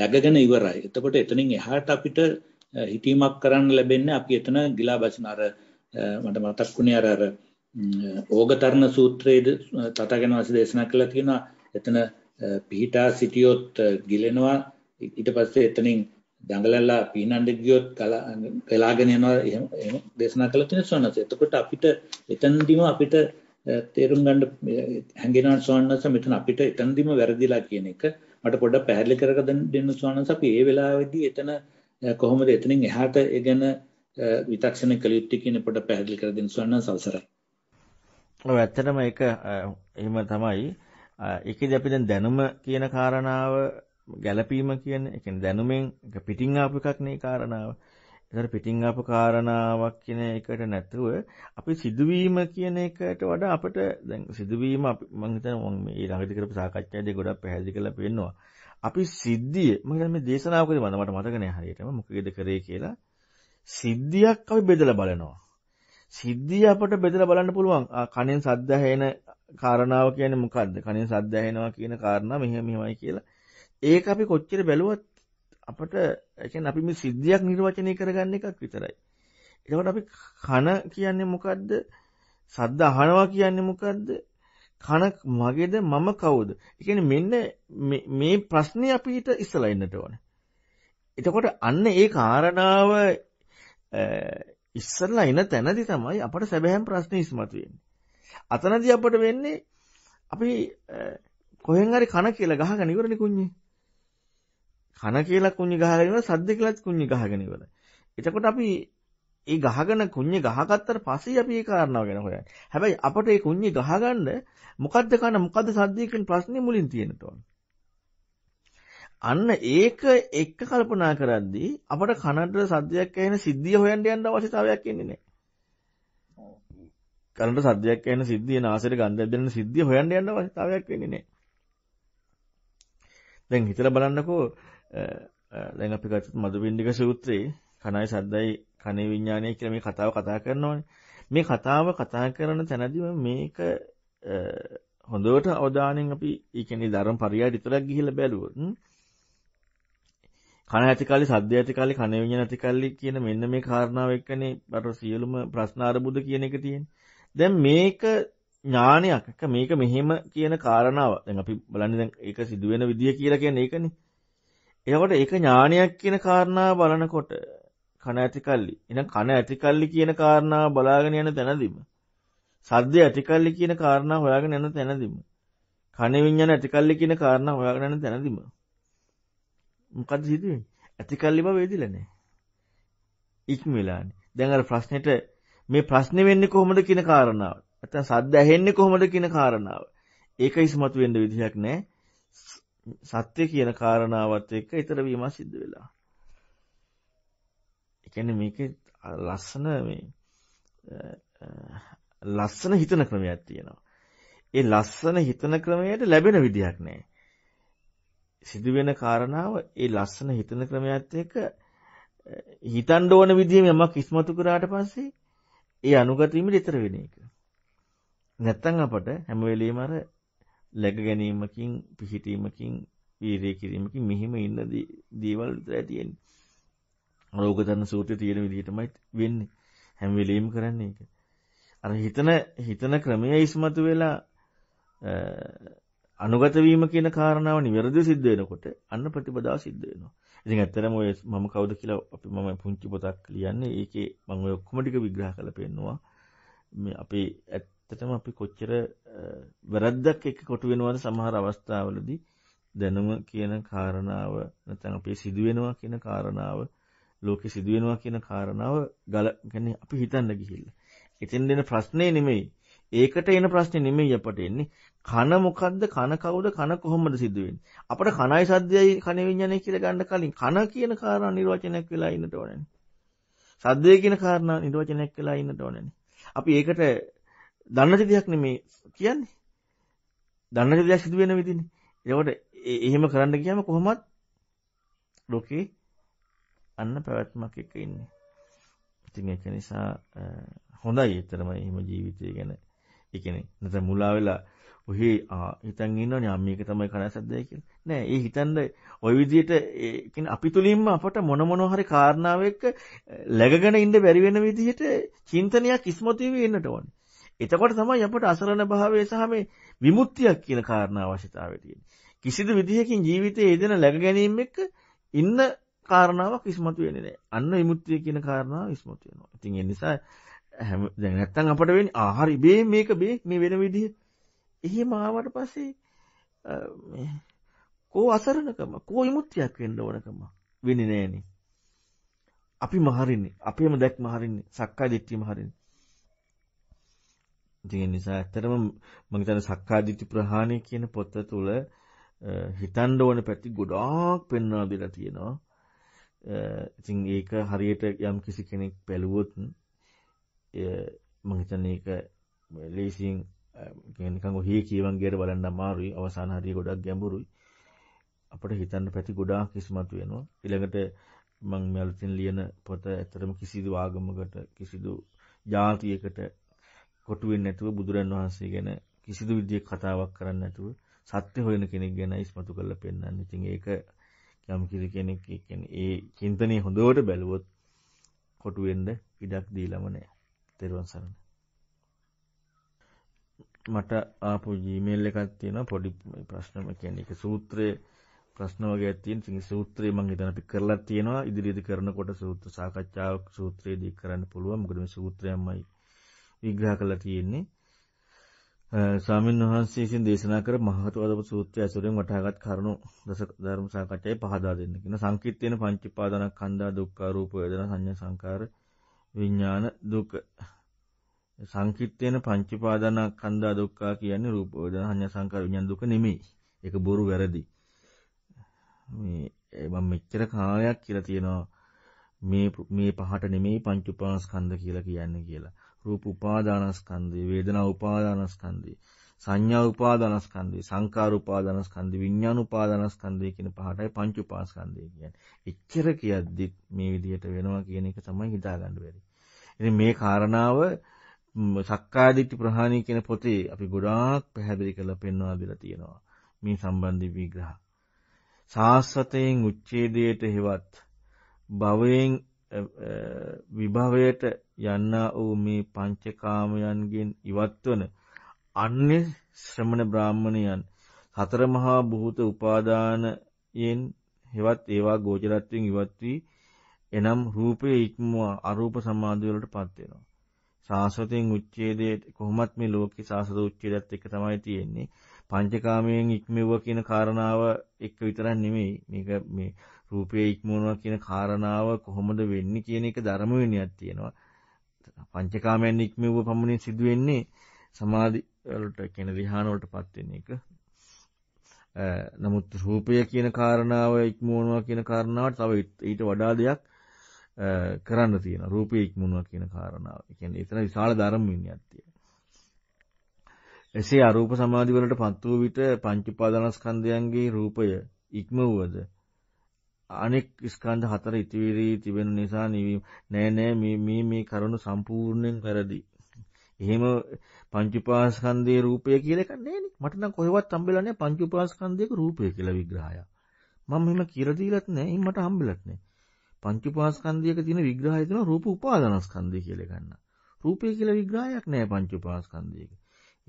läගගෙන ඉවරයි. එතකොට එතනින් එහාට අපිට හිතීමක් කරන්න ලැබෙන්නේ අපි එතන ගිලා බසින අර මට මතක් වුණේ අර ඕගතරණ සූත්‍රයේද තථාගෙන වහන්සේ දේශනා කළා තියෙනවා එතන පිහිටා සිටියොත් ගිලෙනවා ඊට පස්සේ එතනින් දඟලලා පීනන්න ගියොත් කලාගෙන යනවා එහෙම දේශනා කළා තියෙන සෝනස. එතකොට අපිට එතනදිම අපිට තේරුම් ගන්න හැංගෙනා සෝනස මෙතන අපිට එතනදිම වැරදිලා කියන එක මට පොඩ්ඩක් පැහැදිලි කරගන්න දෙන්න සෝනස අපි ඒ වෙලාවේදී එතන කොහොමද එතනින් එහාට ඒ ගැන විතක්ෂණ කළ යුත්තේ කියන පොඩ්ඩක් පැහැදිලි කර දෙන්න සෝනස අවසරයි. ඔව් ඇත්තටම ඒක එහෙම තමයි. ඒකෙදි අපි දැන් දැනුම කියන කාරණාව ගැළපීම කියන ඒ කියන්නේ දැනුමෙන් ඒක පිටින් ආපු එකක් නේ කාරණාව. ඒතර පිටින් ආපු කාරණාවක් කියන එකට නැතුව අපි සිදුවීම කියන එකට වඩා අපිට දැන් සිදුවීම අපි මම හිතනවා මම මේ ළඟදී කරපු සාකච්ඡාවේදී ගොඩක් පැහැදිලි කරලා පෙන්නනවා. අපි සිද්ධිය මම හිතන්නේ මේ දේශනාවකදී මට මතක නෑ හරියටම මොකේද කරේ කියලා සිද්ධියක් අපි බෙදලා බලනවා. සිද්ධිය අපට බෙදලා බලන්න පුළුවන්. කණෙන් සද්ද ඇහෙන කාරණාව කියන්නේ මොකද්ද? කණෙන් සද්ද ඇහෙනවා කියන කාරණා මෙහෙම මෙහෙමයි කියලා. ඒක අපි කොච්චර බැලුවත් අපට කියන්නේ අපි මේ සිද්ධියක් නිර්වචනය කරගන්න එකක් විතරයි. එතකොට අපි කන කියන්නේ මොකද්ද? සද්ද අහනවා කියන්නේ මොකද්ද? කන මගේද මම කවුද? ඒ මෙන්න මේ ප්‍රශ්නේ අපි හිත ඉස්සලා ඉන්නට ඕනේ. එතකොට අන්න ඒ කාරණාව ඉස්සරලා එන තැනදී තමයි අපට සැබෑම් ප්‍රශ්න ඉස්මතු වෙන්නේ. අතනදී අපට වෙන්නේ අපි කොහෙන් හරි කන කියලා ගහගෙන ඉවරනේ කුඤ්ඤේ. කන කියලා කුඤ්ඤේ ගහගෙන ඉවර සද්ද කියලාත් කුඤ්ඤේ ගහගෙන ඉවරයි. එතකොට අපි ඒ ගහගෙන කුඤ්ඤේ ගහගත්තට පස්සේ අපි ඒ කාරණාව ගැන හොයන්නේ. හැබැයි අපට ඒ කුඤ්ඤේ ගහගන්න මොකද්ද කන මොකද්ද සද්දේ කියන ප්‍රශ්නේ මුලින් තියෙන්න ඕනේ. අන්න ඒක එක්ක කල්පනා කරද්දී අපට කනට සද්දයක් ඇහෙන සිද්ධිය හොයන්න යන්න අවශ්‍යතාවයක් ඉන්නේ නැහැ. කනට සද්දයක් ඇහෙන සිද්ධිය නාසයට ගඳ දැනෙන සිද්ධිය හොයන්න යන්න අවශ්‍යතාවයක් වෙන්නේ නැහැ. දැන් හිතලා බලන්නකෝ දැන් අපි ගත්ත මදුබින්දික සූත්‍රයේ කනයි සද්දයි කනේ විඥානය කියලා මේ කතාව කතා කරනවානේ. මේ කතාව කතා කරන තැනදී මේක හොඳට අවධානයෙන් අපි ඒ කියන්නේ ධර්ම පරියාය විතරක් ගිහිල්ලා බැලුවොත් කන ඇති කල්ලි සද්ද ඇති කල්ලි කන විඤ්ඤාණ ඇති කල්ලි කියන මෙන්න මේ කාරණාව එක්කනේ අර සියලුම ප්‍රශ්න අරබුද කියන එක තියෙන්නේ. දැන් මේක ඥානයක් එක මේක මෙහෙම කියන කාරණාව. දැන් අපි බලන්නේ දැන් ඒක සිදුවෙන විදිය කියලා කියන්නේ ඒකනේ. එතකොට ඒක ඥානයක් කියන කාරණාව බලනකොට කන ඇති කල්ලි. එහෙනම් කන ඇති කල්ලි කියන කාරණාව බලාගෙන යන තැනදීම සද්ද ඇති කල්ලි කියන කාරණාව හොයාගෙන යන තැනදීම කන විඤ්ඤාණ ඇති කල්ලි කියන කාරණාව හොයාගෙන යන තැනදීම මොකද සිදුවෙන්නේ? ඇතිකල්ලි බව වේදිලා නැහැ. ඉක්මලානේ. දැන් අර ප්‍රශ්නෙට මේ ප්‍රශ්නේ වෙන්නේ කොහොමද කියන කාරණාව. නැත්නම් සද්ද ඇහෙන්නේ කොහොමද කියන කාරණාව. ඒක ඉස්මතු වෙන්න විදිහක් නැහැ. සත්‍ය කියන කාරණාවත් එක්ක ඊතර වීම සිද්ධ වෙලා. ඒ කියන්නේ මේකේ ලස්සන මේ ලස්සන හිතන ක්‍රමයක් තියෙනවා. ඒ ලස්සන හිතන ක්‍රමයට ලැබෙන විදිහක් නැහැ. සිදුවෙන කාරණාව ඒ ලස්සන හිතන ක්‍රමයත් එක්ක හිතන්න ඕන විදිහේ යමක් ඉස්මතු කරාට පස්සේ ඒ අනුගත වීමට ඊතර වෙන එක. නැත්තම් අපට හැම වෙලෙම අර läග ගැනීමකින් පිහිටීමකින් වීරිය කිරීමකින් මෙහිම ඉන්න දේවල් විතරයි තියෙන්නේ. රෝගදන්න සූත්‍රයේ තියෙන විදිහටමයි වෙන්නේ. හැම වෙලෙම කරන්නේ ඒක. අර හිතන හිතන ක්‍රමය ඉස්මතු වෙලා අනුගත වීම කියන කාරණාව නිවැරදිව සිද්ධ වෙනකොට අන්න ප්‍රතිපදාව සිද්ධ වෙනවා. ඉතින් ඇත්තටම ඔය මම කවුද කියලා අපි මම පුංචි පොතක් ලියන්නේ. ඒකේ මම ඔය ඔක්කොම ටික විග්‍රහ කරලා පෙන්නවා. මේ අපේ ඇත්තටම අපි කොච්චර වැරද්දක් එක්ක කොටු වෙනවද සමහර අවස්ථාවලදී දැනුම කියන කාරණාව නැත්නම් අපේ සිදුවෙනවා කියන කාරණාව ලෝකෙ සිදුවෙනවා කියන කාරණාව ගල කියන්නේ අපි හිතන්න ගිහිල්ලා. එතෙන් දෙන ප්‍රශ්නේ නෙමෙයි. ඒකට එන ප්‍රශ්නේ නෙමෙයි අපට එන්නේ. කන මොකද්ද කන කවුද කන කොහොමද සිද්ධ වෙන්නේ අපිට කනයි සද්දයයි කන විඤ්ඤාණය කියලා ගන්න කලින් කන කියන කාරණා නිර්වචනයක් වෙලා ඉන්නට ඕනනේ සද්දය කියන කාරණා නිර්වචනයක් වෙලා ඉන්නට ඕනනේ අපි ඒකට දන්න දෙයක් නෙමේ කියන්නේ දන්න දෙයක් සිදු වෙන විදිහනේ ඒකට එහෙම කරන්න ගියාම කොහොමත් ලෝකේ අන්න පැවැත්මක් එක ඉන්නේ ඉතින් ඒක නිසා හොඳයි ඒතරම එහෙම ජීවිතය ගැන ඒ කියන්නේ නැත්නම් මුලා වෙලා ඔහි හිතන් ඉන්නවනේ ආ මේක තමයි කණසද්දයි කියලා. නෑ ඒ හිතන්න ওই විදිහට ඒ අපි තුලින්ම අපට මොන මොන හරි කාරණාව එක්ක läගගෙන ඉන්න බැරි වෙන විදිහට චින්තනයක් ඉස්මතු වෙන්නට ඕනේ. එතකොට තමයි අපට අසරණ භාවය සහ මේ විමුක්තියක් කියන කාරණා අවශ්‍යතාවය තියෙන්නේ. කිසිදු විදිහකින් ජීවිතයේ යෙදෙන läග ගැනීම එක්ක ඉන්න කාරණාවක් ඉස්මතු වෙන්නේ නැහැ. අන්න විමුක්තිය කියන කාරණාව ඉස්මතු වෙනවා. ඉතින් ඒ නිසා හැම දැන් නැත්තම් අපට වෙන්නේ ආහරි මේ මේක මේ මේ වෙන විදිහ එහෙම ආවට පස්සේ කෝ අසරණකම කෝ විමුක්තියක් වෙන්න ඕනකම වෙන්නේ නෑනේ. අපි මහරින්නේ. අපේම දැක්ම හරින්නේ. සක්කාය දිට්ඨියම හරින්නේ. ඒ නිසා ඇත්තටම මම හිතන්නේ සක්කාය දිට්ඨි ප්‍රහාණය කියන පොත තුල හිතන්න ඕන පැති ගොඩාක් පෙන්වා දෙලා තියෙනවා. ඉතින් ඒක හරියට යම් කිසි කෙනෙක් බැලුවොත් මම හිතන්නේ ඒක ලේසියෙන් නිකන් ඔහේ කියවන්ගේට බලන්න අමාරුයි අවසාන හරිය ගොඩක් ගැඹුරුයි අපිට හිතන්න පැති ගොඩාක් ඉස්මතු වෙනවා ඊළඟට මම මේ අලුතින් ලියන පොත ඇත්තටම කිසිදු ආගමකට කිසිදු ජාතියකට කොටු වෙන්නේ නැතුව බුදුරන් වහන්සේ ගැන කිසිදු විදිහේ කතාවක් කරන්නේ නැතුව සත්‍ය හොයන කෙනෙක් ගැන ඉස්මතු කරලා පෙන්නන්න. ඉතින් ඒක යම් කිසි කෙනෙක් කියන්නේ ඒ චින්තනයේ හොඳට බැලුවොත් කොටු වෙන්න ඉඩක් දීලම නැහැ. තෙරුවන් සරණයි. මට ආපු ජීමේල් එකක් තියෙනවා පොඩි ප්‍රශ්න කියන්නේ ඒක සූත්‍රයේ ප්‍රශ්න වගේක් තියෙන ඉතින් සූත්‍රය මම හිතන අපි කරලා තියෙනවා ඉදිරියේදී කරනකොට සූත්‍ර සාකච්ඡාවක් සූත්‍රයේදී කරන්න පුළුවන් මොකද මේ සූත්‍රයමයි විග්‍රහ කරලා තියෙන්නේ ස්වාමීන් වහන්සේ විසින් දේශනා කර මහත්වදව සූත්‍රය ඇසුරෙන් වටහාගත් කරුණු දස ධර්ම සාකච්ඡාවේ පහදා දෙන්න කියන සංකීර්තන පංච උපාදාන කන්දා දුක්ඛ රූප වේදනා සංඥා සංකාර විඥාන දුක් සංකිට්ඨේන පංච උපාදානස්කන්ධා දුක්ඛා කියන්නේ රූප වේදනා සංඥා සංකාර විඥාන දුක නෙමෙයි. ඒක බොරු වැරදි. මේ මම මෙච්චර කාලයක් කියලා තියෙනවා මේ මේ පහට නෙමෙයි පංච උපාදානස්කන්ධ කියලා කියන්නේ කියලා. රූප උපාදානස්කන්ධය, වේදනා උපාදානස්කන්ධය, සංඥා උපාදානස්කන්ධය, සංකාර උපාදානස්කන්ධය, විඥාන උපාදානස්කන්ධය කියන පහටයි පංච උපාස්කන්ධය කියන්නේ. එච්චර කියද්දි මේ විදිහට වෙනවා කියන එක තමයි හිතාගන්න බැරි. ඉතින් මේ කාරණාව සක්කාදිට්ඨි ප්‍රහාණය කියන පොතේ අපි ගොඩාක් පැහැදිලි කරලා පෙන්වා දෙලා තියෙනවා මේ සම්බන්ධ විග්‍රහ. සාස්වතයෙන් උච්ඡේදයට හෙවත් භවයෙන් විභවයට යන්නා වූ මේ පංචකාමයන්ගෙන් ඉවත්වන අන්‍ය ශ්‍රමණ බ්‍රාහ්මණයන් හතර මහා භූත උපාදානයෙන් හෙවත් ඒවා ගෝචරත්වයෙන් ඉවත් වී එනම් රූපයේ ඉක්මවා අරූප සමාධිය වලට පත් වෙනවා. සාස්වතෙන් උච්ඡේදයේ කොහොමත් මේ ලෝකේ සාස්වත උච්ඡේදයත් එක තමයි තියෙන්නේ. පංචකාමයෙන් ඉක්මෙවුවා කියන කාරණාව එක විතරක් නෙමෙයි. මේක මේ රූපයේ ඉක්මවනවා කියන කාරණාව කොහොමද වෙන්නේ කියන එක ධර්ම විනයක් තියෙනවා. පංචකාමයෙන් ඉක්මෙවුව පමණින් සිදු වෙන්නේ සමාධි වලට කියන ධ්‍යාන වලටපත් වෙන එක. නමුත් රූපය කියන කාරණාව ඉක්මවනවා කියන කාරණාවට තව ඊට වඩා දෙයක් කරන්න තියෙන රූපේ ඉක්මුණුව කියන කාරණාව. ඒ කියන්නේ එතන විශාල ධර්ම විඤ්ඤාතියක් තියෙනවා. එසේ අරූප සමාධි වලට පත් වූ විට පංච උපාදානස්කන්ධයන්ගේ රූපය ඉක්මවුවද අනෙක් ස්කන්ධ හතර ඉතිවිරි තිබෙන නිසා නෑ නෑ මේ මේ මේ කරුණු සම්පූර්ණයෙන් වැරදි. එහෙම පංච උපාස්කන්ධයේ රූපය කියලා එකක් නෑනේ. මට නම් කොහෙවත් හම්බෙලා නෑ පංච උපාස්කන්ධයක රූපය කියලා විග්‍රහයක්. මම මෙහෙම කියලා දීලත් නෑ. මට හම්බෙලත් නෑ. පංච උපාස්කන්ධයක තියෙන විග්‍රහය තමයි රූප උපාදානස්කන්ධය කියලා ගන්න. රූපය කියලා විග්‍රහයක් නැහැ පංච උපාස්කන්ධයක.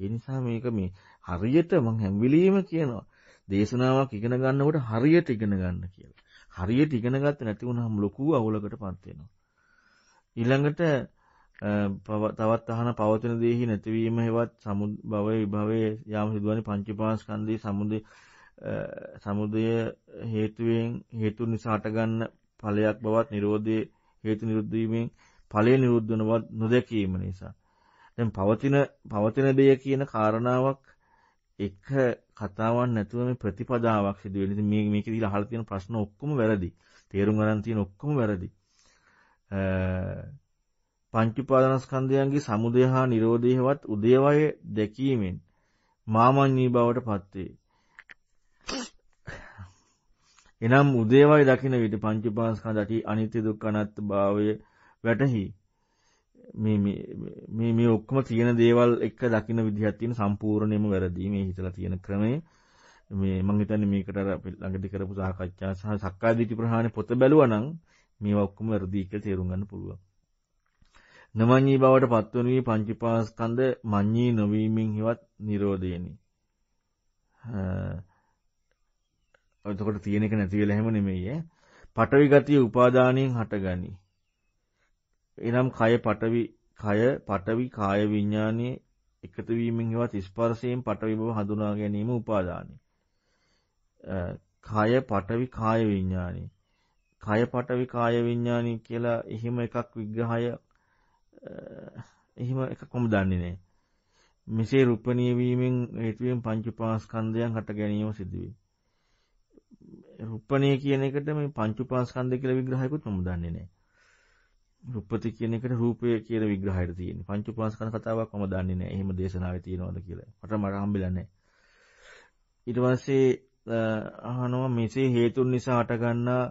ඒ නිසා මේක මේ හරියට මම හැම වෙලෙම කියනවා දේශනාවක් ඉගෙන ගන්නකොට හරියට ඉගෙන ගන්න කියලා. හරියට ඉගෙන ගත්තේ නැති වුනහම ලොකු අවුලකටපත් වෙනවා. ඊළඟට තවත් අහන පවතින දේහි නැතිවීම හෙවත් සමුද් භවයේ විභවයේ යාම සිදුවන්නේ පංච පාස්කන්ධයේ සමුදේ සමුදය හේතුවෙන් හේතු නිසා අටගන්න ඵලයක් බවත් නිරෝධයේ හේතු නිරුද්ධ වීමෙන් ඵලය නිරුද්ධ වෙනවා නොදැකීම නිසා. දැන් පවතින පවතින දෙය කියන කාරණාවක් එක කතාවක් නැතුව මේ ප්‍රතිපදාවක් සිදු වෙන ඉතින් මේ මේකේ දීලා අහලා තියෙන ප්‍රශ්න ඔක්කොම වැරදි. තේරුම් ගන්න තියෙන ඔක්කොම වැරදි. පංච උපාදානස්කන්ධයන්ගේ සමුදය හා නිරෝධයවත් උදේවය දැකීමෙන් මාමඤ්ඤී බවට පත්වේ. එනම් උදේවයි දකින විට පංචුපාස්කන්ධටි අනිත්‍ය දුක්ඛ අනාත්ම භාවය වැටහි. මේ මේ මේ ඔක්කොම තියෙන දේවල් එක දකින්න විදිහක් තියෙන සම්පූර්ණයෙන්ම වැරදි මේ හිතලා තියෙන ක්‍රමය මේ මම හිතන්නේ මේකට අර ළඟදී කරපු සාකච්ඡා සහ සක්කායදිටි ප්‍රහාණය පොත බැලුවා නම් මේවා ඔක්කොම වැරදි කියලා තේරුම් ගන්න පුළුවන්. නමඤ්ඤී බවට පත්වන වී පංචපාස්කන්ධ මඤ්ඤී නොවීමෙන් හෙවත් නිරෝධයනි. එතකොට තියෙන එක නැති වෙලා හැම නෙමෙයි ඈ. පටවි ගතිය උපාදානයෙන් හටගනි. එනම් කය පටවි කය පටවි කාය විඥානයේ එකතු වීමෙන් හෙවත් ස්පර්ශයෙන් පටවි බව හඳුනා ගැනීම උපාදානයි. කය පටවි කාය විඥානයේ කය පටවි කාය විඥානයේ කියලා එහෙම එකක් විග්‍රහය එහෙම එකක් කොහොමද දන්නේ නැහැ. මෙසේ රූපණීය වීමෙන් හේතුවෙන් පංච උපාස්කන්ධයන් හට ගැනීම සිදුවේ. රුප්පණය කියන එකට මේ පංච උපාස්කන්ධ කියලා විග්‍රහයකුත් මම දන්නේ නැහැ. රුප්පති කියන එකට රූපය කියන විග්‍රහයට තියෙන. පංච උපාස්කන්ධ කතාවක් මම දන්නේ නැහැ. එහෙම දේශනාවේ තියෙනවද කියලා. මට මට හම්බෙලා නැහැ. ඊට පස්සේ අහනවා මෙසේ හේතුන් නිසා හටගන්නා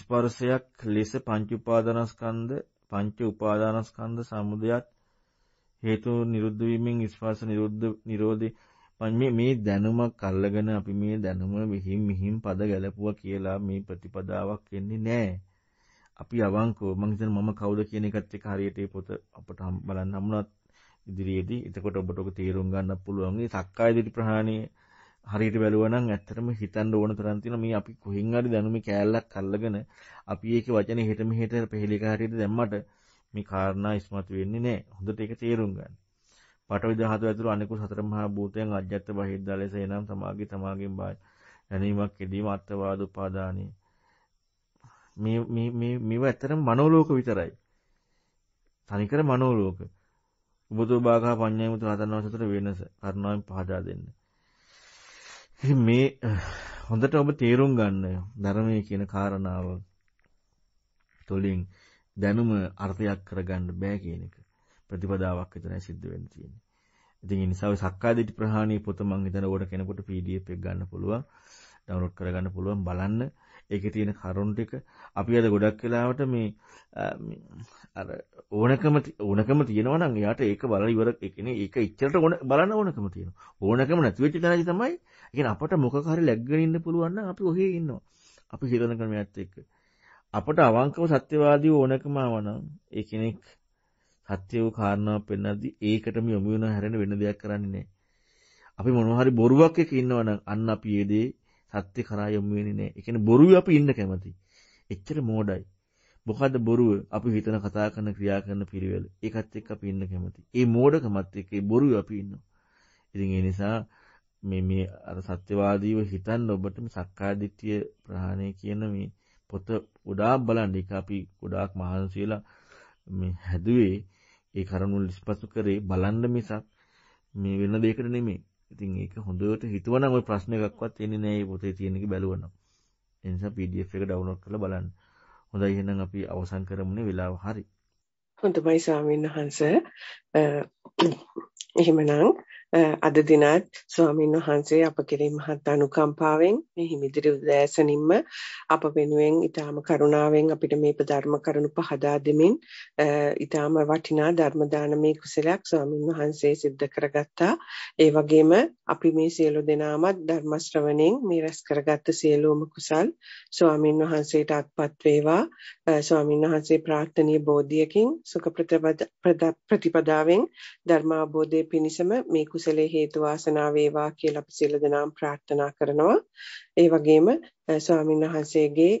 ස්පර්ශයක් ලෙස පංච උපාදානස්කන්ධ පංච උපාදානස්කන්ධ සමුදයත් හේතු නිරුද්ධ වීමෙන් ස්පර්ශ නිරුද්ධ නිරෝධේ මේ මේ දැනුමක් අල්ලගෙන අපි මේ දැනුම මෙහිම් මෙහිම් පද ගැලපුවා කියලා මේ ප්‍රතිපදාවක් එන්නේ නැහැ. අපි අවංකව මං හිතන මම කවුද කියන එකත් එක්ක හරියට මේ පොත අපට බලන්න හමුණත් ඉදිරියේදී එතකොට ඔබට ඔක තේරුම් ගන්න පුළුවන්. මේ සක්කාය දිටි ප්‍රහාණය හරියට බැලුවා නම් ඇත්තටම හිතන්න ඕන තරම් තියෙන මේ අපි කොහෙන් හරි දැනුමේ කෑල්ලක් අල්ලගෙන අපි ඒකේ වචනේ හෙට මෙහෙට පෙහෙලික හරියට දැම්මට මේ කාරණා ඉස්මතු වෙන්නේ නැහැ. හොඳට ඒක තේරුම් ගන්න. පටවි ධාතුව ඇතුළු අනිකුත් සතර මහා භූතයන් අජ්ජත් බහිද්දා ලෙස එනම් තමාගේ තමාගෙන් බාය ගැනීමක් එදීම අත්වාද උපාදානිය මේ මේ මේ මේව ඇත්තටම මනෝලෝක විතරයි තනිකර මනෝලෝක උබතෝ බාගා පඤ්ඤාය මුතු රහතන් වහන්සේ අතර වෙනස කරුණාවෙන් පහදා දෙන්න ඉතින් මේ හොඳට ඔබ තේරුම් ගන්න ධර්මයේ කියන කාරණාව තුළින් දැනුම අර්ථයක් කරගන්න බෑ කියන එක ප්‍රතිපදාවක් විතරයි සිද්ධ වෙන්න තියෙන්නේ. ඉතින් ඒ නිසා ඔය සක්කායදිටි ප්‍රහාණී පොත මම හිතන ඕන කෙනෙකුට PDF එක ගන්න පුළුවන්. ඩවුන්ලෝඩ් කරගන්න පුළුවන් බලන්න. ඒකේ තියෙන කරුණු ටික අපි අද ගොඩක් වෙලාවට මේ අර ඕනකම ඕනකම තියෙනවා නම් එයාට ඒක බලලා ඉවර ඒ කියන්නේ ඒක ඉච්චරට ඕන බලන්න ඕනකම තියෙනවා ඕනකම නැති වෙච්ච තැනදී තමයි කියන්නේ අපට මොකක් හරි ලැග්ගෙන ඉන්න පුළුවන් නම් අපි ඔහේ ඉන්නවා අපි හිතන ක්‍රමයක් එක්ක අපට අවංකව සත්‍යවාදීව ඕනකම ආවනම් ඒ කෙනෙක් සත්‍ය වූ කාරණාව පෙන්වද්දී ඒකටම යොමු වෙන හැරෙන වෙන දෙයක් කරන්නේ නැහැ. අපි මොනවා හරි බොරුවක් එක ඉන්නවනම් අන්න අපි ඒ දේ සත්‍ය කරා යොමු වෙන්නේ නැහැ. ඒ කියන්නේ බොරුවේ අපි ඉන්න කැමති. එච්චර මෝඩයි. මොකද්ද බොරුව? අපි හිතන කතා කරන ක්‍රියා කරන පිළිවෙල. ඒකත් එක්ක අපි ඉන්න කැමති. ඒ මෝඩකමත් එක්ක ඒ බොරුවේ අපි ඉන්නවා. ඉතින් ඒ නිසා මේ මේ අර සත්‍යවාදීව හිතන්න ඔබට මේ සක්කාදිට්ඨිය ප්‍රහාණය කියන මේ පොත ගොඩාක් බලන්න. ඒක අපි ගොඩාක් මහන්සියලා මේ හැදුවේ ඒ කරුණු ස්පර්ශ කරේ බලන්න මිසක් මේ වෙන දෙයකට නෙමෙයි. ඉතින් ඒක හොඳට හිතුවනම් ওই ප්‍රශ්න එකක්වත් එන්නේ නැහැ මේ පොතේ තියෙන එක බැලුවනම්. ඒ නිසා PDF එක ඩවුන්ලෝඩ් කරලා බලන්න. හොඳයි එහෙනම් අපි අවසන් කරමුනේ වෙලාව හරි. හොඳයි ස්වාමීන් වහන්සේ. එහෙමනම් අද දිනත් ස්වාමින් වහන්සේ අප කෙරෙහි මහත් අනුකම්පාවෙන් මේ හිමිදිරි උදෑසනින්ම අප වෙනුවෙන් ඊටාම කරුණාවෙන් අපිට මේ ධර්ම කරුණු පහදා දෙමින් ඊටාම වටිනා ධර්ම දානමේ කුසලයක් ස්වාමින් වහන්සේ සිද්ධ කරගත්තා. ඒ වගේම අපි මේ සියලු දෙනාමත් ධර්ම ශ්‍රවණෙන් මේ රැස් කරගත්ත සියලුම කුසල් ස්වාමින් වහන්සේට අත්පත් වේවා. ස්වාමින් වහන්සේ ප්‍රාර්ථනීය බෝධියකින් සුඛ ප්‍රතිපදාවෙන් ධර්ම අවබෝධයේ පිණසම මේ කුසලයේ හේතු වාසනා වේවා කියලා අපි සියලු දෙනාම ප්‍රාර්ථනා කරනවා. ඒ වගේම ස්වාමීන් වහන්සේගේ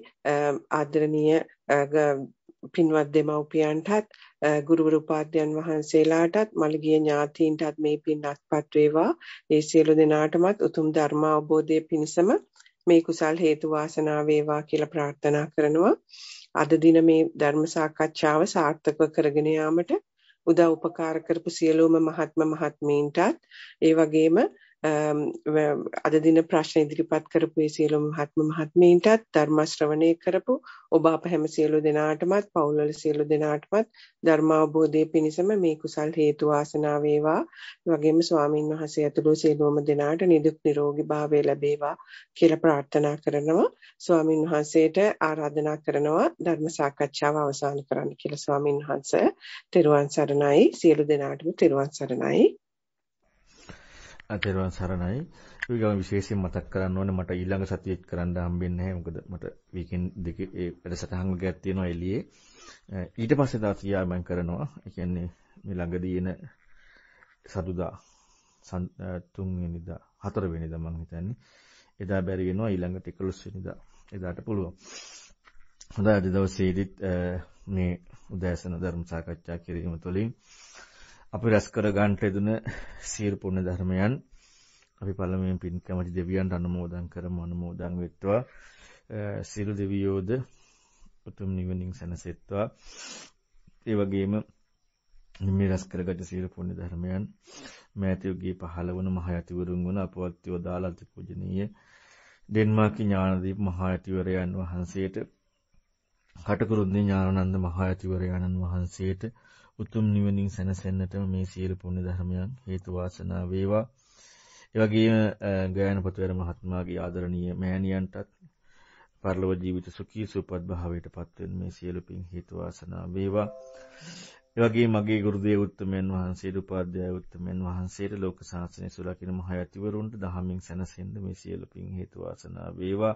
ආදරණීය පින්වත් දෙමව්පියන්ටත් ගුරුවරු උපාධ්‍යයන් වහන්සේලාටත් මළගිය ඥාතීන්ටත් මේ පින් අත්පත් වේවා. ඒ සියලු දෙනාටමත් උතුම් ධර්ම අවබෝධයේ පිණසම මේ කුසල් හේතු වාසනා වේවා කියලා ප්‍රාර්ථනා කරනවා. අද දින මේ ධර්ම සාකච්ඡාව සාර්ථකව කරගෙන යාමට උදව් උපකාර කරපු සියලුම මහත්ම මහත්මීන්ටත් ඒ වගේම අද දින ප්‍රශ්න ඉදිරිපත් කරපු මේ සියලුම මහත්ම මහත්මීන්ටත් ධර්ම ශ්‍රවණය කරපු ඔබ අප හැම සියලු දෙනාටමත් පවුල්වල සියලු දෙනාටමත් ධර්ම අවබෝධයේ පිණසම මේ කුසල් හේතු වාසනා වේවා. වගේම ස්වාමින් වහන්සේ ඇතුළු සියලුම දෙනාට නිදුක් නිරෝගී භාවය ලැබේවා කියලා ප්‍රාර්ථනා කරනවා. ස්වාමින් වහන්සේට ආරාධනා කරනවා ධර්ම සාකච්ඡාව අවසන් කරන්න කියලා ස්වාමින් වහන්සේ. ත්වන් සරණයි සියලු දෙනාටම ත්වන් සරණයි. අතේරුවන් සරණයි. ඊගොම විශේෂයෙන් මතක් කරන්න ඕනේ මට ඊළඟ සතියේ කරන්න හම්බෙන්නේ නැහැ. මොකද මට වීකෙන්ඩ් දෙකේ ඒ වැඩසටහන් ගයක් තියෙනවා එළියේ. ඊට පස්සේ දවස් ගියා මම කරනවා. ඒ කියන්නේ මේ ළඟදී එන සතුදා තුන්වෙනිදා හතරවෙනිදා මම හිතන්නේ. එදා බැරි වෙනවා ඊළඟට 11 වෙනිදා. එදාට පුළුවන්. හොඳයි අද දවසේදීත් මේ උදෑසන ධර්ම සාකච්ඡා කිරීම තුළින් අපි රැස් කර ගන්නට යෙදුන සියලු පුණ්‍ය ධර්මයන් අපි පළමුවෙන් පින්කමටි දෙවියන්ට අනුමෝදන් කරමු අනුමෝදන් වෙත්වා සියලු දෙවියෝද උතුම් නිවනින් සැනසෙත්වා ඒ වගේම මේ රැස් කරගත සියලු පුණ්‍ය ධර්මයන් මෑතියුගේ 15 වන මහයතිවරුන් වන අපවත්්‍යව දාලාති පූජනීය ඩෙන්මාර්ක් ඥානදීප මහයතිවරයන් වහන්සේට කටකරුන්දී ඥානানন্দ මහයතිවරයන් වහන්සේට උතුම් නිවනින් සැනසෙන්නටම මේ සියලු පුණ්‍ය ධර්මයන් හේතු වාසනා වේවා. ඒ වගේම ගායනපතවර මහත්මයාගේ ආදරණීය මෑණියන්ටත් පරලොව ජීවිත සුඛී සුවපත් භාවයටපත් වෙන මේ සියලු පින් හේතු වාසනා වේවා. ඒ වගේම මගේ ගුරුදේව උත්තමයන් වහන්සේට උපාධ්‍යාය උත්තමයන් වහන්සේට ලෝක සාසනය සුරකින්න මහ යතිවරුන්ට දහමින් සැනසෙන්න මේ සියලු පින් හේතු වාසනා වේවා.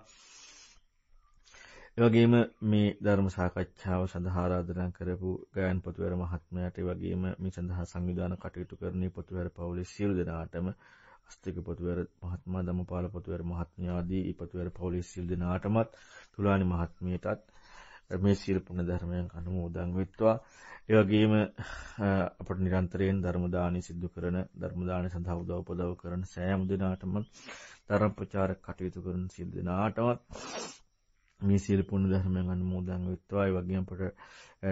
ඒ වගේම මේ ධර්ම සාකච්ඡාව සඳහා ආරාධනා කරපු ගායන් පොතුවර මහත්මයාට ඒ වගේම මේ සඳහා සංවිධාන කටයුතු කරන පොතුවර පවුලේ සියලු දෙනාටම අස්තික පොතුවර මහත්මයා ධම්මපාල පොතුවර මහත්මයා ආදී පොතුවර පවුලේ සියලු දෙනාටමත් තුලානි මහත්මියටත් මේ සීල පුණ්‍ය ධර්මයන් අනුමෝදන් වෙත්වා. ඒ වගේම අපට නිරන්තරයෙන් ධර්ම දානි සිද්ධ කරන ධර්ම දාන සඳහා උදව් උපදව කරන සෑම දිනාටම ධර්ම ප්‍රචාරක කටයුතු කරන සියලු දිනාටම මේ සියලු පුණ්‍ය ධර්මයන් අනුමෝදන් වෙත්වා. ඒ වගේම අපට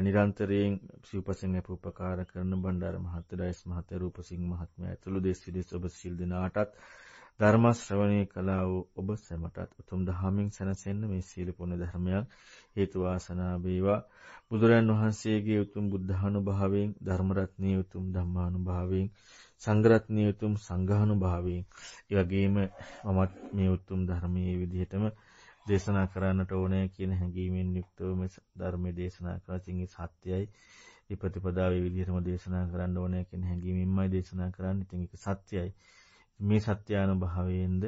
නිරන්තරයෙන් සිව්පසෙන් අපූපකාර කරන බණ්ඩාර මහත්තයස් මහත රූපසිංහ මහත්මයා ඇතුළු දෙස් විදෙස් ඔබ සිල් දෙනාටත් ධර්ම ශ්‍රවණය කළා වූ ඔබ සැමටත් උතුම් දහමින් සැනසෙන්න මේ සියලු පුණ්‍ය ධර්මයන් හේතු වාසනා වේවා. බුදුරන් වහන්සේගේ උතුම් බුද්ධානුභාවයෙන් ධර්ම රත්නිය උතුම් ධම්මානුභාවයෙන් සංඝරත්නිය උතුම් සංඝානුභාවයෙන් ඒ වගේම මමත් මේ උතුම් ධර්මයේ විදිහටම දේශනා කරන්නට ඕනේ කියන හැඟීමෙන් යුක්තව මේ ධර්මයේ දේශනා කරන සත්‍යයයි ඒ ප්‍රතිපදාවේ විදිහටම දේශනා කරන්න ඕනේ කියන හැඟීමෙන්මයි දේශනා කරන්නේ. ඉතින් ඒක සත්‍යයි. මේ සත්‍යානුභවයෙන්ද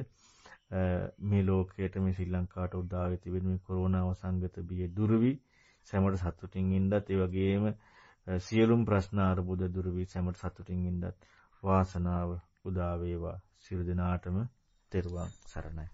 මේ ලෝකයට මේ ශ්‍රී ලංකාවට උදා වෙ තිබෙන මේ කොරෝනා වසංගත බිය දුරවි සැමට සතුටින් ඉන්නත් ඒ වගේම සියලුම ප්‍රශ්න අරුබුද දුරවි සැමට සතුටින් ඉන්නත් වාසනාව උදා වේවා සියලු දෙනාටම තෙරුවන් සරණයි